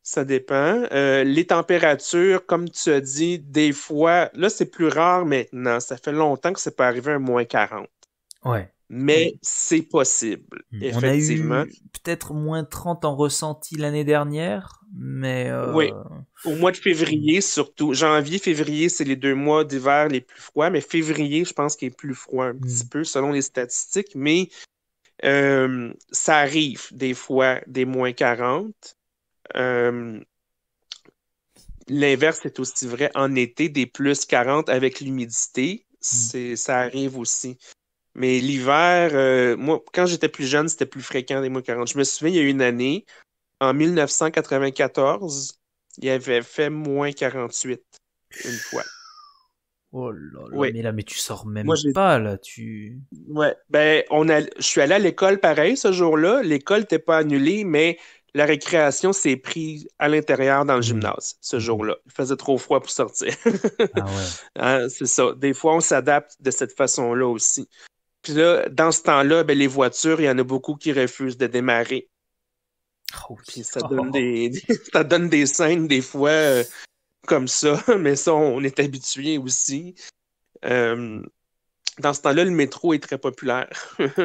S1: Ça dépend. Euh, les températures, comme tu as dit, des fois, là, c'est plus rare maintenant. Ça fait longtemps que ça peut arriver à moins 40. Oui. Mais c'est possible, hmm. effectivement.
S2: peut-être moins 30 en ressenti l'année
S1: dernière,
S2: mais... Euh, oui,
S1: au mois de février hmm. surtout. Janvier, février, c'est les deux mois d'hiver les plus froids, mais février, je pense qu'il est plus froid un petit hmm. peu selon les statistiques, mais euh, ça arrive des fois des moins 40. Euh, l'inverse est aussi vrai en été, des plus 40 avec l'humidité, c'est, ça arrive aussi. Mais l'hiver, euh, moi, quand j'étais plus jeune, c'était plus fréquent des moins 40. Je me souviens, il y a une année, en 1994, il avait fait moins 48 une fois.
S2: Oh là là, mais là, mais tu sors même pas, là, tu...
S1: Ouais, ben, on a... je suis allé à l'école pareil ce jour-là. L'école n'était pas annulée, mais la récréation s'est prise à l'intérieur dans le mm. gymnase ce jour-là. Il faisait trop froid pour sortir. *laughs* Ah hein, c'est ça. Des fois, on s'adapte de cette façon-là aussi. Puis là, dans ce temps-là, ben, les voitures, il y en a beaucoup qui refusent de démarrer. Oh Puis ça donne, *laughs* des, *laughs* ça donne des scènes des fois euh, comme ça, mais ça, on est habitué aussi. Euh, dans ce temps-là, le métro est très populaire.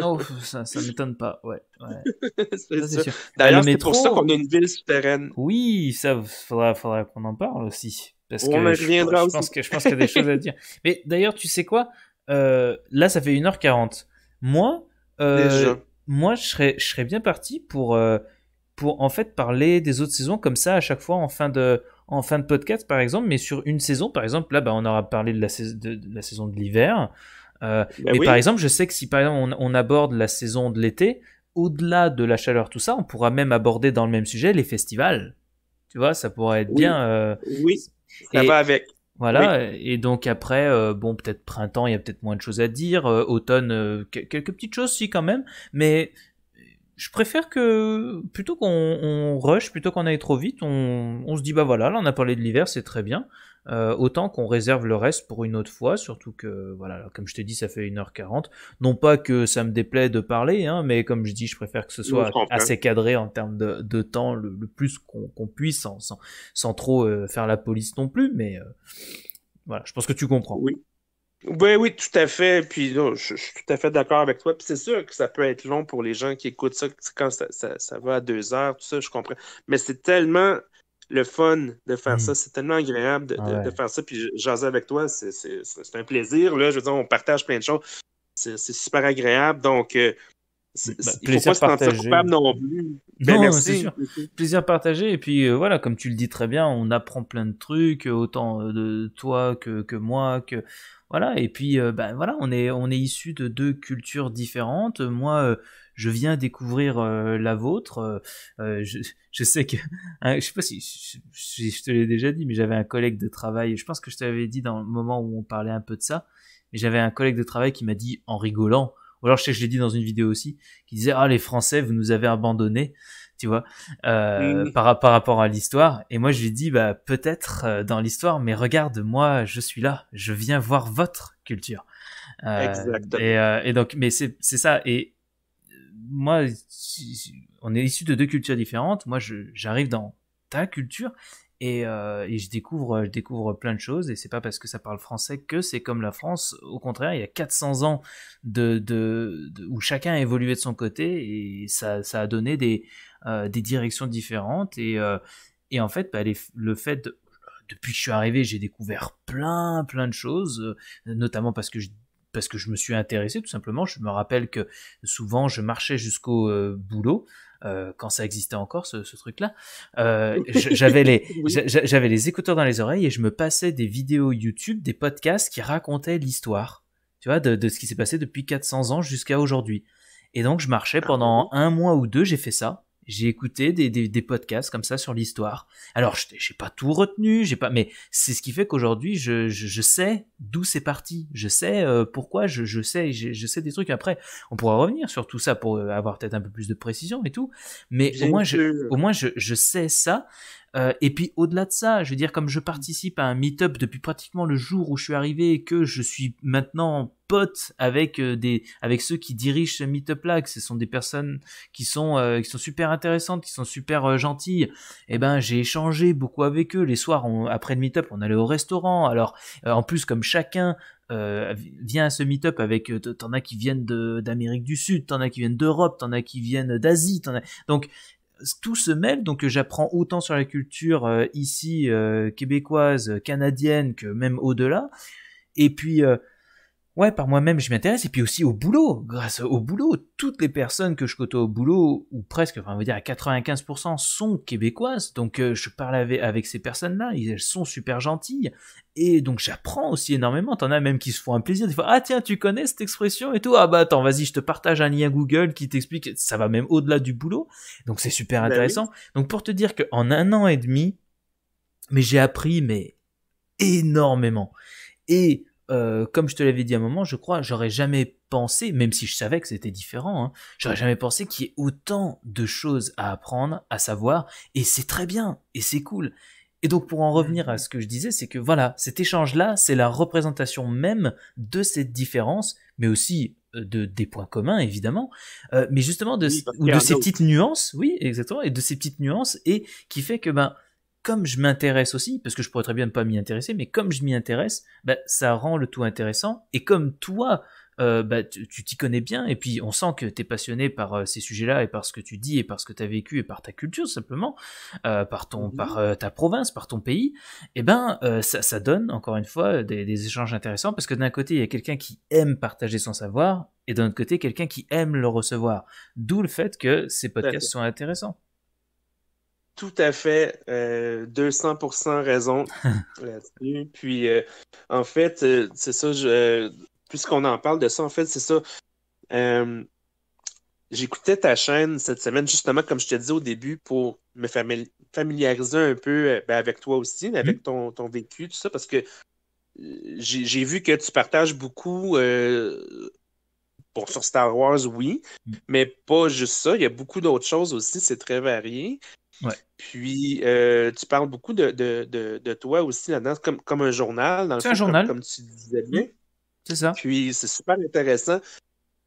S1: oh,
S2: *laughs* ça, ça m'étonne pas, ouais. ouais. *laughs* D'ailleurs, c'est pour ça qu'on a
S1: une ville souterraine.
S2: Oui, ça, faudra, faudra qu'on en parle aussi. Parce que je, Pense que, je pense qu'il y a des choses à dire. *laughs* Mais d'ailleurs, tu sais quoi euh, Là, ça fait 1h40. Moi, euh, moi je, serais, je serais bien parti pour, euh, pour en fait parler des autres saisons comme ça à chaque fois en fin de en fin de podcast par exemple, mais sur une saison, par exemple, là, bah, on aura parlé de la, de la saison de l'hiver. Euh, bah mais par exemple, je sais que si par exemple on, aborde la saison de l'été, au-delà de la chaleur, tout ça, on pourra même aborder dans le même sujet les festivals. Tu vois, ça pourrait être bien. Euh, oui, ça va avec. Voilà, et donc après, euh, bon, peut-être printemps, il y a peut-être moins de choses à dire, automne, quelques petites choses, si, quand même, mais je préfère que, plutôt qu'on rush, plutôt qu'on aille trop vite, on, se dit, bah voilà, là, on a parlé de l'hiver, c'est très bien, euh, autant qu'on réserve le reste pour une autre fois, surtout que, voilà, comme je te dis, ça fait 1h40. Non pas que ça me déplaît de parler, hein, mais comme je dis, je préfère que ce soit hein. assez cadré en termes de, temps, le, plus qu'on puisse, sans, sans, trop euh, faire la police non plus, mais euh, voilà, je pense que tu comprends. Oui.
S1: Oui, oui, tout à fait. Puis je, suis tout à fait d'accord avec toi. Puis c'est sûr que ça peut être long pour les gens qui écoutent ça quand ça, va à deux heures, tout ça, je comprends. Mais c'est tellement le fun de faire hmm. ça. C'est tellement agréable de, ah faire ça. Puis jaser avec toi, c'est un plaisir. Là, je veux dire, on partage plein de choses. C'est super agréable. Donc, euh, ben, il faut pas se sentir coupable non plus.
S2: Ben, non, merci. Sûr. Plaisir partagé. Et puis euh, voilà, comme tu le dis très bien, on apprend plein de trucs, euh, autant euh, de toi que, moi, que voilà. Et puis ben voilà, on est on est issus de deux cultures différentes. Moi je viens découvrir euh, la vôtre. Euh, euh, je, je, sais que, hein, je sais pas si je, te l'ai déjà dit, mais j'avais un collègue de travail. Je pense que je t'avais dit dans le moment où on parlait un peu de ça. Mais j'avais un collègue de travail qui m'a dit en rigolant, ou alors je sais que je l'ai dit dans une vidéo aussi, qui disait ah les Français vous nous avez abandonnés. Tu vois, mm. par, par rapport à l'histoire. Et moi, je lui dis, bah, peut-être dans l'histoire, mais regarde, moi, je suis là, je viens voir votre culture. Euh, et, et, donc, mais c'est ça. Et moi, on est issu de deux cultures différentes. Moi, j'arrive dans ta culture euh, et, je découvre je découvre plein de choses et c'est pas parce que ça parle français que c'est comme la France au contraire il y a 400 ans de, où chacun a évolué de son côté et ça, a donné des, euh, des directions différentes et, euh, en fait bah, le fait depuis que je suis arrivé j'ai découvert plein plein de choses notamment parce que je parce que je me suis intéressé tout simplement. Je me rappelle que souvent je marchais jusqu'au euh, boulot. Euh, quand ça existait encore ce, truc-là, euh, *laughs* j'avais les j'avais les écouteurs dans les oreilles et je me passais des vidéos YouTube, des podcasts qui racontaient l'histoire, tu vois, de ce qui s'est passé depuis 400 ans jusqu'à aujourd'hui. Et donc je marchais ah pendant un mois ou deux, j'ai fait ça j'ai écouté des, podcasts comme ça sur l'histoire. Alors, je n'ai pas tout retenu, j'ai pas, mais c'est ce qui fait qu'aujourd'hui, je, sais d'où c'est parti. Je sais euh, pourquoi, je, sais, je, sais des trucs. Après, on pourra revenir sur tout ça pour euh, avoir peut-être un peu plus de précision et tout. Mais au moins, je, au moins, je, je sais ça. Euh, et puis au-delà de ça, je veux dire, comme je mm. participe à un meet-up depuis pratiquement le jour où je suis arrivé que je suis maintenant pote avec euh, des avec ceux qui dirigent ce meet-up là, que ce sont des personnes qui sont euh, qui sont super intéressantes, qui sont super gentilles. Et eh ben j'ai échangé beaucoup avec eux. Les soirs après le meet-up, on allait au restaurant. Alors en plus comme chacun vient à ce meet-up avec t'en as qui viennent d'Amérique du Sud, t'en as qui viennent d'Europe, t'en as qui viennent d'Asie, donc tout se mêle, donc euh, j'apprends autant sur la culture euh, ici euh, québécoise, canadienne que même au-delà. Et puis ouais, par moi-même, je m'intéresse. Et puis aussi au boulot, grâce au boulot, toutes les personnes que je côtoie au boulot, ou presque, enfin, on va dire à 95%, sont québécoises. Donc, euh, je parle avec, ces personnes-là, elles sont super gentilles. Et donc, j'apprends aussi énormément. T'en as même qui se font un plaisir. Des fois, ah tiens, tu connais cette expression et tout. Ah bah attends, vas-y, je te partage un lien Google qui t'explique. Ça va même au-delà du boulot. Donc, c'est super bah intéressant. Donc, pour te dire qu'en un an et demi, mais j'ai appris, mais énormément. Et euh, comme je te l'avais dit à un moment, je crois, j'aurais jamais pensé, même si je savais que c'était différent, hein, j'aurais jamais pensé qu'il y ait autant de choses à apprendre, à savoir, et c'est très bien, et c'est cool. Et donc pour en mmh. revenir à ce que je disais, c'est que voilà, cet échange-là, c'est la représentation même de cette différence, mais aussi euh, de des points communs évidemment, euh, mais justement de, de ces petites nuances, oui exactement, et de ces petites nuances et qui fait que ben comme je m'intéresse aussi, parce que je pourrais très bien ne pas m'y intéresser, mais comme je m'y intéresse, bah, ça rend le tout intéressant. Et comme toi, euh, bah, tu t'y connais bien, et puis on sent que tu es passionné par euh, ces sujets-là, et par ce que tu dis, et par ce que tu as vécu, et par ta culture simplement, euh, par, ton, mhm. par ta province, par ton pays, et eh ben ça, ça, donne, encore une fois, des, échanges intéressants, parce que d'un côté, il y a quelqu'un qui aime partager son savoir, et d'un autre côté, quelqu'un qui aime le recevoir. D'où le fait que ces podcasts soient intéressants
S1: tout à fait 200% euh, raison *laughs* là-dessus. Puis, euh, en fait, euh, c'est ça, puisqu'on en parle de ça, en fait, c'est ça. J'écoutais ta chaîne cette semaine, justement, comme je te disais au début, pour me familiariser un peu ben, avec toi aussi, avec mm-hmm. ton, ton, vécu, tout ça, parce que j'ai vu que tu partages beaucoup sur Star Wars, oui, mm. mais pas juste ça. Il y a beaucoup d'autres choses aussi, c'est très varié. Puis, euh, tu parles beaucoup de, toi aussi là-dedans, comme, un journal. c'est un journal. Comme, tu disais bien. C'est ça. Puis, c'est super intéressant.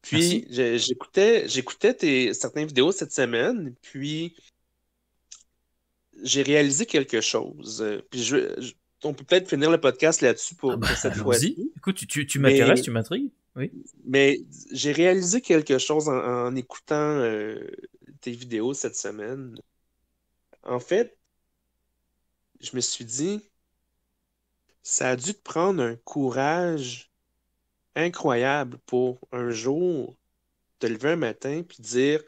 S1: Puis, j'écoutais, certaines vidéos cette semaine, puis j'ai réalisé quelque chose. Puis, on peut peut-être finir le podcast là-dessus pour, ah bah, cette fois-ci.
S2: Écoute, tu, m'intéresses, tu m'intrigues. Oui.
S1: Mais j'ai réalisé quelque chose en, écoutant euh, tes vidéos cette semaine en fait, je me suis dit, ça a dû te prendre un courage incroyable pour un jour te lever un matin puis dire,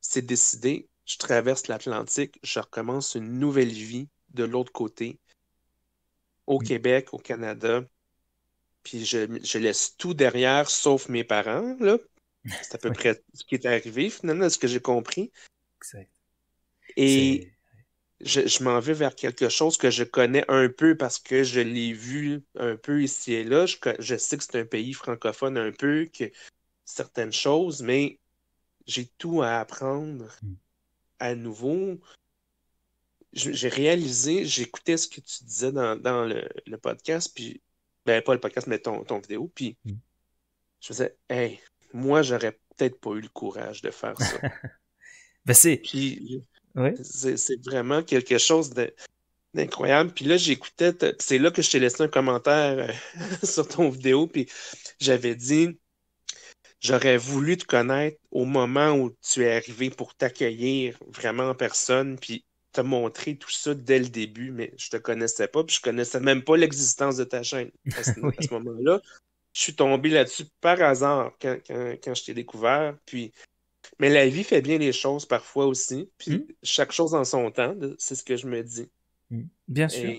S1: c'est décidé, je traverse l'Atlantique, je recommence une nouvelle vie de l'autre côté, au Québec, au Canada, puis je, laisse tout derrière, sauf mes parents, là. C'est à peu *laughs* près ce qui est arrivé, finalement, ce que j'ai compris. Exact. Et je, m'en vais vers quelque chose que je connais un peu parce que je l'ai vu un peu ici et là. Je, sais que c'est un pays francophone un peu, que certaines choses, mais j'ai tout à apprendre hmm. à nouveau. J'ai réalisé, j'écoutais ce que tu disais dans, le, podcast, puis, ben pas le podcast, mais ton, vidéo, puis hmm. je me disais, hey, moi, j'aurais peut-être pas eu le courage de faire ça. *laughs* ben c'est. C'est vraiment quelque chose d'incroyable. Puis là, j'écoutais, c'est là que je t'ai laissé un commentaire euh, *laughs* sur ton vidéo, puis j'avais dit, j'aurais voulu te connaître au moment où tu es arrivé pour t'accueillir vraiment en personne, puis te montrer tout ça dès le début, mais je te connaissais pas, puis je connaissais même pas l'existence de ta chaîne à ce, *laughs* moment-là. Je suis tombé là-dessus par hasard quand, quand je t'ai découvert, puis mais la vie fait bien les choses parfois aussi. Puis hmm? chaque chose en son temps, c'est ce que je me dis. Hmm. Bien sûr.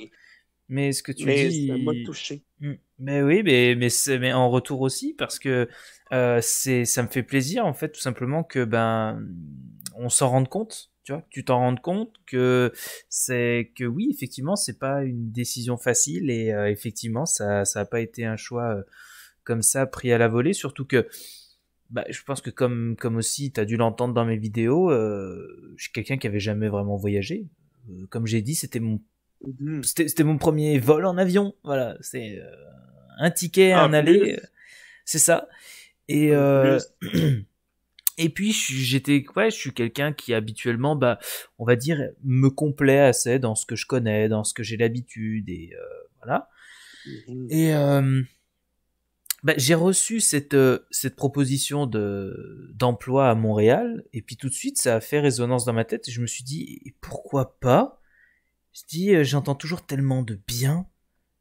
S1: Mais ce que tu mais dis. m'a touché.
S2: Hmm. Mais oui, mais, mais, mais, en retour aussi, parce que euh, c'est ça me fait plaisir, en fait, tout simplement que ben on s'en rende compte. Tu vois, que tu t'en rends compte que c'est que oui, effectivement, c'est pas une décision facile et euh, effectivement, ça n'a pas été un choix euh, comme ça pris à la volée. Surtout que bah, je pense que comme comme aussi as dû l'entendre dans mes vidéos, euh, je suis quelqu'un qui avait jamais vraiment voyagé. Euh, comme j'ai dit, c'était mon mhm. c'était mon premier vol en avion. Voilà, c'est euh, un ticket, ah, un aller, euh, c'est ça. Et *clears throat* et puis j'étais ouais, je suis quelqu'un qui habituellement bah on va dire me complaît assez dans ce que je connais, dans ce que j'ai l'habitude et voilà. Mhm. Et bah, j'ai reçu cette, euh, cette proposition de d'emploi à Montréal et puis tout de suite ça a fait résonance dans ma tête et je me suis dit pourquoi pas Je dis euh, j'entends toujours tellement de bien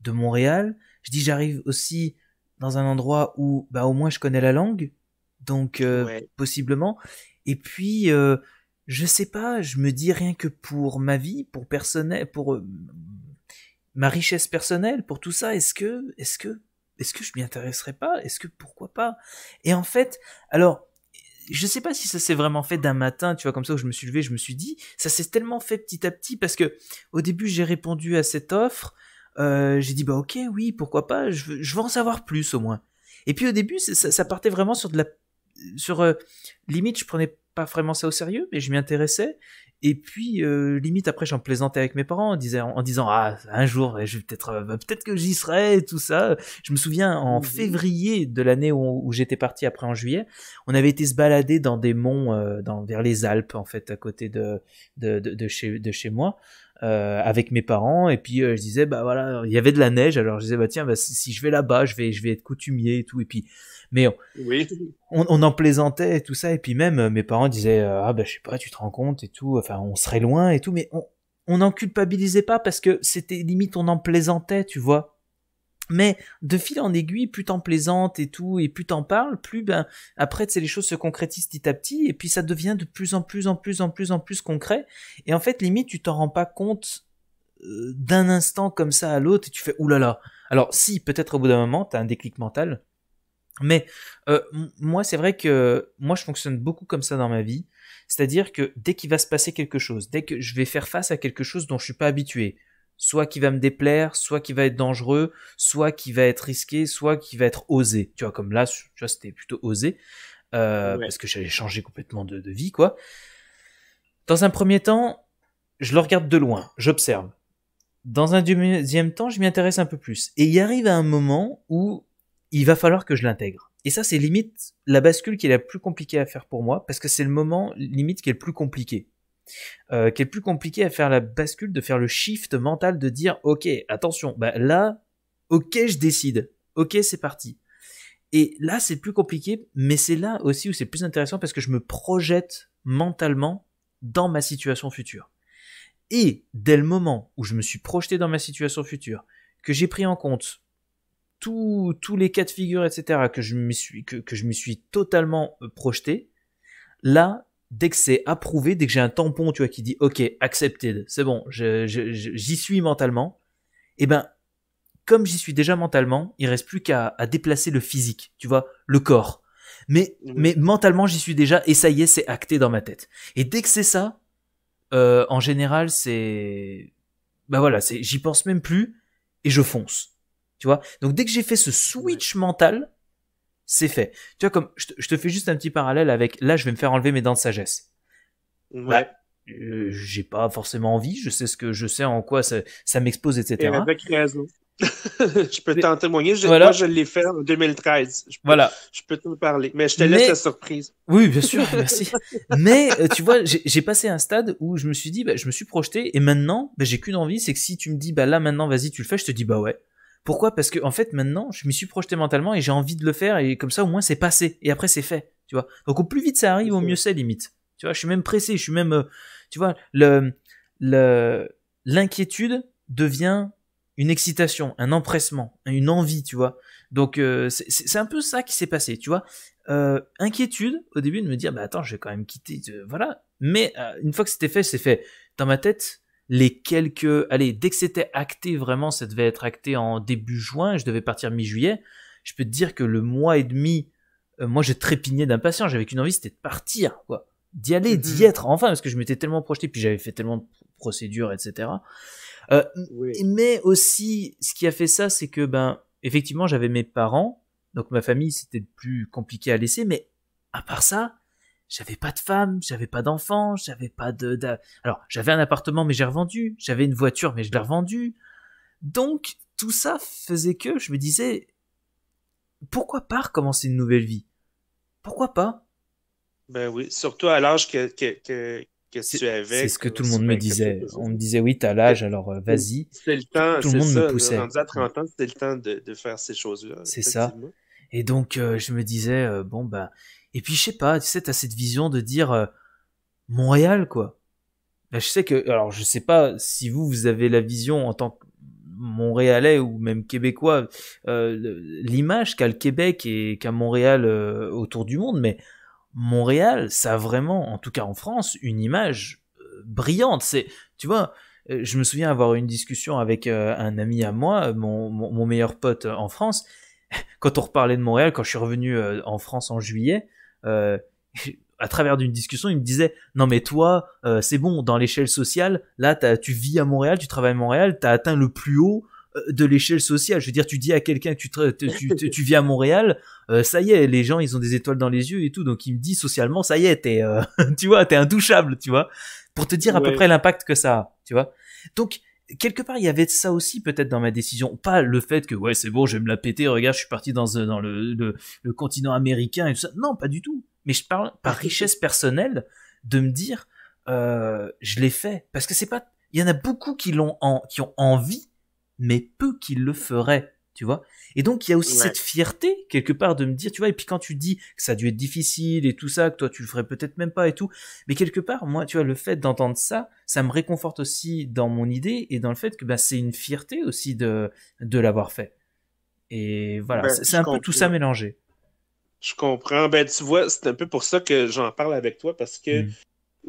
S2: de Montréal. Je dis j'arrive aussi dans un endroit où bah au moins je connais la langue donc euh, possiblement et puis euh, je sais pas, je me dis rien que pour ma vie, pour personnel, pour ma richesse personnelle, pour tout ça, est-ce que, est-ce que est-ce que je m'y intéresserais pas Est-ce que pourquoi pas Et en fait, alors je sais pas si ça s'est vraiment fait d'un matin, tu vois, comme ça, où je me suis levé, je me suis dit, ça s'est tellement fait petit à petit parce que au début j'ai répondu à cette offre, euh, j'ai dit bah ok, oui, pourquoi pas, je veux, en savoir plus au moins. Et puis au début, ça, partait vraiment sur de la, sur euh, limite, je prenais vraiment ça au sérieux, mais je m'y intéressais. Et puis, euh, limite, après, j'en plaisantais avec mes parents en, disant, en disant Ah, un jour, je peut-être euh, bah, peut que j'y serai, tout ça. Je me souviens, en février de l'année où, j'étais parti, après en juillet, on avait été se balader dans des monts, euh, dans, vers les Alpes, en fait, à côté de, de, chez, de chez moi. avec mes parents et puis je disais bah voilà il y avait de la neige alors je disais bah tiens bah, si, je vais là-bas je vais je vais être coutumier et tout et puis mais on, on, en plaisantait et tout ça. Et puis même, euh, mes parents disaient euh, Ah, ben, je sais pas, tu te rends compte et tout. Enfin, on serait loin et tout. Mais on, on n'en culpabilisait pas parce que c'était limite, on en plaisantait, tu vois. Mais de fil en aiguille, plus t'en plaisantes et tout, et plus t'en parles, plus ben après c'est les choses se concrétisent petit à petit, et puis ça devient de plus en plus en plus en plus en plus concret. Et en fait, limite, tu t'en rends pas compte euh, d'un instant comme ça à l'autre, et tu fais oulala. Alors si, peut-être au bout d'un moment, t'as un déclic mental, mais euh, moi, c'est vrai que moi, je fonctionne beaucoup comme ça dans ma vie. C'est-à-dire que dès qu'il va se passer quelque chose, dès que je vais faire face à quelque chose dont je suis pas habitué, soit qui va me déplaire, soit qui va être dangereux, soit qui va être risqué, soit qui va être osé. Tu vois, comme là, tu vois, c'était plutôt osé euh, parce que j'allais changer complètement de, de vie, quoi. Dans un premier temps, je le regarde de loin, j'observe. Dans un deuxième temps, je m'y intéresse un peu plus. Et il arrive à un moment où il va falloir que je l'intègre. Et ça, c'est limite la bascule qui est la plus compliquée à faire pour moi, parce que c'est le moment limite qui est le plus compliqué. Euh, qui est le plus compliqué à faire la bascule, de faire le shift mental, de dire, ok, attention, bah, là, ok, je décide, ok, c'est parti. Et là, c'est plus compliqué, mais c'est là aussi où c'est plus intéressant parce que je me projette mentalement dans ma situation future. Et dès le moment où je me suis projeté dans ma situation future, que j'ai pris en compte tous tous les cas de figure, etc., que je me suis, que, que je me suis totalement euh, projeté, là, dès que c'est approuvé, dès que j'ai un tampon, tu vois, qui dit OK, accepted, c'est bon, j'y suis mentalement, et eh ben, comme j'y suis déjà mentalement, il reste plus qu'à déplacer le physique, tu vois, le corps. Mais, mais mentalement, j'y suis déjà, et ça y est, c'est acté dans ma tête. Et dès que c'est ça, euh, en général, c'est, bah ben voilà, c'est, j'y pense même plus, et je fonce. Tu vois Donc dès que j'ai fait ce switch mental, c'est fait. Tu vois, comme je te, fais juste un petit parallèle avec là, je vais me faire enlever mes dents de sagesse. Bah, ouais. euh, j'ai pas forcément envie, je sais ce que je sais en quoi ça, ça m'expose, etc. Et avec
S1: raison. *laughs* je peux t'en témoigner. Je, voilà. Moi, je l'ai fait en 2013. voilà. Je peux te parler, mais je te laisse la surprise. Oui, bien sûr, *laughs* merci.
S2: mais euh, tu vois, j'ai passé un stade où je me suis dit, bah, je me suis projeté, et maintenant, bah, j'ai qu'une envie, c'est que si tu me dis, bah là, maintenant, vas-y, tu le fais, je te dis, bah ouais. Pourquoi Parce que en fait maintenant, je m'y suis projeté mentalement et j'ai envie de le faire et comme ça au moins c'est passé et après c'est fait, tu vois. Donc au plus vite ça arrive, au mieux c'est limite. Tu vois, je suis même pressé, je suis même euh, tu vois, le le l'inquiétude devient une excitation, un empressement, une envie, tu vois. Donc euh, c'est un peu ça qui s'est passé, tu vois. Euh, inquiétude au début de me dire bah attends, je vais quand même quitter, voilà. Mais une fois que c'était fait, c'est fait. Dans ma tête, les quelques... Allez, dès que c'était acté vraiment, ça devait être acté en début juin, je devais partir mi-juillet, je peux te dire que le mois et demi, euh, moi j'ai trépigné d'impatience, j'avais qu'une envie, c'était de partir, quoi. D'y aller, d'y mhm. être, enfin, parce que je m'étais tellement projeté, puis j'avais fait tellement de procédures, etc. Euh, mais aussi, ce qui a fait ça, c'est que, ben, effectivement, j'avais mes parents, donc ma famille, c'était plus compliqué à laisser, mais à part ça, j'avais pas de femme, j'avais pas d'enfant, j'avais pas de, alors j'avais un appartement mais j'ai revendu, j'avais une voiture mais je l'ai revendue. Donc tout ça faisait que je me disais pourquoi pas recommencer une nouvelle vie
S1: Pourquoi pas Ben oui, surtout à l'âge que, que, que, que tu avais. C'est ce que tout le
S2: monde me disait. On me disait oui, t'as l'âge, alors
S1: euh, vas-y. C'est le temps. Tout le monde me poussait. 30 ans, c'est le temps de, de faire ces choses-là. C'est ça.
S2: Et donc euh, je me disais euh, bon ben et puis, je sais pas, tu sais, t'as cette vision de dire euh, Montréal, quoi. Bah, je sais que, alors, je sais pas si vous, vous avez la vision en tant que Montréalais ou même Québécois, euh, l'image qu'a le Québec et qu'a Montréal euh, autour du monde, mais Montréal, ça a vraiment, en tout cas en France, une image brillante. C'est, tu vois, je me souviens avoir une discussion avec un ami à moi, mon meilleur pote en France, *laughs* quand on reparlait de Montréal, quand je suis revenu en France en juillet, euh, *laughs* à travers d'une discussion, il me disait non mais toi, euh, c'est bon dans l'échelle sociale, là tu vis à Montréal, tu travailles à Montréal, t'as atteint le plus haut euh, de l'échelle sociale. Je veux dire, tu dis à quelqu'un que tu, tu, vis à Montréal, ça y est, les gens, ils ont des étoiles dans les yeux et tout. Donc, il me dit socialement, ça y est, t'es, euh, *laughs* tu vois, t'es intouchable, tu vois, pour te dire à peu près l'impact que ça a, tu vois. Donc, quelque part, il y avait ça aussi peut-être dans ma décision. Pas le fait que ouais, c'est bon, je vais me la péter. Regarde, je suis parti dans, euh, le, continent américain et tout ça. Non, pas du tout. Mais je parle par richesse personnelle de me dire, euh, je l'ai fait parce que c'est pas. Il y en a beaucoup qui l'ont, en, qui ont envie, mais peu qui le feraient tu vois. Et donc il y a aussi cette fierté quelque part de me dire, tu vois, et puis quand tu dis que ça a dû être difficile et tout ça, que toi tu le ferais peut-être même pas et tout, mais quelque part, moi, tu vois, le fait d'entendre ça, ça me réconforte aussi dans mon idée et dans le fait que bah, c'est une fierté aussi de, de l'avoir fait. Et voilà, ben, c'est un peu tout ça mélangé.
S1: Je comprends. Ben, tu vois, c'est un peu pour ça que j'en parle avec toi parce que mm.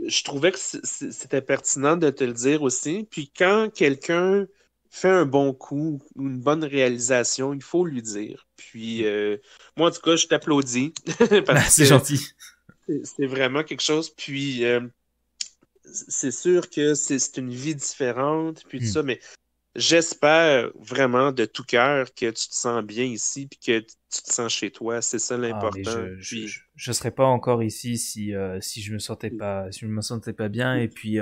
S1: je trouvais que c'était pertinent de te le dire aussi. Puis quand quelqu'un fait un bon coup, une bonne réalisation, il faut lui dire. Puis, mm. euh, moi, en tout cas, je t'applaudis. *laughs* Ben, c'est gentil. C'est vraiment quelque chose. Puis, euh, c'est sûr que c'est une vie différente, puis mm. ça, mais j'espère vraiment de tout cœur que tu te sens bien ici, puis que tu te sens chez toi. C'est ça ah, l'important. je,
S2: ne serais pas encore ici si, euh, si je me mm. pas, si je me sentais pas bien. Et puis,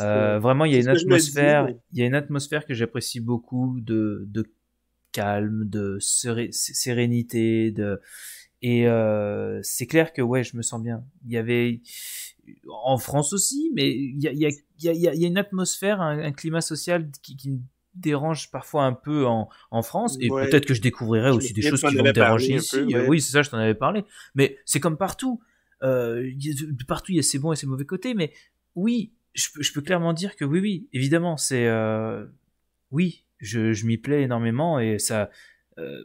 S2: euh, vraiment, il y a une atmosphère, il y a une atmosphère que j'apprécie beaucoup de, de, calme, de sérénité, de et euh, c'est clair que ouais, je me sens bien. Il y avait en France aussi, mais il y a, il y a, il y a, une atmosphère, un, climat social qui, me dérange parfois un peu en, en France, et peut-être que je découvrirai aussi des choses qui vont me déranger ici. Oui, c'est ça, je t'en avais parlé. Mais c'est comme partout. Euh, partout, il y a ses bons et ses mauvais côtés, mais oui, je, peux clairement dire que oui, oui, évidemment, c'est euh, oui, je, m'y plais énormément et ça euh,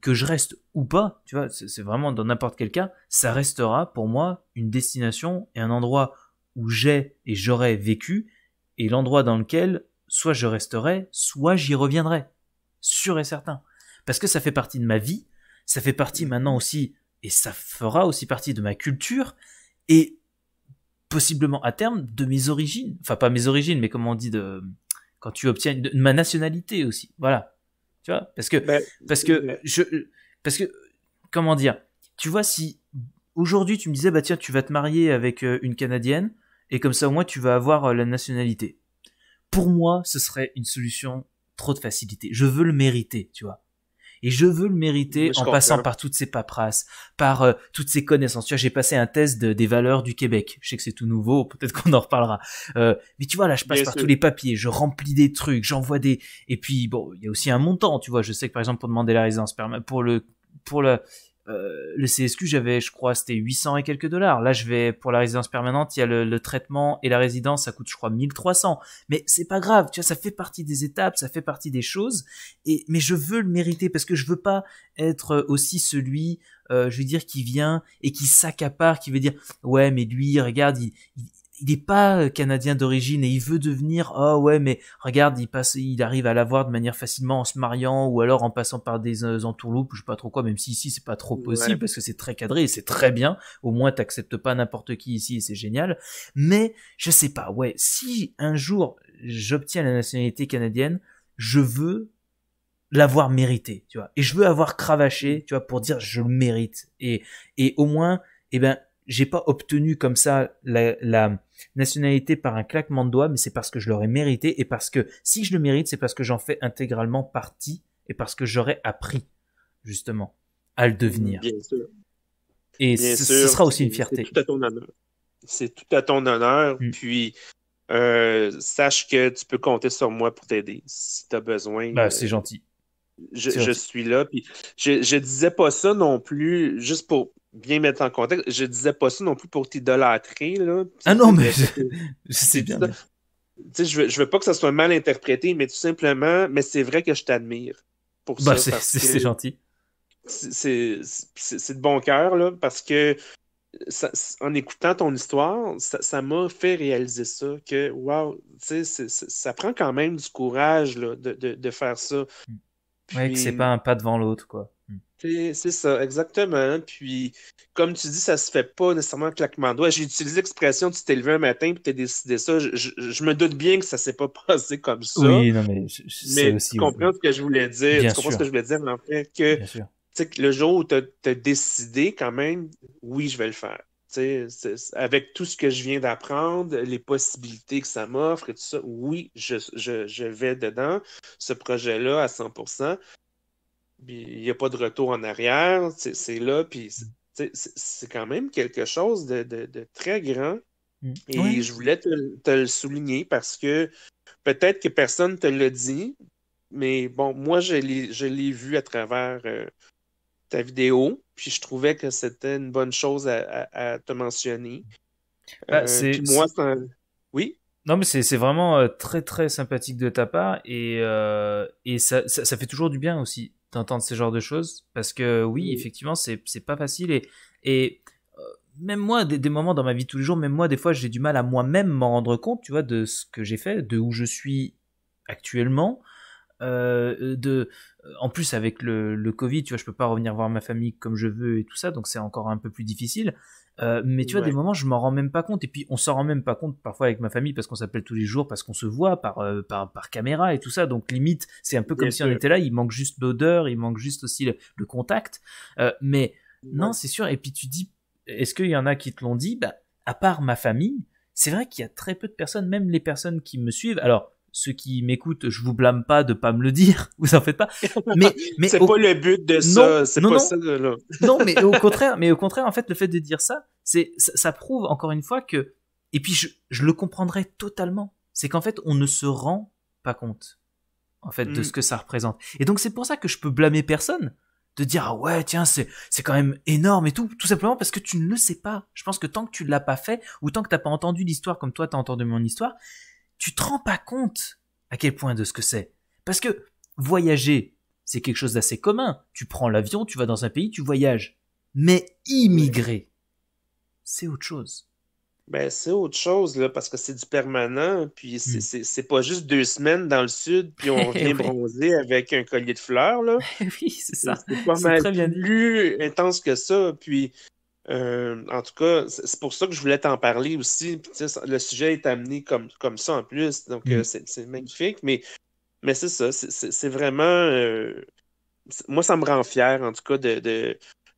S2: que je reste ou pas, tu vois, c'est vraiment dans n'importe quel cas, ça restera pour moi une destination et un endroit où j'ai et j'aurai vécu et l'endroit dans lequel soit je resterai, soit j'y reviendrai, sûr et certain, parce que ça fait partie de ma vie, ça fait partie maintenant aussi et ça fera aussi partie de ma culture et possiblement à terme de mes origines. Enfin, pas mes origines, mais comment on dit de quand tu obtiens ma nationalité aussi. Voilà. Tu vois Parce que ben, parce que ben. je parce que comment dire Tu vois si aujourd'hui tu me disais bah tiens, tu vas te marier avec euh, une canadienne et comme ça au moins tu vas avoir euh, la nationalité. Pour moi, ce serait une solution trop de facilité. Je veux le mériter, tu vois et je veux le mériter en passant par toutes ces paperasses, par euh, toutes ces connaissances. Tu vois, j'ai passé un test des valeurs du Québec. Je sais que c'est tout nouveau, *laughs* peut-être qu'on en reparlera. Euh, mais tu vois, là, je passe par tous les papiers, je remplis des trucs, j'envoie des... Et puis, bon, il y a aussi un montant, tu vois. Je sais que, par exemple, pour demander la résidence, pour le... Pour le euh, le CSQ, j'avais, je crois, c'était 800 et quelques dollars. Là, je vais pour la résidence permanente, il y a le, traitement et la résidence, ça coûte, je crois, 1300. Mais c'est pas grave, tu vois, ça fait partie des étapes, ça fait partie des choses. Et mais je veux le mériter parce que je veux pas être euh, aussi celui, euh, je veux dire, qui vient et qui s'accapare, qui veut dire, ouais, mais lui, regarde, il il n'est pas euh, canadien d'origine et il veut devenir oh ouais mais regarde il passe il arrive à l'avoir de manière facilement en se mariant ou alors en passant par des euh, entourloupes je sais pas trop quoi même si ici c'est pas trop possible parce que c'est très cadré et c'est très bien au moins t'acceptes pas n'importe qui ici et c'est génial mais je sais pas ouais si un jour j'obtiens la nationalité canadienne je veux l'avoir mérité tu vois et je veux avoir cravaché tu vois pour dire je le mérite et et au moins eh ben j'ai pas obtenu comme ça la, nationalité par un claquement de doigts, mais c'est parce que je l'aurais mérité et parce que si je le mérite, c'est parce que j'en fais intégralement partie et parce que j'aurais appris justement à le devenir. Bien sûr. Et ce, sera aussi une fierté.
S1: C'est tout à ton honneur. C'est tout à ton honneur. Mm. Puis euh, sache que tu peux compter sur moi pour t'aider si tu as besoin. Bah, c'est gentil. Je, suis là. Puis je, je disais pas ça non plus, juste pour bien mettre en contexte. Je disais pas ça non plus pour t'idolâtrer. Là. Ah non, mais c'est *laughs* bien. bien. Tu sais, je, veux, veux pas que ça soit mal interprété, mais tout simplement, mais c'est vrai que je t'admire pour bah, ça. C'est gentil. C'est de bon cœur, là, parce que en écoutant ton histoire, ça m'a fait réaliser ça, que, wow, tu sais, ça prend quand même du courage là, de, de faire ça. Mm.
S2: Oui, que c'est pas un pas devant l'autre, quoi.
S1: Hmm. C'est ça, exactement. Puis, comme tu dis, ça se fait pas nécessairement claquement de doigts. J'ai utilisé l'expression tu t'es levé un matin puis as décidé ça. Je, me doute bien que ça s'est pas *laughs* passé comme ça. Oui, non, mais, tu comprends ce que je voulais dire. tu comprends ce que je voulais dire, en fait, que, le jour où tu as décidé, quand même, oui, je vais le faire avec tout ce que je viens d'apprendre, les possibilités que ça m'offre et tout ça, oui, je, vais dedans, ce projet-là à 100%. Il n'y a pas de retour en arrière, c'est là, puis mm. c'est quand même quelque chose de, très grand. Mm. Et je voulais te, le souligner parce que peut-être que personne ne te l'a dit, mais bon, moi, je l'ai vu à travers euh, ta vidéo, puis je trouvais que c'était une bonne chose à, te mentionner. Bah, euh, moi, un... Oui?
S2: Non, mais c'est vraiment euh, très très sympathique de ta part et, euh, et ça, ça, fait toujours du bien aussi d'entendre ce genre de choses parce que oui, effectivement, c'est pas facile et, et même moi, des, des, moments dans ma vie tous les jours, même moi, des fois, j'ai du mal à moi-même m'en rendre compte, tu vois, de ce que j'ai fait, de où je suis actuellement. Euh, de, en plus avec le, Covid, tu vois, je peux pas revenir voir ma famille comme je veux et tout ça, donc c'est encore un peu plus difficile. Euh, mais tu vois, des moments, je m'en rends même pas compte, et puis on s'en rend même pas compte parfois avec ma famille parce qu'on s'appelle tous les jours, parce qu'on se voit par, euh, par, caméra et tout ça. Donc limite, c'est un peu comme si on était là. Il manque juste l'odeur, il manque juste aussi le, contact. mais non, c'est sûr. Et puis tu dis, est-ce qu'il y en a qui te l'ont dit bah, à part ma famille, c'est vrai qu'il y a très peu de personnes, même les personnes qui me suivent. Alors ceux qui m'écoutent, je vous blâme pas de pas me le dire, *laughs* vous en faites pas. Mais, *laughs* c'est pas le but de ça, c'est pas non. Là. *laughs* non, mais au contraire, mais au contraire, en fait, le fait de dire ça, c'est ça, prouve encore une fois que, et puis je, je le comprendrais totalement. C'est qu'en fait, on ne se rend pas compte, en fait, de mm. ce que ça représente. Et donc c'est pour ça que je peux blâmer personne de dire ah ouais tiens c'est c'est quand même énorme et tout tout simplement parce que tu ne le sais pas je pense que tant que tu ne l'as pas fait ou tant que tu n'as pas entendu l'histoire comme toi tu as entendu mon histoire tu te rends pas compte à quel point de ce que c'est. Parce que voyager, c'est quelque chose d'assez commun. Tu prends l'avion, tu vas dans un pays, tu voyages. Mais immigrer, c'est autre chose.
S1: Ben, c'est autre chose, là, parce que c'est du permanent, puis hmm. c'est pas juste deux semaines dans le sud, puis on *laughs* vient bronzer avec un collier de fleurs, là. *laughs* oui, c'est ça. C'est plus intense que ça, puis euh, en tout cas, c'est pour ça que je voulais t'en parler aussi. le sujet est amené comme, comme ça en plus, donc euh, mm. c'est magnifique. Mais, mais c'est ça, c'est vraiment. Euh, moi, ça me rend fier, en tout cas, de,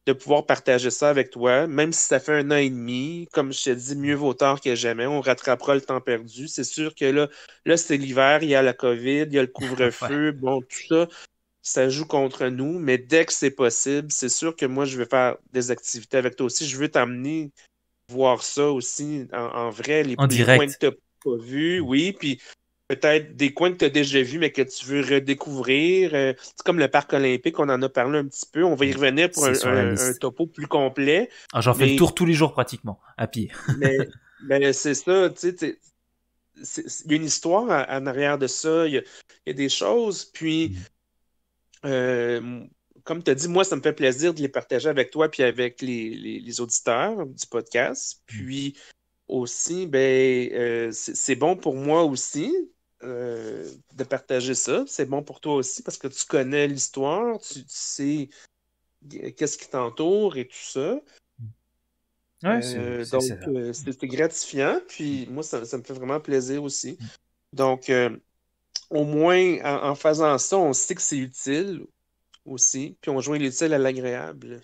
S1: de, pouvoir partager ça avec toi, même si ça fait un an et demi. Comme je t'ai dit, mieux vaut tard que jamais. On rattrapera le temps perdu. C'est sûr que là, là c'est l'hiver, il y a la COVID, il y a le *laughs* couvre-feu, bon, tout ça ça joue contre nous, mais dès que c'est possible, c'est sûr que moi, je vais faire des activités avec toi aussi. Je veux t'amener voir ça aussi en, vrai, les, en que tu n'as pas vus, oui, puis peut-être des coins que tu as déjà vus, mais que tu veux redécouvrir. Euh, c'est comme le parc olympique, on en a parlé un petit peu. On va y revenir pour un, topo plus complet. Ah, j'en fais le tour
S2: tous les jours pratiquement, à pied.
S1: *laughs* mais, c'est ça, tu sais, il y a une histoire en, arrière de ça, il y, a des choses, puis... Mm. Euh, comme tu as dit, moi, ça me fait plaisir de les partager avec toi puis avec les, auditeurs du podcast. Mm. Puis aussi, ben, euh, c'est bon pour moi aussi euh, de partager ça. C'est bon pour toi aussi parce que tu connais l'histoire, tu, sais qu'est-ce qui t'entoure et tout ça.
S3: Ouais, donc,
S1: c'est gratifiant. Puis moi, ça, ça, me fait vraiment plaisir aussi. Mm. Donc, au moins, en, faisant ça, on sait que c'est utile aussi, puis on joint l'utile à l'agréable.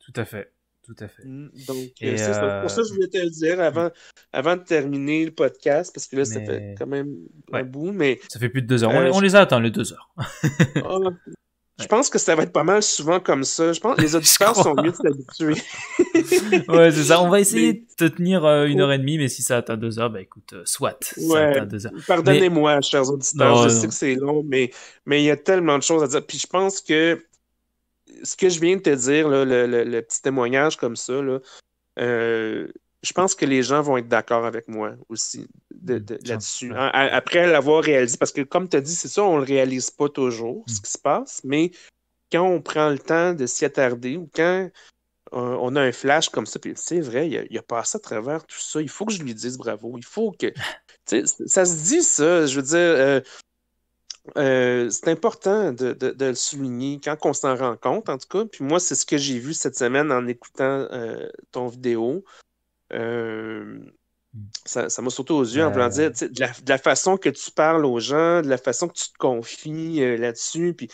S2: Tout à fait. Tout à fait. Mm, donc, c'est pour ça que
S1: je euh, voulais te le dire avant, avant de terminer le podcast, parce que là, ça fait quand même un bout, mais... Ça fait
S2: plus de deux heures. on, euh, les a attendus, les deux heures. Ah,
S1: je pense que ça va être pas mal souvent comme ça. Je pense que les *laughs* auditeurs sont mieux de s'habituer. *laughs* ouais, c'est ça. On va essayer
S2: de te tenir euh, une heure et demie, mais si ça atteint deux heures, ben écoute, euh, soit. ouais. Pardonnez-moi,
S1: chers auditeurs, je sais que c'est long, mais mais il y a tellement de choses à dire. Puis je pense que ce que je viens de te dire, le, le, petit témoignage comme ça, là, euh, je pense que les gens vont être d'accord avec moi aussi là-dessus. Après l'avoir réalisé, parce que comme tu as dit, c'est ça, on ne le réalise pas toujours, ce mm. qui se passe, mais quand on prend le temps de s'y attarder ou quand euh, on a un flash comme ça, puis c'est vrai, il a, a, passé à travers tout ça. Il faut que je lui dise bravo. Il faut que. *laughs* Ça se dit, ça. Je veux dire, euh, euh, c'est important de, le souligner quand on s'en rend compte, en tout cas. Puis moi, c'est ce que j'ai vu cette semaine en écoutant ton vidéo. Euh, hmm. ça, m'a surtout aux yeux en voulant ben, dire de la, façon que tu parles aux gens, de la façon que tu te confies euh, là-dessus, puis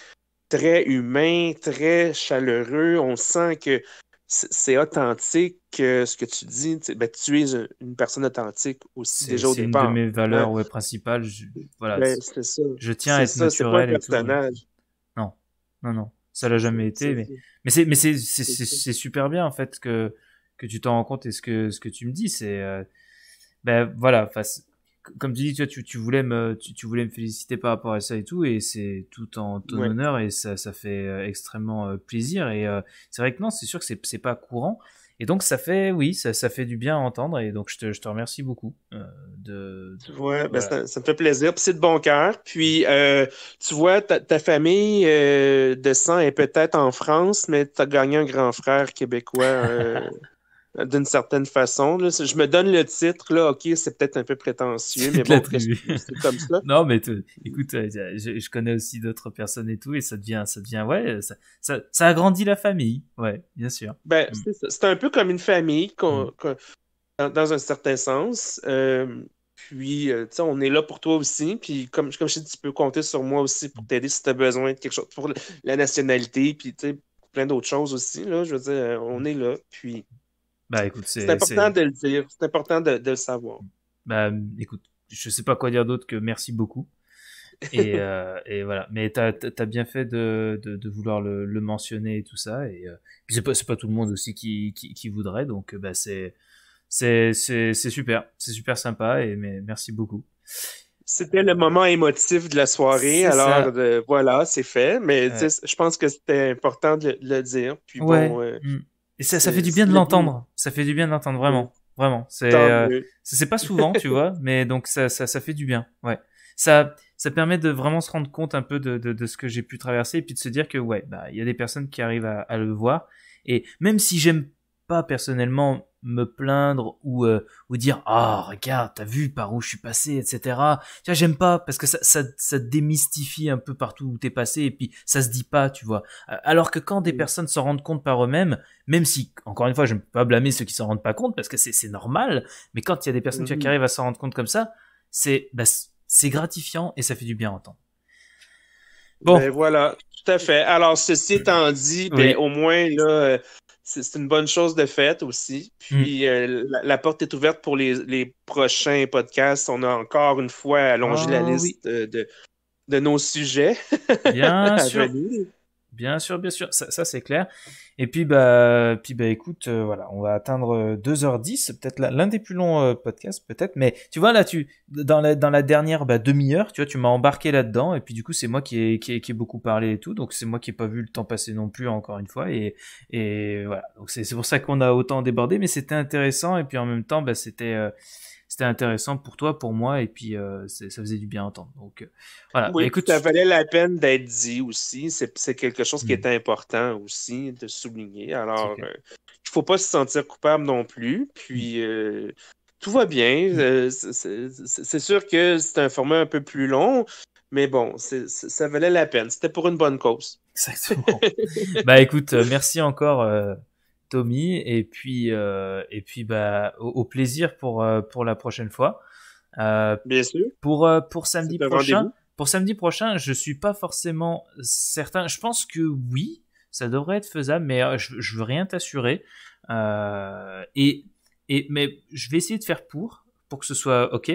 S1: très humain, très chaleureux. On sent que c'est authentique euh, ce que tu dis. tu ben, es une personne authentique aussi déjà au départ. C'est une de mes valeurs
S2: principales. Ben, je, tiens à être ça, naturel personnage. Non, non, non. Ça l'a jamais été. mais c'est super bien en fait que que tu t'en rends compte et ce que, ce que tu me dis, c'est. Euh, ben voilà, comme tu dis, tu, tu, tu, voulais me, tu, voulais me féliciter par rapport à ça et tout, et c'est tout en ton honneur et ça, ça fait euh, extrêmement euh, plaisir. Et c'est vrai que non, c'est sûr que c'est pas courant. Et donc ça fait, oui, ça, ça, fait du bien à entendre. Et donc je te, je te remercie beaucoup de.
S1: ouais, ben ça, me fait plaisir. Puis c'est de bon cœur. Puis tu vois, ta, famille de sang est peut-être en France, mais tu as gagné un grand frère québécois *laughs* d'une certaine façon. Je me donne le titre, là, ok, c'est peut-être un peu prétentieux, mais bon,
S2: c'est comme ça. *laughs* non, mais écoute, euh, je, connais aussi d'autres personnes et tout, et ça devient, ça devient, ouais, euh, ça, agrandit la famille, ouais, bien sûr. Ben,
S1: mm. c'est un peu comme une famille mm. dans, un certain sens. Euh, puis, tu sais, on est là pour toi aussi. Puis, comme, je te dis, tu peux compter sur moi aussi pour t'aider si tu as besoin de quelque chose pour la nationalité, puis, tu sais, plein d'autres choses aussi. Là, je veux dire, on est là. Puis,
S2: bah, écoute, c'est important
S1: de le dire, c'est important de, le savoir.
S2: Bah, écoute, je sais pas quoi dire d'autre que merci beaucoup. Et, *laughs* euh, voilà, mais tu as bien fait de, vouloir le, mentionner et tout ça. Et n'est euh, c'est pas, tout le monde aussi qui, voudrait, donc euh, bah, c'est super, c'est super sympa et mais, merci beaucoup.
S1: C'était le moment émotif de la soirée, alors voilà, c'est fait. Mais je pense que c'était important de, le dire. Puis mm. Et ça, ça fait du bien de l'entendre.
S2: Ça fait du bien de l'entendre, vraiment. Vraiment. C'est euh, c'est pas souvent, tu vois, *laughs* mais donc ça, ça, fait du bien. Ouais. Ça, ça permet de vraiment se rendre compte un peu de, de, ce que j'ai pu traverser et puis de se dire que, ouais, bah, il y a des personnes qui arrivent à, à le voir. Et même si j'aime pas personnellement me plaindre ou euh, ou dire ah oh, regarde t'as vu par où je suis passé etc tu vois j'aime pas parce que ça, ça ça démystifie un peu partout où t'es passé et puis ça se dit pas tu vois euh, alors que quand des personnes s'en rendent compte par eux-mêmes même si encore une fois je ne peux pas blâmer ceux qui s'en rendent pas compte parce que c'est c'est normal mais quand il y a des personnes qui arrivent à s'en rendre compte comme ça c'est bah, c'est gratifiant et ça fait du bien à
S1: entendre bon ben voilà tout à fait alors ceci étant dit ben, au moins là euh, c'est une bonne chose de faite aussi. Puis mm. euh, la, porte est ouverte pour les, prochains podcasts. On a encore une fois allongé la ah liste euh, de, de, nos sujets.
S2: Bien *laughs* sûr. Bien sûr, bien sûr, ça, c'est clair. Et puis bah, puis bah écoute, euh, voilà, on va atteindre 2h10, euh, peut-être l'un des plus longs euh, podcasts, peut-être. Mais tu vois là, tu dans la, dans la dernière bah, demi-heure, tu vois, tu m'as embarqué là-dedans, et puis du coup c'est moi qui ai, qui, beaucoup parlé et tout, donc c'est moi qui ai pas vu le temps passer non plus encore une fois, et, et voilà. Donc c'est pour ça qu'on a autant débordé, mais c'était intéressant, et puis en même temps, bah c'était c'était intéressant pour toi, pour moi, et puis euh, ça faisait du bien entendre. Donc euh, voilà. écoute, ça valait
S1: la peine d'être dit aussi. C'est quelque chose qui hmm. est important aussi de souligner. Alors, euh, il ne faut pas se sentir coupable non plus. Puis hmm. tout va bien. Hmm. C'est sûr que c'est un format un peu plus long, mais bon, ça valait la peine. C'était pour une bonne cause. Exactement.
S2: bah écoute, merci encore Tommy et puis euh, et puis bah au, plaisir pour euh, pour la prochaine fois. Euh, Bien sûr. Pour pour samedi prochain. Pour samedi prochain, je suis pas forcément certain. Je pense que oui, ça devrait être faisable, mais je, ne veux rien t'assurer. et, et, mais je vais essayer de faire pour, pour que ce soit OK.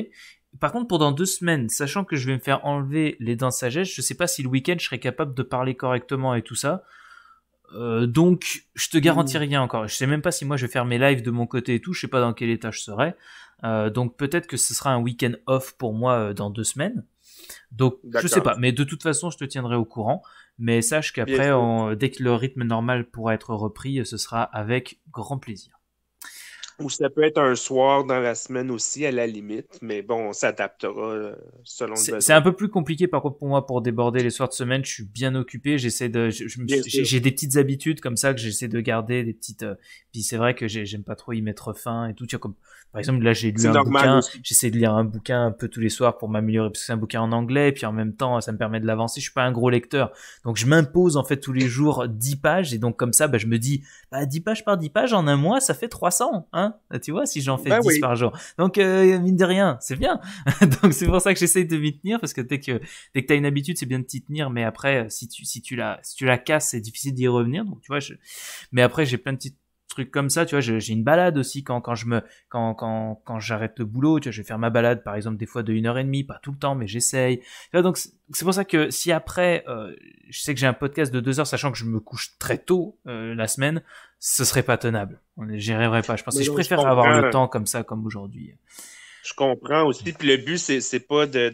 S2: Par contre, pendant deux semaines, sachant que je vais me faire enlever les dents de sagesse, je ne sais pas si le week-end je serai capable de parler correctement et tout ça. Euh, donc, je te garantis hmm. rien encore. Je sais même pas si moi je vais faire mes lives de mon côté et tout. Je sais pas dans quel état je serai. Euh, donc peut-être que ce sera un week-end off pour moi euh, dans deux semaines. Donc je sais pas. Mais de toute façon, je te tiendrai au courant. Mais sache qu'après, dès que le rythme normal pourra être repris, ce sera avec grand plaisir.
S1: Ou ça peut être un soir dans la semaine aussi, à la limite, mais bon, on s'adaptera euh, selon le C'est un peu
S2: plus compliqué par contre pour moi pour déborder les soirs de semaine. Je suis bien occupé, j'essaie de, j'ai des petites habitudes comme ça que j'essaie de garder, des petites. Euh, puis c'est vrai que j'aime pas trop y mettre fin et tout. Tu vois, comme par exemple là, j'ai lu un bouquin, j'essaie de lire un bouquin un peu tous les soirs pour m'améliorer parce que c'est un bouquin en anglais, et puis en même temps, ça me permet de l'avancer. Je suis pas un gros lecteur, donc je m'impose en fait tous les jours 10 pages et donc comme ça, bah, je me dis, bah, 10 pages par 10 pages en un mois, ça fait 300, hein ah, tu vois, si j'en fais 10 bah par jour. Donc, euh, mine de rien, c'est bien. *laughs* Donc, c'est pour ça que j'essaye de m'y tenir parce que dès que, dès que t'as une habitude, c'est bien de t'y tenir. Mais après, euh, si tu, si tu la, si tu la casses, c'est difficile d'y revenir. Donc, tu vois, mais après, j'ai plein de petites comme ça, tu vois, j'ai une balade aussi quand, quand je me quand, quand, quand j'arrête le boulot, tu vois, je vais faire ma balade par exemple des fois de heure et demie, pas tout le temps mais j'essaye. donc c'est pour ça que si après euh, je sais que j'ai un podcast de deux heures sachant que je me couche très tôt euh, la semaine, ce serait pas tenable. On n'y pas. Je pense que je préfère avoir le temps comme ça comme
S1: aujourd'hui. Je comprends aussi. Puis le but, c'est, c'est pas de,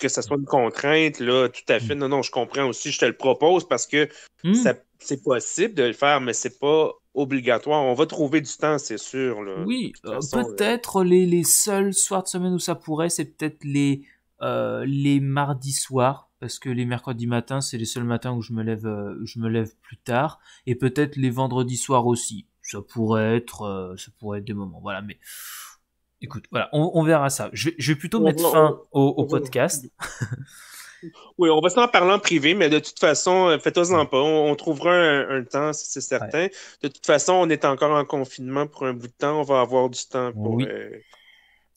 S1: que ça soit une contrainte, là, tout à fait. Mm. Non, non, je comprends aussi, je te le propose parce que mm. c'est possible de le faire, mais c'est pas obligatoire. On va trouver du temps, c'est sûr. Oui, euh,
S2: peut-être les, les soirs de semaine où ça pourrait, c'est peut-être les, euh, les mardis soirs. Parce que les mercredis matins, c'est les seuls matins où je me lève, euh, je me lève plus tard, et peut-être les vendredis soirs aussi. Ça pourrait être, ça pourrait être des moments. Voilà, mais écoute, voilà, on, verra ça. Je, vais plutôt mettre fin au, podcast. *laughs*
S1: oui, on va s'en parler en privé, mais de toute façon, euh, faites-en pas. On, trouvera un, temps, c'est certain. De toute façon, on est encore en confinement pour un bout de temps. On va avoir du temps pour. Euh, euh,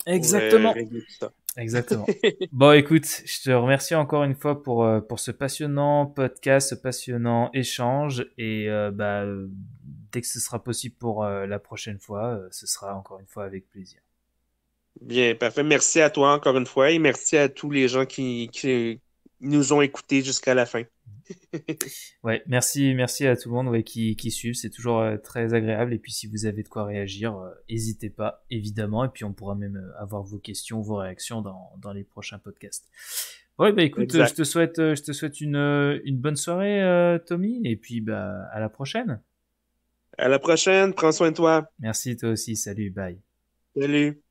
S1: Exactement. régler tout ça. Exactement.
S2: *laughs* bon, écoute, je te remercie encore une fois pour, pour ce passionnant podcast, ce passionnant échange. Et bah, dès que ce sera possible pour la prochaine fois, ce sera encore
S1: une fois avec plaisir. Bien, parfait. Merci à toi encore une fois et merci à tous les gens qui, qui nous ont écoutés jusqu'à la fin.
S2: *laughs* ouais, merci, merci à tout le monde qui, qui suivent. C'est toujours euh, très agréable. Et puis, si vous avez de quoi réagir, euh, n'hésitez pas, évidemment. Et puis, on pourra même euh, avoir vos questions, vos réactions dans, dans les prochains podcasts. Ouais, bah écoute, je te souhaite, je te souhaite une, une bonne soirée, Tommy. Et puis, bah, à la prochaine.
S1: À la prochaine. Prends soin de toi. Merci, toi aussi. Salut, bye.
S2: Salut.